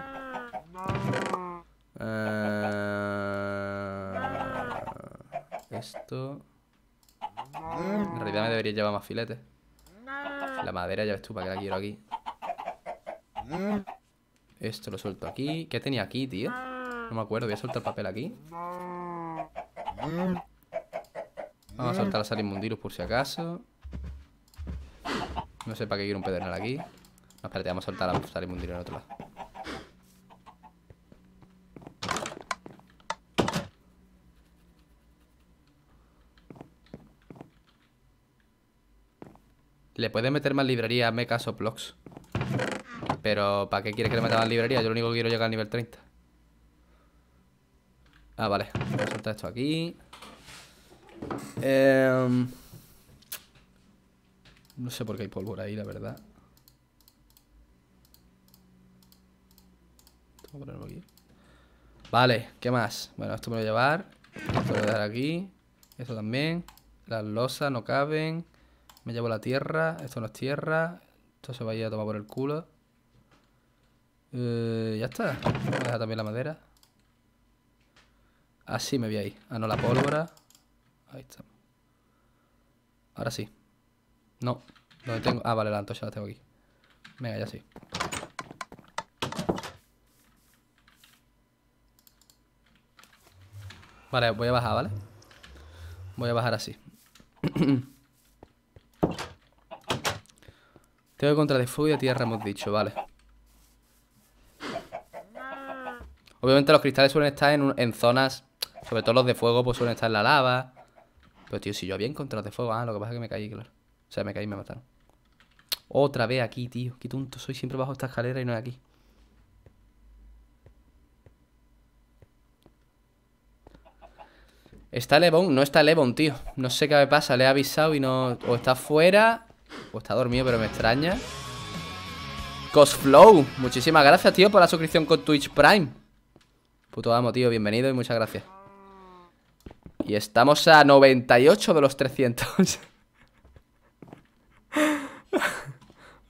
Eh, esto... En realidad me debería llevar más filetes. La madera ya ves tú, ¿para la quiero aquí? Esto lo suelto aquí. ¿Qué tenía aquí, tío? No me acuerdo, voy a soltar el papel aquí. Vamos a soltar la salimundirus por si acaso. No sé para qué quiero un pedernal aquí. No, espérate, vamos a soltar la sal al en otro lado. Le puede meter más librería a o blocks. Pero, ¿para qué quiere que le meta más librería? Yo lo único que quiero es llegar al nivel 30. Ah, vale. Voy a soltar esto aquí. Em, no sé por qué hay pólvora ahí, la verdad. aquí. Vale, ¿qué más? Bueno, esto me lo voy a llevar. Esto lo voy aquí. Esto también. Las losas no caben. Me llevo la tierra, esto no es tierra, esto se va a ir a tomar por el culo. Eh, ya está. Voy a dejar también la madera. Así me voy ahí. Ah, no, la pólvora. Ahí está. Ahora sí. No. No tengo? Ah, vale, la antorcha la tengo aquí. Venga, ya sí. Vale, voy a bajar, ¿vale? Voy a bajar así. Tengo contra de fuego y de tierra, hemos dicho, vale. Obviamente los cristales suelen estar en, zonas, sobre todo los de fuego, pues suelen estar en la lava. Pero tío, si yo había contra de fuego, ah, lo que pasa es que me caí, claro. O sea, me caí y me mataron. Otra vez aquí, tío. Qué tonto soy, siempre bajo esta escalera y no es aquí. Está Levon, no está Levon, tío. No sé qué me pasa, le he avisado y no... O está fuera o pues está dormido, pero me extraña. Cosflow, muchísimas gracias, tío, por la suscripción con Twitch Prime. Puto amo, tío, bienvenido y muchas gracias. Y estamos a 98 de los 300.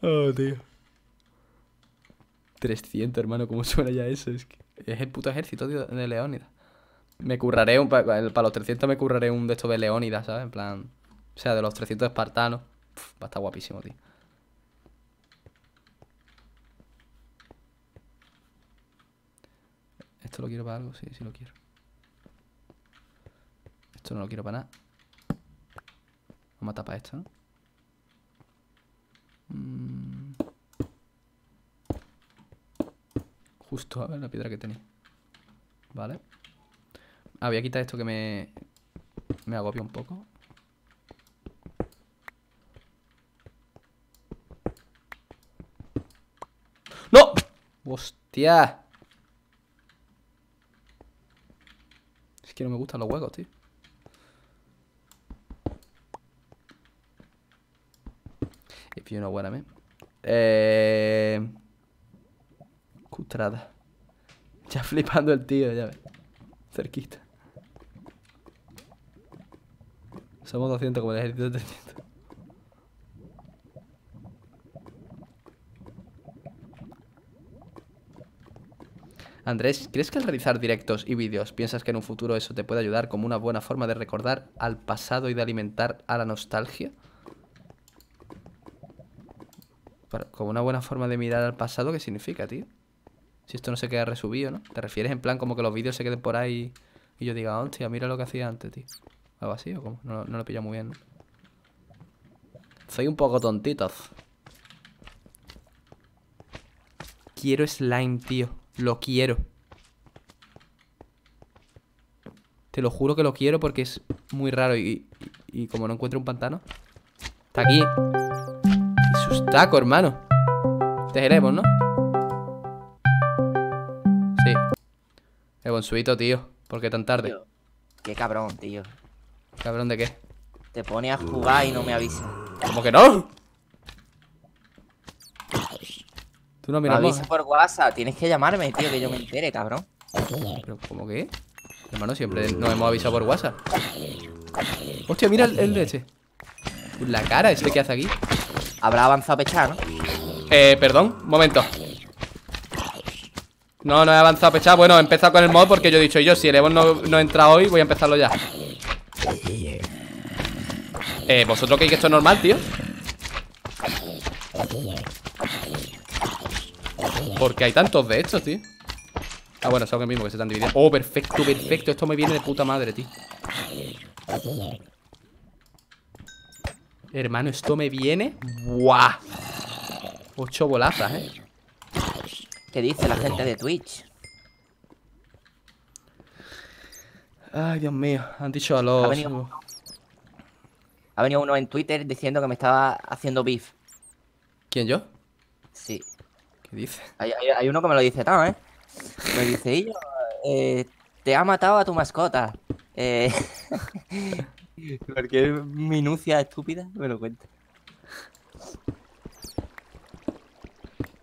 oh, tío. 300, hermano, ¿cómo suena ya eso? Es el puto ejército, tío, de Leónida. Me curraré un... Para los 300 me curraré un de estos de Leónida, ¿sabes? En plan... O sea, de los 300 espartanos va a estar guapísimo, tío. Esto lo quiero para algo, sí, sí lo quiero. Esto no lo quiero para nada. Vamos a tapar esto, ¿no? Mm. Justo, a ver la piedra que tenía. Vale. Ah, voy a quitar esto que me... Me agobia un poco. ¡Hostia! Es que no me gustan los huecos, tío. If you know what I mean. Eh... Cutrada Ya flipando el tío, ya ves. Cerquita. Somos 200 como el ejército de 300. Andrés, ¿crees que al realizar directos y vídeos piensas que en un futuro eso te puede ayudar como una buena forma de recordar al pasado y de alimentar a la nostalgia? Como una buena forma de mirar al pasado, ¿qué significa, tío? Si esto no se queda resubido, ¿no? ¿Te refieres en plan como que los vídeos se queden por ahí y yo diga, hostia, mira lo que hacía antes, tío? ¿Algo así o cómo? No, no lo pillo muy bien, ¿no? Soy un poco tontito Quiero slime, tío. Lo quiero. Te lo juro que lo quiero porque es muy raro. Y, y, como no encuentro un pantano. Está aquí. Y sus hermano. Te queremos, ¿no? Sí. El suito tío. ¿Por qué tan tarde? Qué cabrón, tío. ¿Cabrón de qué? Te pone a jugar y no me avisa. ¿Cómo que no? Tú no miras. por WhatsApp, tienes que llamarme, tío, que yo me entere, cabrón. ¿Pero cómo que? Hermano, siempre nos hemos avisado por WhatsApp. Hostia, mira el, leche este. La cara este que hace aquí. Habrá avanzado a pechar, ¿no? Eh, perdón, momento. No, no he avanzado a pechar. Bueno, he empezado con el mod porque yo he dicho yo, si el Evo no, no entra hoy, voy a empezarlo ya. Eh, ¿vosotros creéis que esto es normal, tío? Porque hay tantos de estos, tío Ah, bueno, son el mismo que se están dividiendo Oh, perfecto, perfecto Esto me viene de puta madre, tío Hermano, esto me viene ¡Buah! Ocho bolazas, ¿eh? ¿Qué dice la gente de Twitch? Ay, Dios mío Han dicho a los... ha venido uno en Twitter diciendo que me estaba haciendo beef ¿Quién, yo? Sí dice? Hay, uno que me lo dice, no, ¿eh? Me dice, y eh, te ha matado a tu mascota. Eh... Cualquier minucia estúpida me lo cuenta.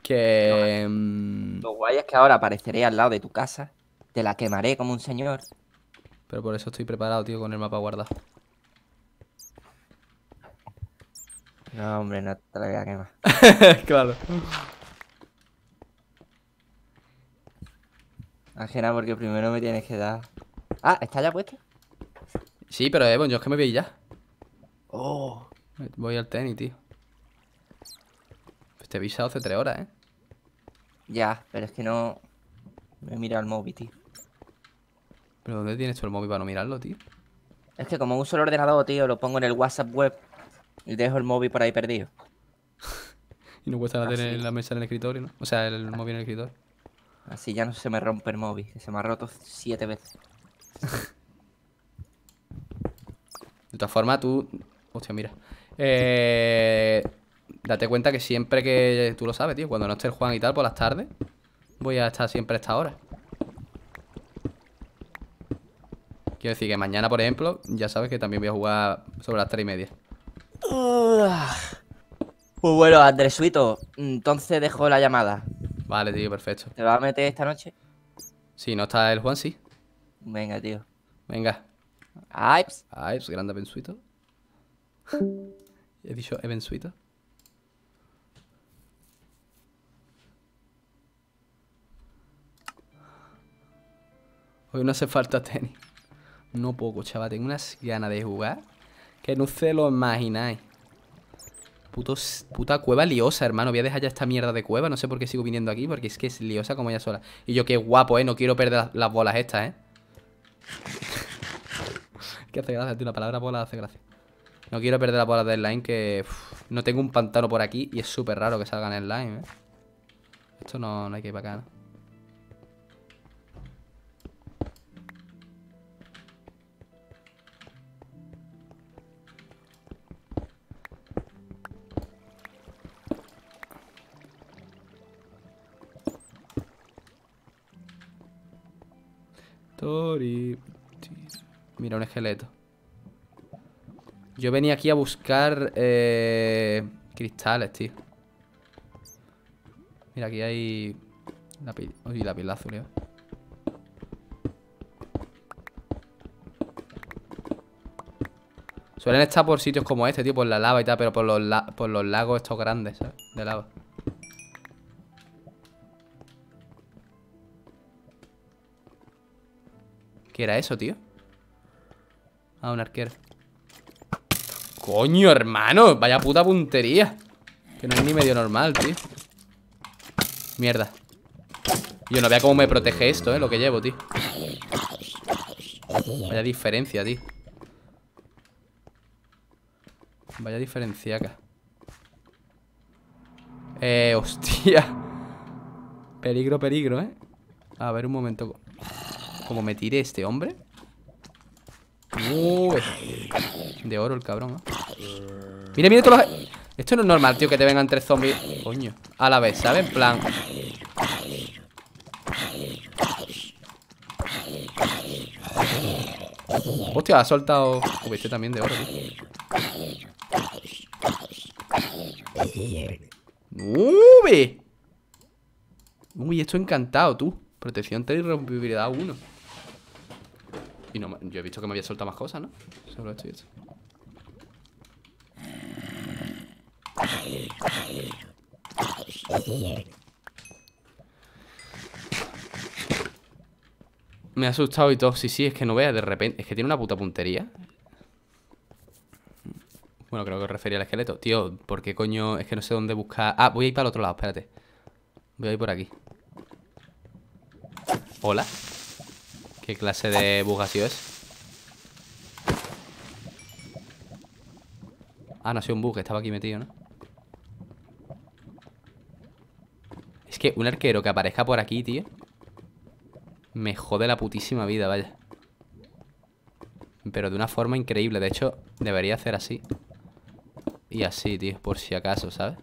Que. Mm, lo guay es que ahora apareceré al lado de tu casa. Te la quemaré como un señor. Pero por eso estoy preparado, tío, con el mapa guardado. No, hombre, no te la voy a quemar. claro. Ajena, porque primero me tienes que dar. Ah, ¿está ya puesto? Sí, pero eh, yo es que me voy ya. Oh. Voy al tenis, tío. Pues te he avisado hace tres horas, ¿eh? Ya, pero es que no. Me he mirado el móvil, tío. ¿Pero dónde tienes tú el móvil para no mirarlo, tío? Es que como uso el ordenador, tío, lo pongo en el WhatsApp web y dejo el móvil por ahí perdido. y no cuesta nada tener la mesa en el escritorio, ¿no? O sea, el móvil en el escritorio. Así ya no se me rompe el móvil, se me ha roto siete veces. de todas formas, tú... Hostia, mira. Eh... Date cuenta que siempre que... Tú lo sabes, tío. Cuando no esté el Juan y tal, por las tardes, voy a estar siempre a esta hora. Quiero decir que mañana, por ejemplo, ya sabes que también voy a jugar sobre las tres y media. pues bueno, Andresuito, entonces dejo la llamada. Vale, tío, perfecto. ¿Te vas a meter esta noche? Sí, no está el Juan, sí. Venga, tío. Venga. ¡Ay! pues, grande pensuito. He dicho evensuito. Eh, Hoy no hace falta tenis. No poco, chaval. Tengo unas ganas de jugar que no se lo imagináis puta cueva liosa, hermano. Voy a dejar ya esta mierda de cueva. No sé por qué sigo viniendo aquí, porque es que es liosa como ella sola. Y yo, qué guapo, ¿eh? No quiero perder las, bolas estas, ¿eh? que hace gracia, tío. La palabra bola hace gracia. No quiero perder las bolas de slime, que... no tengo un pantano por aquí y es súper raro que salgan slime, ¿eh? Esto no, no hay que ir para acá, ¿no? Y. Mira, un esqueleto. Yo venía aquí a buscar eh, cristales, tío. Mira, aquí hay... La pila, uy, la azul, eh. Suelen estar por sitios como este, tío, por la lava y tal, pero por los, por los lagos estos grandes, ¿sabes? De lava. ¿Qué era eso, tío? Ah, un arquero Coño, hermano Vaya puta puntería Que no es ni medio normal, tío Mierda Yo no vea cómo me protege esto, eh Lo que llevo, tío Vaya diferencia, tío Vaya diferencia acá. Eh, hostia Peligro, peligro, eh A ver, un momento como me tiré este hombre. de oro el cabrón, ¿eh? Mira, mira todos los... Esto no es normal, tío, que te vengan tres zombies Coño, a la vez, ¿sabes? En plan Hostia, ha soltado Uy, este también de oro, tío ¡Uy! Uy, esto encantado, tú Protección 3 y uno. 1 y no, yo he visto que me había soltado más cosas, ¿no? Solo esto y esto. Me ha asustado y todo. Sí, sí, es que no vea de repente. Es que tiene una puta puntería. Bueno, creo que refería al esqueleto. Tío, ¿por qué coño? Es que no sé dónde buscar. Ah, voy a ir para el otro lado, espérate. Voy a ir por aquí. Hola. ¿Qué clase de bugacio es? Ah, no ha sido un bug, estaba aquí metido, ¿no? Es que un arquero que aparezca por aquí, tío Me jode la putísima vida, vaya Pero de una forma increíble De hecho, debería hacer así Y así, tío, por si acaso, ¿sabes?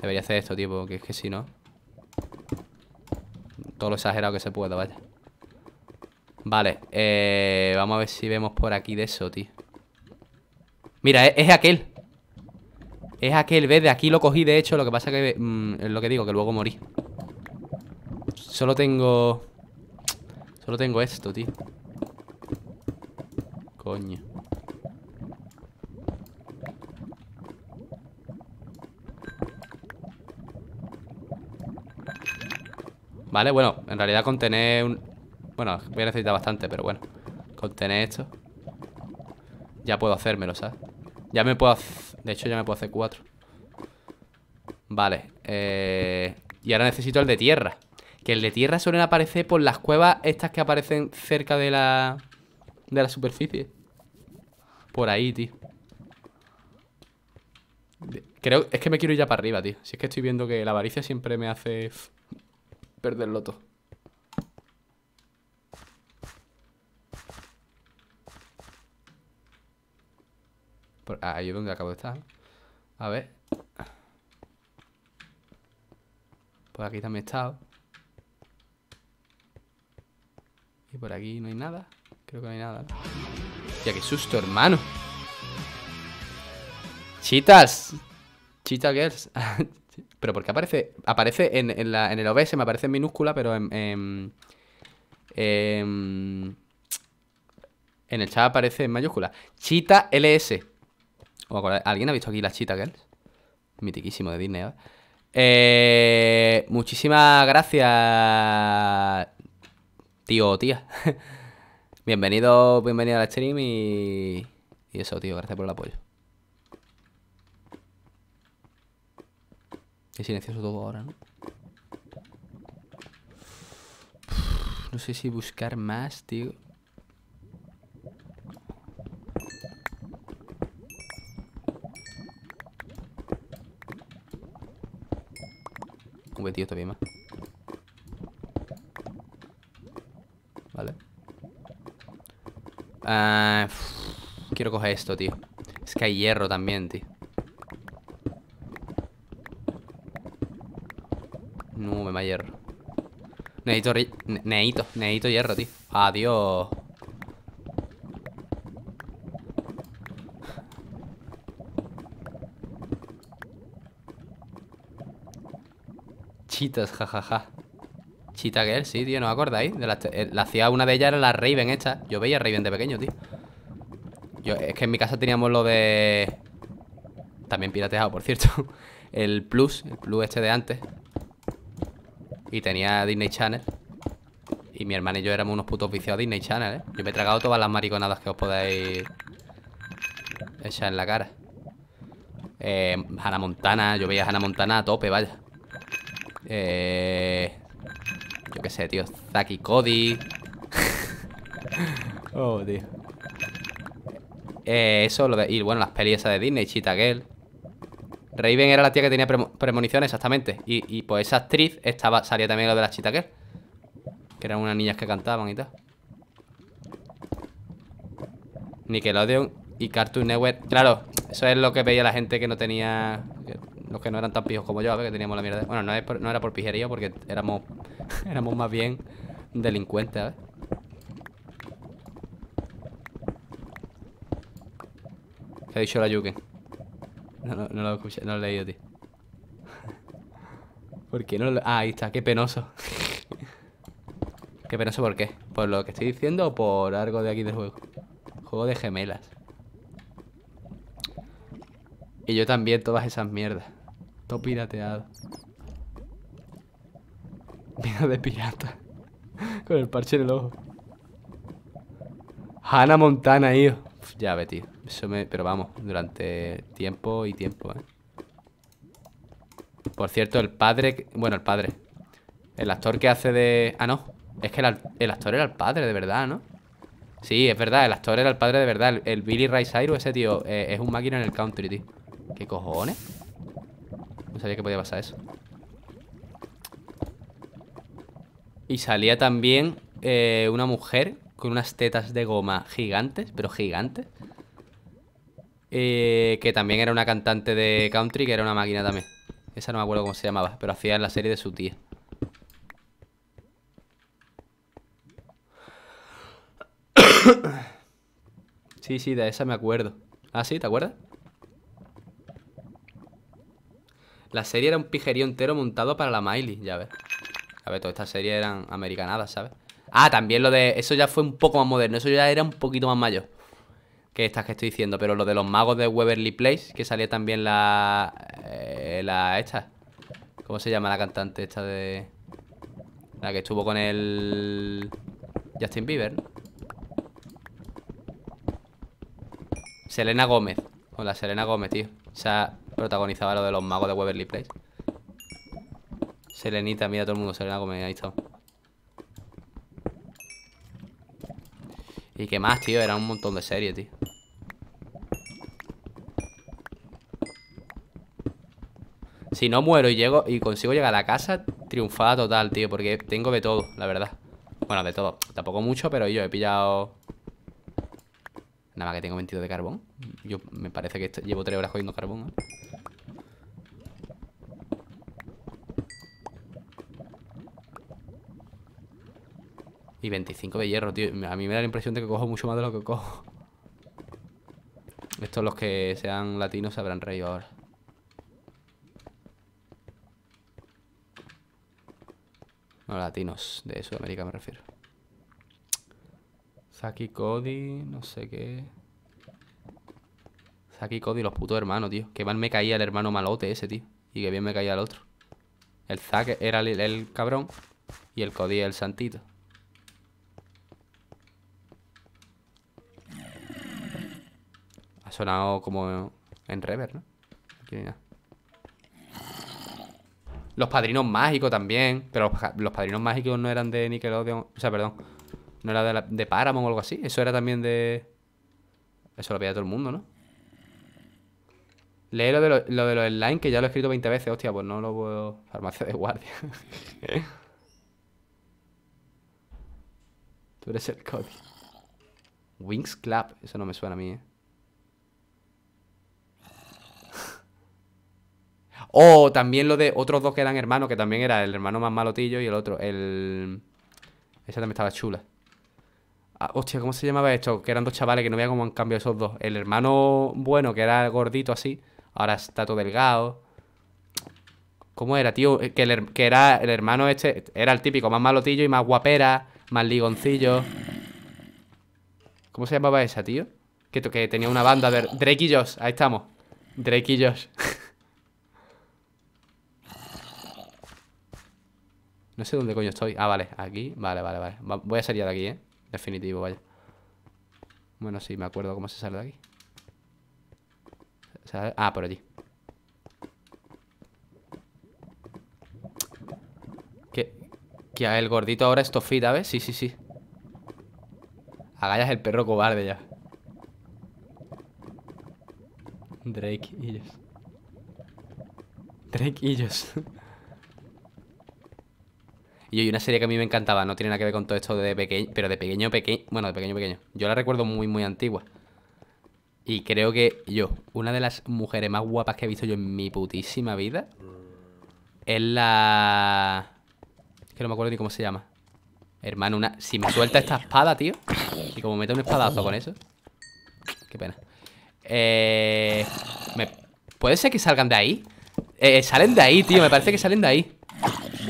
Debería hacer esto, tío, porque es que si no todo lo exagerado que se pueda, vaya. Vale, eh, vamos a ver si vemos por aquí de eso, tío. Mira, es, aquel. Es aquel, ¿ves? De aquí lo cogí, de hecho, lo que pasa que... Mm, es lo que digo, que luego morí. Solo tengo... Solo tengo esto, tío. Coño. Vale, bueno, en realidad contener un... Bueno, voy a necesitar bastante, pero bueno Con esto Ya puedo hacérmelo, ¿sabes? Ya me puedo De hecho ya me puedo hacer cuatro Vale eh, Y ahora necesito el de tierra Que el de tierra suelen aparecer por las cuevas Estas que aparecen cerca de la... De la superficie Por ahí, tío Creo... Es que me quiero ir ya para arriba, tío Si es que estoy viendo que la avaricia siempre me hace perderlo todo. Por, ¿Ahí yo acabo de estar. A ver. Por aquí también he estado. Y por aquí no hay nada. Creo que no hay nada. Ya qué susto, hermano. Chitas. Chita girls. Pero porque aparece. Aparece en, el OBS, me aparece en minúscula, pero en, en. el chat aparece en mayúscula. Chita LS. ¿Alguien ha visto aquí la Chita Girls? Mitiquísimo de Disney, ¿eh? Eh, muchísimas gracias, tío o tía. bienvenido, bienvenido al stream y, y eso, tío, gracias por el apoyo. Es silencioso todo ahora, ¿no? No sé si buscar más, tío. Un tío todavía más. Vale. Ah, quiero coger esto, tío. Es que hay hierro también, tío. No, me va hierro. Necesito, hierro, tío. Adiós. Chitas, jajaja. Chita él sí, tío, ¿no os acordáis? De eh, la, ciudad, una de ellas era la Raven hecha Yo veía Raven de pequeño, tío. es que en mi casa teníamos lo de... También pirateado, por cierto. El plus, el plus este de antes. Y tenía Disney Channel. Y mi hermana y yo éramos unos putos viciados a Disney Channel, ¿eh? Yo me he tragado todas las mariconadas que os podáis echar en la cara. Eh, Hannah Montana, yo veía Hannah Montana a tope, vaya. Eh, yo qué sé, tío. Zaki Cody. oh, tío. Eh, eso, lo de, y bueno, las pelis esas de Disney, Cheetah Girl. Raven era la tía que tenía premoniciones, exactamente. Y, pues esa actriz estaba, salía también lo de las Chitaker. Que eran unas niñas que cantaban y tal. Nickelodeon y Cartoon Network. Claro, eso es lo que veía la gente que no tenía. los que no eran tan pijos como yo, a ver, que teníamos la mierda. Bueno, no, era por pijería, porque éramos, éramos más bien delincuentes, a ver. ¿Qué ha dicho la Yuken? No, no, lo he no lo he leído, tío. ¿Por qué no lo... Ah, ahí está, qué penoso. qué penoso, ¿por qué? ¿Por lo que estoy diciendo o por algo de aquí del juego? Juego de gemelas. Y yo también todas esas mierdas. Todo pirateado. mira de pirata. Con el parche en el ojo. Hannah Montana, tío Ya ve, tío. Eso me... Pero vamos, durante tiempo y tiempo, ¿eh? Por cierto, el padre... Bueno, el padre. El actor que hace de... Ah, no. Es que el, actor era el padre, de verdad, ¿no? Sí, es verdad. El actor era el padre de verdad. El, Billy Ray Cyrus, ese tío, eh, es un máquina en el country, tío. ¿Qué cojones? No sabía que podía pasar eso. Y salía también eh, una mujer con unas tetas de goma gigantes, pero gigantes. Eh, que también era una cantante de country, que era una máquina también. Esa no me acuerdo cómo se llamaba, pero hacía en la serie de su tía. sí, sí, de esa me acuerdo. Ah, sí, ¿te acuerdas? La serie era un pijerío entero montado para la Miley, ya ves. A ver, todas estas series eran americanadas, ¿sabes? Ah, también lo de... Eso ya fue un poco más moderno, eso ya era un poquito más mayor que estas que estoy diciendo, pero lo de los magos de Weberly Place, que salía también la... Eh, la esta. ¿Cómo se llama la cantante esta de...? La que estuvo con el... Justin Bieber. Selena Gómez. Hola, la Selena Gómez, tío. O sea, protagonizaba lo de los magos de Weberly Place. Selenita, mira todo el mundo, Selena Gómez, ahí está. Y qué más, tío, Era un montón de series, tío Si no muero y llego y consigo llegar a la casa Triunfada total, tío, porque tengo de todo, la verdad Bueno, de todo, tampoco mucho, pero yo he pillado Nada más que tengo 22 de carbón Yo me parece que llevo 3 horas cogiendo carbón ¿eh? Y 25 de hierro, tío. A mí me da la impresión de que cojo mucho más de lo que cojo. Estos los que sean latinos habrán reído ahora. No, latinos, de Sudamérica me refiero. Saki Cody, no sé qué. Saki Cody, los putos hermanos, tío. Que mal me caía el hermano malote ese, tío. Y que bien me caía el otro. El Zack era el, el cabrón. Y el Cody el santito. sonado como en rever, ¿no? Aquí Los padrinos mágicos también. Pero los, padrinos mágicos no eran de Nickelodeon. O sea, perdón. No era de, Paramount o algo así. Eso era también de. Eso lo veía todo el mundo, ¿no? Lee lo de, los online, que ya lo he escrito 20 veces. Hostia, pues no lo puedo. Farmacia de guardia. Tú eres el Cody. Wings Club. Eso no me suena a mí, ¿eh? O también lo de otros dos que eran hermanos, que también era el hermano más malotillo y el otro, el... Esa también estaba chula. Ah, hostia, ¿cómo se llamaba esto? Que eran dos chavales que no veía cómo han cambiado esos dos. El hermano bueno, que era gordito así, ahora está todo delgado. ¿Cómo era, tío? Eh, que, era el hermano este, era el típico, más malotillo y más guapera, más ligoncillo. ¿Cómo se llamaba esa, tío? Que, tenía una banda de... Drake y ahí estamos. Drake y No sé dónde coño estoy. Ah, vale, aquí. Vale, vale, vale. voy a salir de aquí, ¿eh? Definitivo, vaya. Bueno, sí, me acuerdo cómo se sale de aquí. Ah, por allí. Que, que el gordito ahora es tofita, ¿ves? Sí, sí, sí. Agallas el perro cobarde ya. Drake ellos Drake ellos Y hay una serie que a mí me encantaba, no tiene nada que ver con todo esto de pequeño, pero de pequeño, pequeño, bueno, de pequeño, pequeño. Yo la recuerdo muy, muy antigua. Y creo que yo, una de las mujeres más guapas que he visto yo en mi putísima vida, es la... Es que no me acuerdo ni cómo se llama. Hermano, una... Si me suelta esta espada, tío. Y como mete un espadazo con eso. Qué pena. Eh... ¿Puede ser que salgan de ahí? Eh, eh, salen de ahí, tío. Me parece que salen de ahí.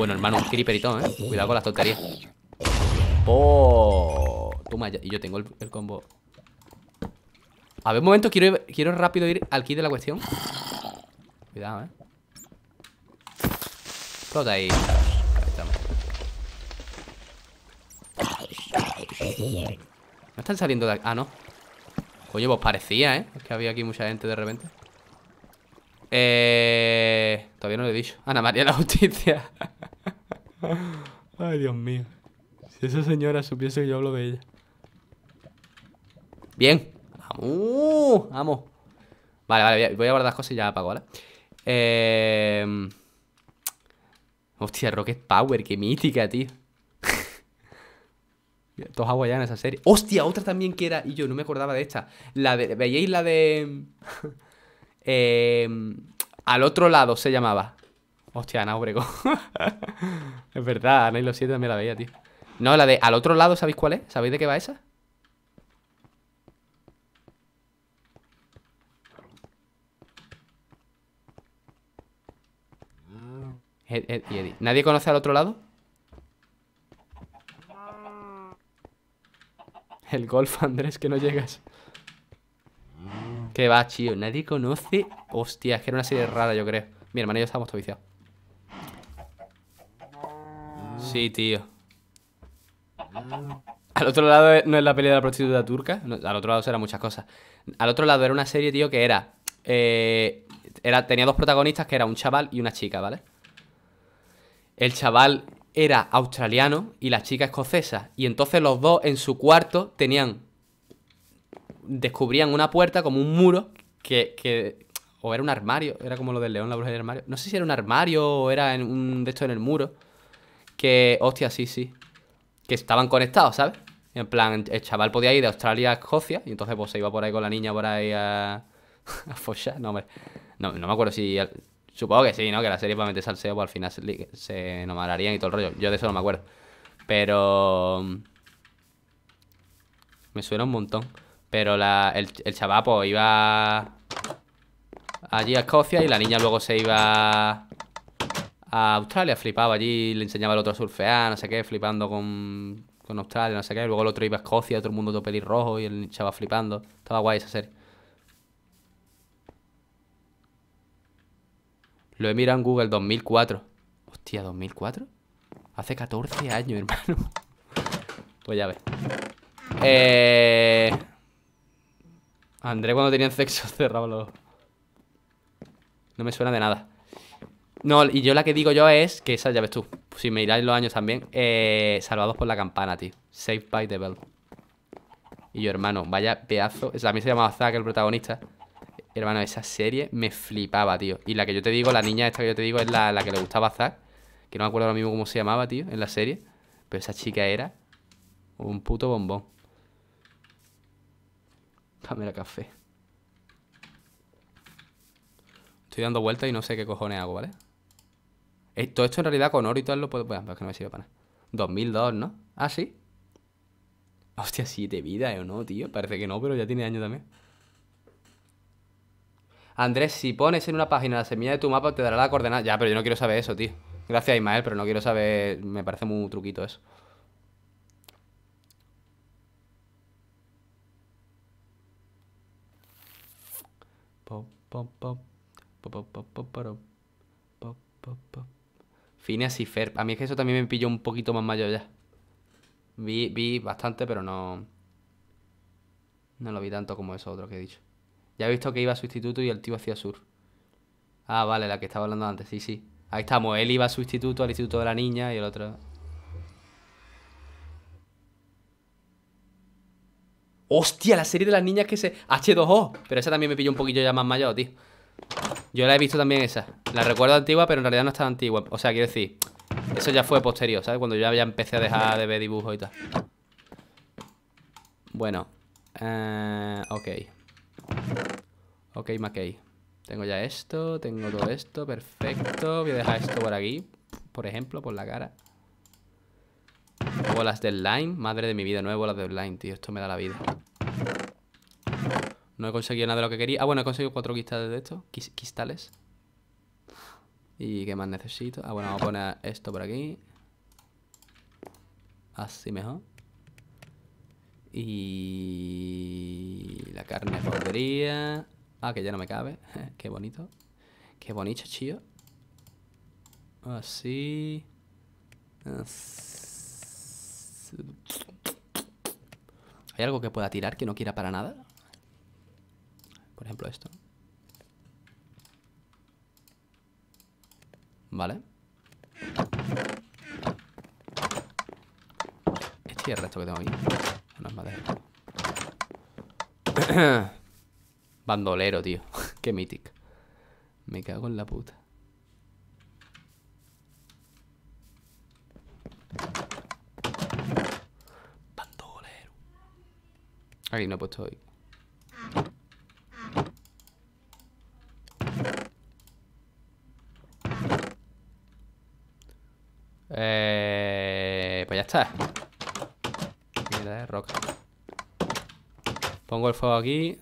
Bueno, hermano, un creeper y todo, ¿eh? Cuidado con las tonterías. ¡Oh! Toma, y yo tengo el, combo. A ver, un momento, quiero, rápido ir al kit de la cuestión. Cuidado, ¿eh? Explota ahí. Ahí estamos. No están saliendo de aquí. Ah, no. Coño, pues parecía, ¿eh? Es que había aquí mucha gente de repente. Eh... Todavía no lo he dicho. Ana María la Justicia. Ay, Dios mío. Si esa señora supiese que yo hablo de ella. Bien. Vamos. Vale, vale, voy a guardar las cosas y ya apago, ¿vale? Eh... Hostia, Rocket Power, qué mítica, tío. Dos aguas en esa serie. Hostia, otra también que era. Y yo no me acordaba de esta. La de. ¿Veíais la de. eh, al otro lado se llamaba. Hostia, Ana es verdad, Ana y los 7 también la veía, tío. No, la de al otro lado, ¿sabéis cuál es? ¿Sabéis de qué va esa? ¿Nadie conoce al otro lado? El golf, Andrés, que no llegas. ¿Qué va, tío? Nadie conoce. Hostia, es que era una serie rara, yo creo. Mi hermano y yo estábamos viciados. Sí, tío. Al otro lado no es la pelea de la prostituta turca. al otro lado será muchas cosas. Al otro lado era una serie, tío, que era. Eh, era tenía dos protagonistas que era un chaval y una chica, ¿vale? El chaval era australiano y la chica escocesa. Y entonces los dos en su cuarto tenían. Descubrían una puerta como un muro que, o era un armario, era como lo del león, la bruja del armario. No sé si era un armario o era en un de esto en el muro que, hostia, sí, sí, que estaban conectados, ¿sabes? En plan, el chaval podía ir de Australia a Escocia y entonces pues se iba por ahí con la niña por ahí a, a no, hombre. No, no me acuerdo si... Supongo que sí, ¿no? Que la serie para meter salseo pues al final se, se y todo el rollo. Yo de eso no me acuerdo. Pero... Mm, me suena un montón. Pero el, el chaval pues iba allí a Escocia y la niña luego se iba a Australia, flipaba allí, le enseñaba al otro a surfear, no sé qué, flipando con, Australia, no sé qué. Luego el otro iba a Escocia, Otro mundo todo pelirrojo y el chaval flipando. Estaba guay esa serie. Lo he mirado en Google 2004. Hostia, ¿2004? Hace 14 años, hermano. Pues ya ves. Eh... André cuando tenían sexo cerraba los... No me suena de nada. No, y yo la que digo yo es que esa, ya ves tú, si me miráis los años también, eh, Salvados por la campana, tío. Saved by the Bell. Y yo, hermano, vaya pedazo. a mí se llamaba Zack el protagonista. Hermano, esa serie me flipaba, tío. Y la que yo te digo, la niña esta que yo te digo, es la, la que le gustaba a Zack. Que no me acuerdo ahora mismo cómo se llamaba, tío, en la serie. Pero esa chica era un puto bombón. Dame la café. Estoy dando vueltas y no sé qué cojones hago, ¿vale? Eh, todo esto en realidad con oro y todo lo puedo. Bueno, es pues que no me sirve para nada. 2002, ¿no? Ah, sí. Hostia, de vida ¿eh? ¿o no, tío? Parece que no, pero ya tiene año también. Andrés, si pones en una página la semilla de tu mapa, te dará la coordenada. Ya, pero yo no quiero saber eso, tío. Gracias, Ismael, pero no quiero saber. Me parece muy truquito eso. pop, pop. Pop, pop, pop, pop, pop, pop, Vine así Ferb. A mí es que eso también me pilló un poquito más mayor ya. Vi, bastante, pero no. No lo vi tanto como eso otro que he dicho. Ya he visto que iba a su y el tío hacía sur. Ah, vale, la que estaba hablando antes, sí, sí. Ahí estamos, él iba a su al instituto de la niña y el otro. ¡Hostia! La serie de las niñas que se. H2O. Pero esa también me pilló un poquito ya más mayor, tío. Yo la he visto también esa. La recuerdo antigua, pero en realidad no estaba antigua. O sea, quiero decir, eso ya fue posterior, ¿sabes? Cuando yo ya empecé a dejar de ver dibujos y tal. Bueno. Eh, ok. Ok, Mackey. Tengo ya esto, tengo todo esto, perfecto. Voy a dejar esto por aquí, por ejemplo, por la cara. Bolas del line Madre de mi vida, hay bolas de line tío. Esto me da la vida. No he conseguido nada de lo que quería. Ah, bueno, he conseguido cuatro cristales de estos. Cristales. ¿Y qué más necesito? Ah, bueno, vamos a poner esto por aquí. Así mejor. Y la carne podría. Ah, que ya no me cabe. qué bonito. Qué bonito, chío. Así. Así. ¿Hay algo que pueda tirar que no quiera para nada? Por ejemplo esto. Vale. Este es el resto que tengo aquí. No es madera. Bandolero, tío. Qué mític. Me cago en la puta. Bandolero. Aquí no he puesto hoy. Eh, pues ya está. Eh, roca. Pongo el fuego aquí.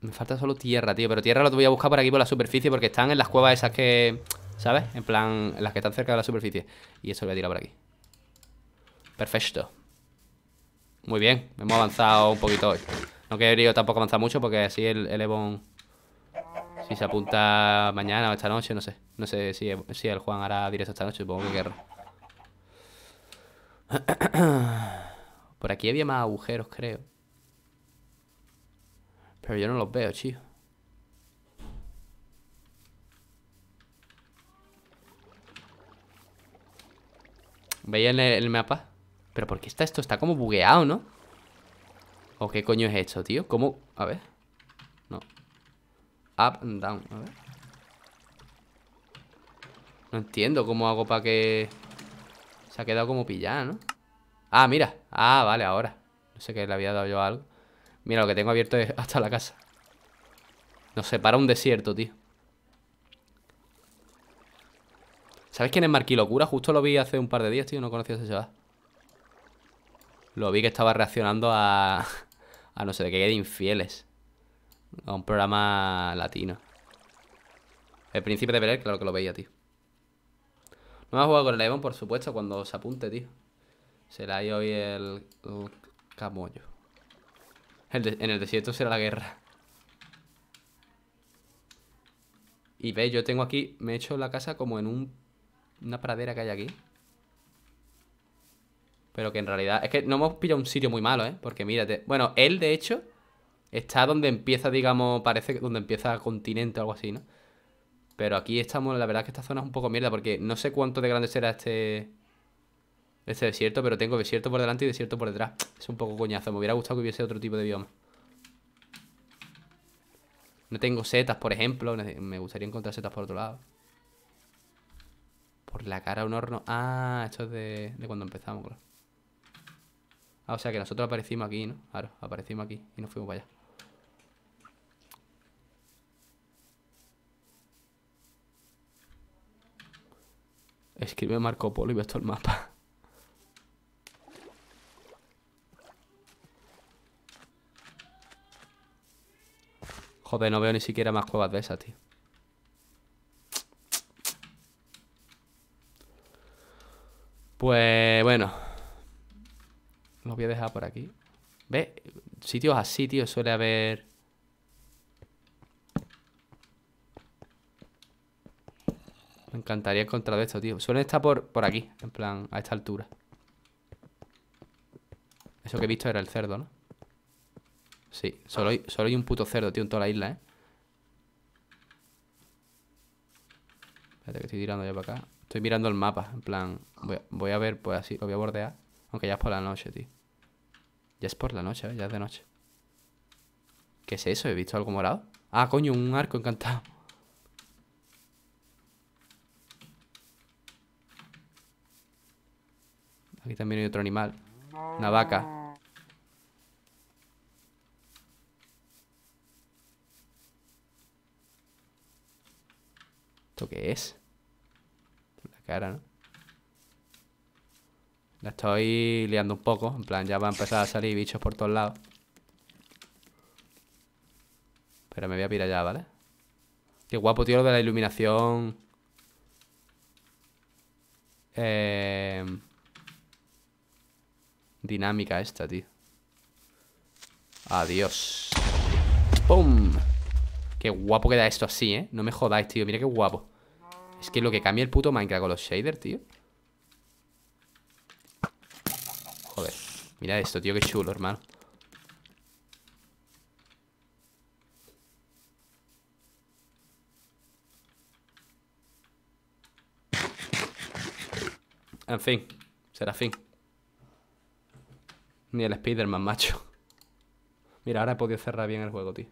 Me falta solo tierra, tío. Pero tierra lo voy a buscar por aquí, por la superficie, porque están en las cuevas esas que... ¿Sabes? En plan, las que están cerca de la superficie. Y eso lo voy a tirar por aquí. Perfecto. Muy bien, hemos avanzado un poquito hoy. No quería tampoco avanzar mucho porque así el, el y se apunta mañana o esta noche, no sé. No sé si, el Juan hará directo esta noche, supongo que guerra Por aquí había más agujeros, creo. Pero yo no los veo, chico. ¿Veis el, el mapa? ¿Pero por qué está esto? Está como bugueado, ¿no? ¿O qué coño es esto, tío? ¿Cómo? A ver... Up and down. No entiendo cómo hago para que... Se ha quedado como pillada, ¿no? Ah, mira. Ah, vale, ahora. No sé qué le había dado yo a algo. Mira, lo que tengo abierto es hasta la casa. Nos separa un desierto, tío. ¿Sabes quién es Marquilocura? Locura? Justo lo vi hace un par de días, tío. No conocía a ese chaval. Lo vi que estaba reaccionando a... A no sé de que de infieles. A un programa latino. El príncipe de Belén, claro que lo veía, tío. No me ha jugado con el león por supuesto, cuando se apunte, tío. Será ahí hoy el, el camollo. en el desierto será la guerra. Y veis, yo tengo aquí, me he hecho la casa como en un, una pradera que hay aquí. Pero que en realidad, es que no hemos pillado un sitio muy malo, ¿eh? Porque mírate, bueno, él de hecho Está donde empieza, digamos, parece que donde empieza continente o algo así, ¿no? Pero aquí estamos, la verdad es que esta zona es un poco mierda porque no sé cuánto de grande será este este desierto, pero tengo desierto por delante y desierto por detrás. Es un poco coñazo, me hubiera gustado que hubiese otro tipo de bioma. No tengo setas, por ejemplo, me gustaría encontrar setas por otro lado. Por la cara un horno. Ah, esto es de, de cuando empezamos, claro. Ah, o sea que nosotros aparecimos aquí, ¿no? Claro, aparecimos aquí y nos fuimos para allá. Escribe Marco Polo y ves todo el mapa. Joder, no veo ni siquiera más cuevas de esas, tío. Pues bueno. Los voy a dejar por aquí. ¿Ves? Sitios así, tío, suele haber Me encantaría encontrar esto, tío. Suelen estar por, por aquí, en plan, a esta altura. Eso que he visto era el cerdo, ¿no? Sí, solo hay, solo hay un puto cerdo, tío, en toda la isla, ¿eh? Espérate que estoy tirando ya para acá. Estoy mirando el mapa, en plan... Voy a, ver, pues así, lo voy a bordear. Aunque ya es por la noche, tío. Ya es por la noche, ya es de noche. ¿Qué es eso? ¿He visto algo morado? Ah, coño, un arco encantado. Aquí también hay otro animal. Una vaca. ¿Esto qué es? La cara, ¿no? La estoy liando un poco. En plan, ya va a empezar a salir bichos por todos lados. Pero me voy a pirar ya, ¿vale? Qué guapo, tío, lo de la iluminación. Eh dinámica esta, tío. Adiós. ¡Pum! Qué guapo queda esto así, ¿eh? No me jodáis, tío. Mira qué guapo. Es que lo que cambia el puto Minecraft con los shaders, tío. Joder. Mira esto, tío. Qué chulo, hermano. En fin. Será fin. Ni el Spider-Man, macho. Mira, ahora he podido cerrar bien el juego, tío.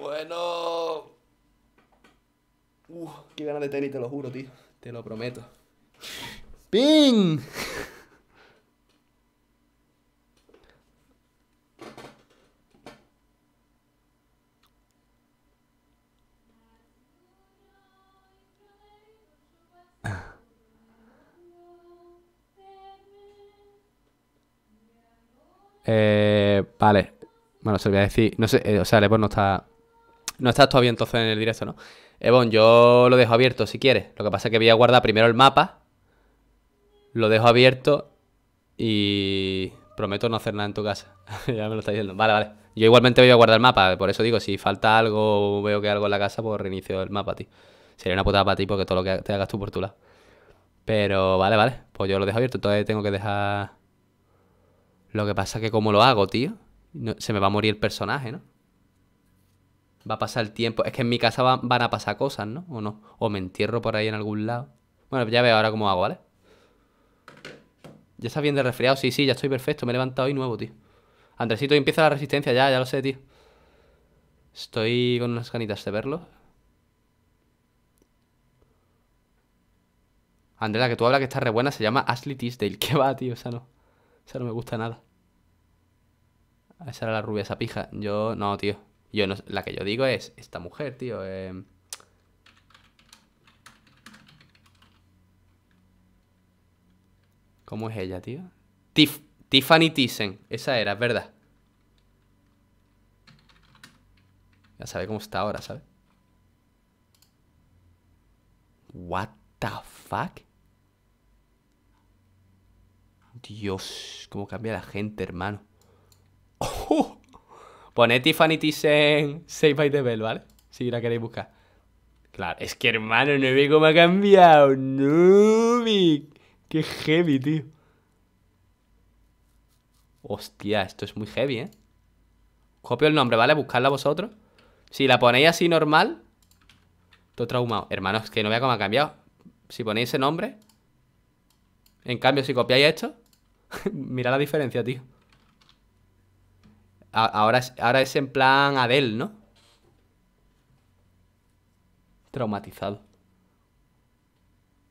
Bueno. Uf, qué ganas de tenis, te lo juro, tío. Te lo prometo. ¡Ping! Eh, vale. Bueno, se lo voy a decir. No sé, eh, o sea, Lebon no está. No estás todavía entonces en el directo, ¿no? Ebon, yo lo dejo abierto si quieres. Lo que pasa es que voy a guardar primero el mapa. Lo dejo abierto. Y. Prometo no hacer nada en tu casa. ya me lo está diciendo. Vale, vale. Yo igualmente voy a guardar el mapa. Por eso digo, si falta algo o veo que hay algo en la casa, pues reinicio el mapa, a ti Sería una putada para ti porque todo lo que te hagas tú por tu lado. Pero vale, vale. Pues yo lo dejo abierto. Entonces tengo que dejar lo que pasa es que como lo hago, tío, se me va a morir el personaje, ¿no? Va a pasar el tiempo. Es que en mi casa van a pasar cosas, ¿no? O no. O me entierro por ahí en algún lado. Bueno, ya veo ahora cómo hago, ¿vale? ¿Ya está bien de resfriado? Sí, sí, ya estoy perfecto. Me he levantado y nuevo, tío. Andresito, empieza la resistencia ya, ya lo sé, tío. Estoy con unas ganitas de verlo. Andrea, que tú hablas que está re buena, se llama Ashley Tisdale. ¿Qué va, tío? O sea, no. Esa no me gusta nada. Esa era la rubia, esa pija. Yo, no, tío. Yo la que yo digo es esta mujer, tío. Em, ¿Cómo es ella, tío? Tiffany Thyssen. Esa era, es verdad. Ya sabe cómo está ahora, ¿sabes? What the fuck? Dios, cómo cambia la gente, hermano. ¡Oh! Poned Tiffany Thyssen Save by the Bell, ¿vale? Si la queréis buscar. Claro, es que hermano, no ve cómo ha cambiado. No, Qué heavy, tío. Hostia, esto es muy heavy, ¿eh? Copio el nombre, ¿vale? Buscarla vosotros. Si la ponéis así normal, todo traumado. es que no vea cómo ha cambiado. Si ponéis ese nombre. En cambio, si copiáis esto, Mira la diferencia, tío. ahora, es, ahora es en plan Adele, ¿no? Traumatizado.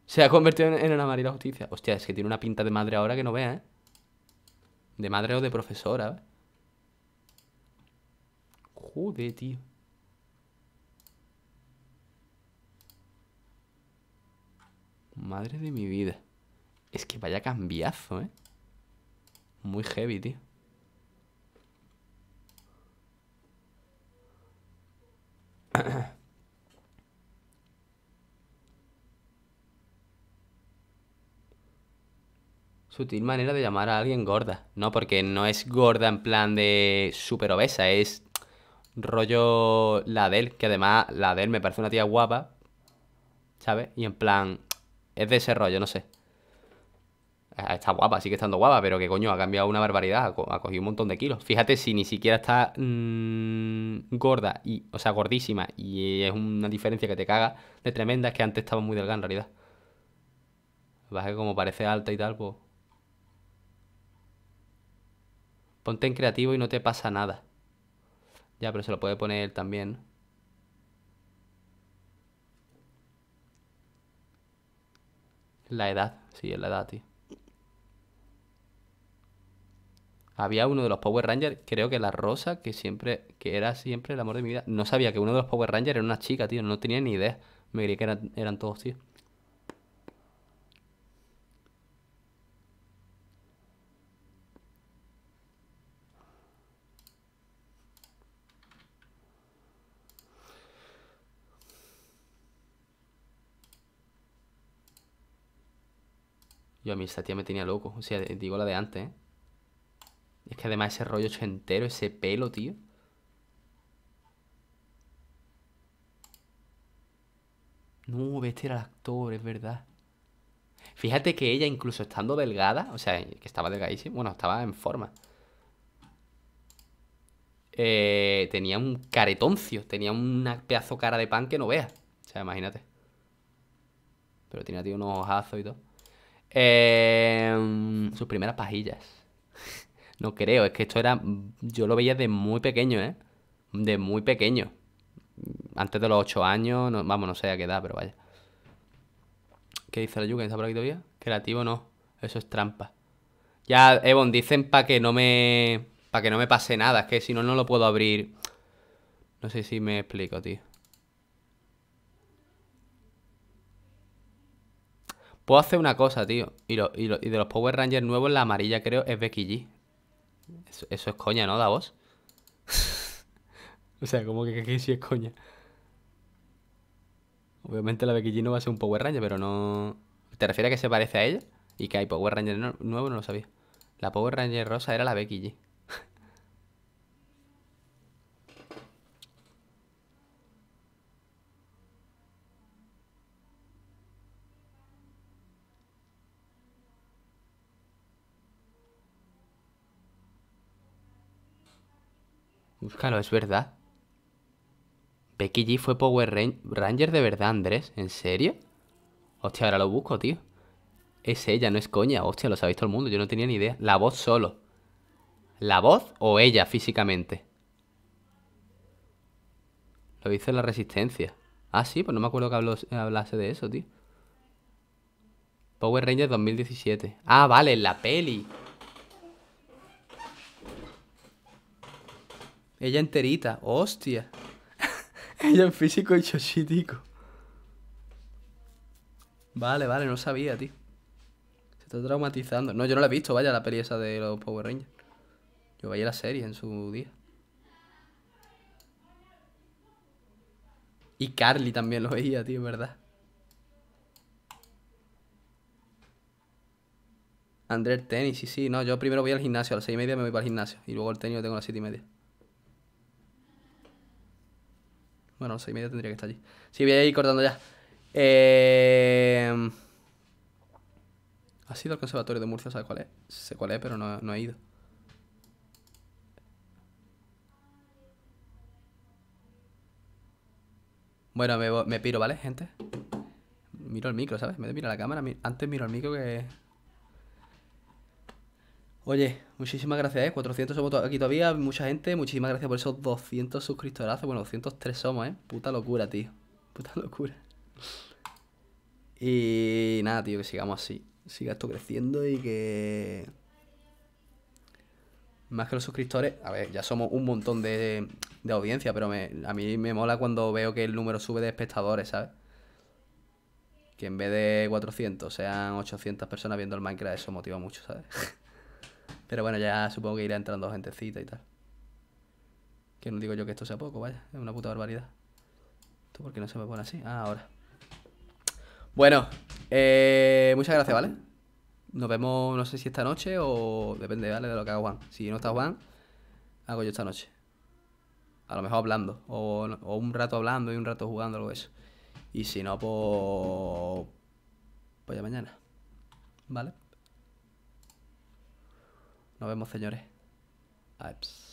Se ha convertido en, una marida Justicia. Hostia, es que tiene una pinta de madre ahora que no vea, ¿eh? De madre o de profesora, ¿eh? Joder, tío. Madre de mi vida. Es que vaya cambiazo, ¿eh? Muy heavy, tío. Sutil manera de llamar a alguien gorda. No, porque no es gorda en plan de súper obesa, es rollo la de que además la de él me parece una tía guapa, ¿sabes? Y en plan, es de ese rollo, no sé. Ah, está guapa, sigue estando guapa, pero que coño, ha cambiado una barbaridad, ha cogido un montón de kilos. Fíjate, si ni siquiera está mm, gorda, y, o sea, gordísima, y es una diferencia que te caga de tremenda, es que antes estaba muy delgada en realidad. vas como parece alta y tal, pues... Ponte en creativo y no te pasa nada. Ya, pero se lo puede poner él también. La edad, sí, es la edad, tío. había uno de los Power Rangers, creo que la Rosa, que siempre, que era siempre el amor de mi vida. No sabía que uno de los Power Rangers era una chica, tío. No tenía ni idea. Me creía que eran, eran todos, tío. Yo a mí esta tía me tenía loco. O sea, digo la de antes, ¿eh? Es que además ese rollo entero, ese pelo, tío. No, este era el actor, es verdad. Fíjate que ella, incluso estando delgada, o sea, que estaba delgadísima, bueno, estaba en forma. Eh, tenía un caretoncio, tenía una pedazo cara de pan que no vea. O sea, imagínate. Pero tenía, tío, unos ojazos y todo. Eh, sus primeras pajillas. No creo, es que esto era. Yo lo veía de muy pequeño, ¿eh? De muy pequeño. Antes de los 8 años, vamos, no sé a qué edad, pero vaya. ¿Qué dice la Yuka? ¿Está por aquí todavía? Creativo no, eso es trampa. Ya, Evon, dicen para que no me. para que no me pase nada, es que si no, no lo puedo abrir. No sé si me explico, tío. Puedo hacer una cosa, tío. Y, de los Power Rangers nuevos, la amarilla creo es Becky eso, es coña, ¿no, Davos? o sea, como que sí es coña. Obviamente la Becky G no va a ser un Power Ranger, pero no... ¿Te refieres a que se parece a ella? Y que hay Power Ranger nuevo, no lo sabía. La Power Ranger rosa era la Becky G. Búscalo, es verdad. Becky G fue Power Ranger de verdad, Andrés. ¿En serio? Hostia, ahora lo busco, tío. Es ella, no es coña. Hostia, lo sabéis todo el mundo. Yo no tenía ni idea. La voz solo. ¿La voz o ella físicamente? Lo dice la resistencia. Ah, sí, pues no me acuerdo que hablase de eso, tío. Power Ranger 2017. Ah, vale, la peli. Ella enterita, hostia. Ella en físico y chochitico Vale, vale, no sabía, tío. Se está traumatizando. No, yo no la he visto, vaya, la peli esa de los Power Rangers. Yo veía la serie en su día. Y Carly también lo veía, tío, ¿verdad? André el tenis, sí, sí. No, yo primero voy al gimnasio. A las seis y media me voy para el gimnasio. Y luego el tenis lo tengo a las siete y media. Bueno, seis y media tendría que estar allí. Sí, voy a ir cortando ya. Eh... Ha sido el Conservatorio de Murcia, ¿sabes cuál es? Sé cuál es, pero no, no he ido. Bueno, me, me piro, ¿vale, gente? Miro el micro, ¿sabes? Me miro la cámara. Antes miro el micro que... Oye, muchísimas gracias, ¿eh? 400 somos aquí todavía, mucha gente. Muchísimas gracias por esos 200 suscriptorazos. Bueno, 203 somos, ¿eh? Puta locura, tío. Puta locura. Y nada, tío, que sigamos así. Siga esto creciendo y que... Más que los suscriptores, a ver, ya somos un montón de, de audiencia, pero a mí me mola cuando veo que el número sube de espectadores, ¿sabes? Que en vez de 400 sean 800 personas viendo el Minecraft, eso motiva mucho, ¿sabes? Pero bueno, ya supongo que irá entrando gentecita y tal. Que no digo yo que esto sea poco, vaya. Es una puta barbaridad. ¿Tú por qué no se me pone así? Ah, ahora. Bueno, eh, muchas gracias, ¿vale? Nos vemos, no sé si esta noche o depende, ¿vale? De lo que haga Juan. Si no está Juan, hago yo esta noche. A lo mejor hablando. O, un rato hablando y un rato jugando, algo de eso. Y si no, pues... Pues ya mañana. ¿Vale? Nos vemos, señores. Aps.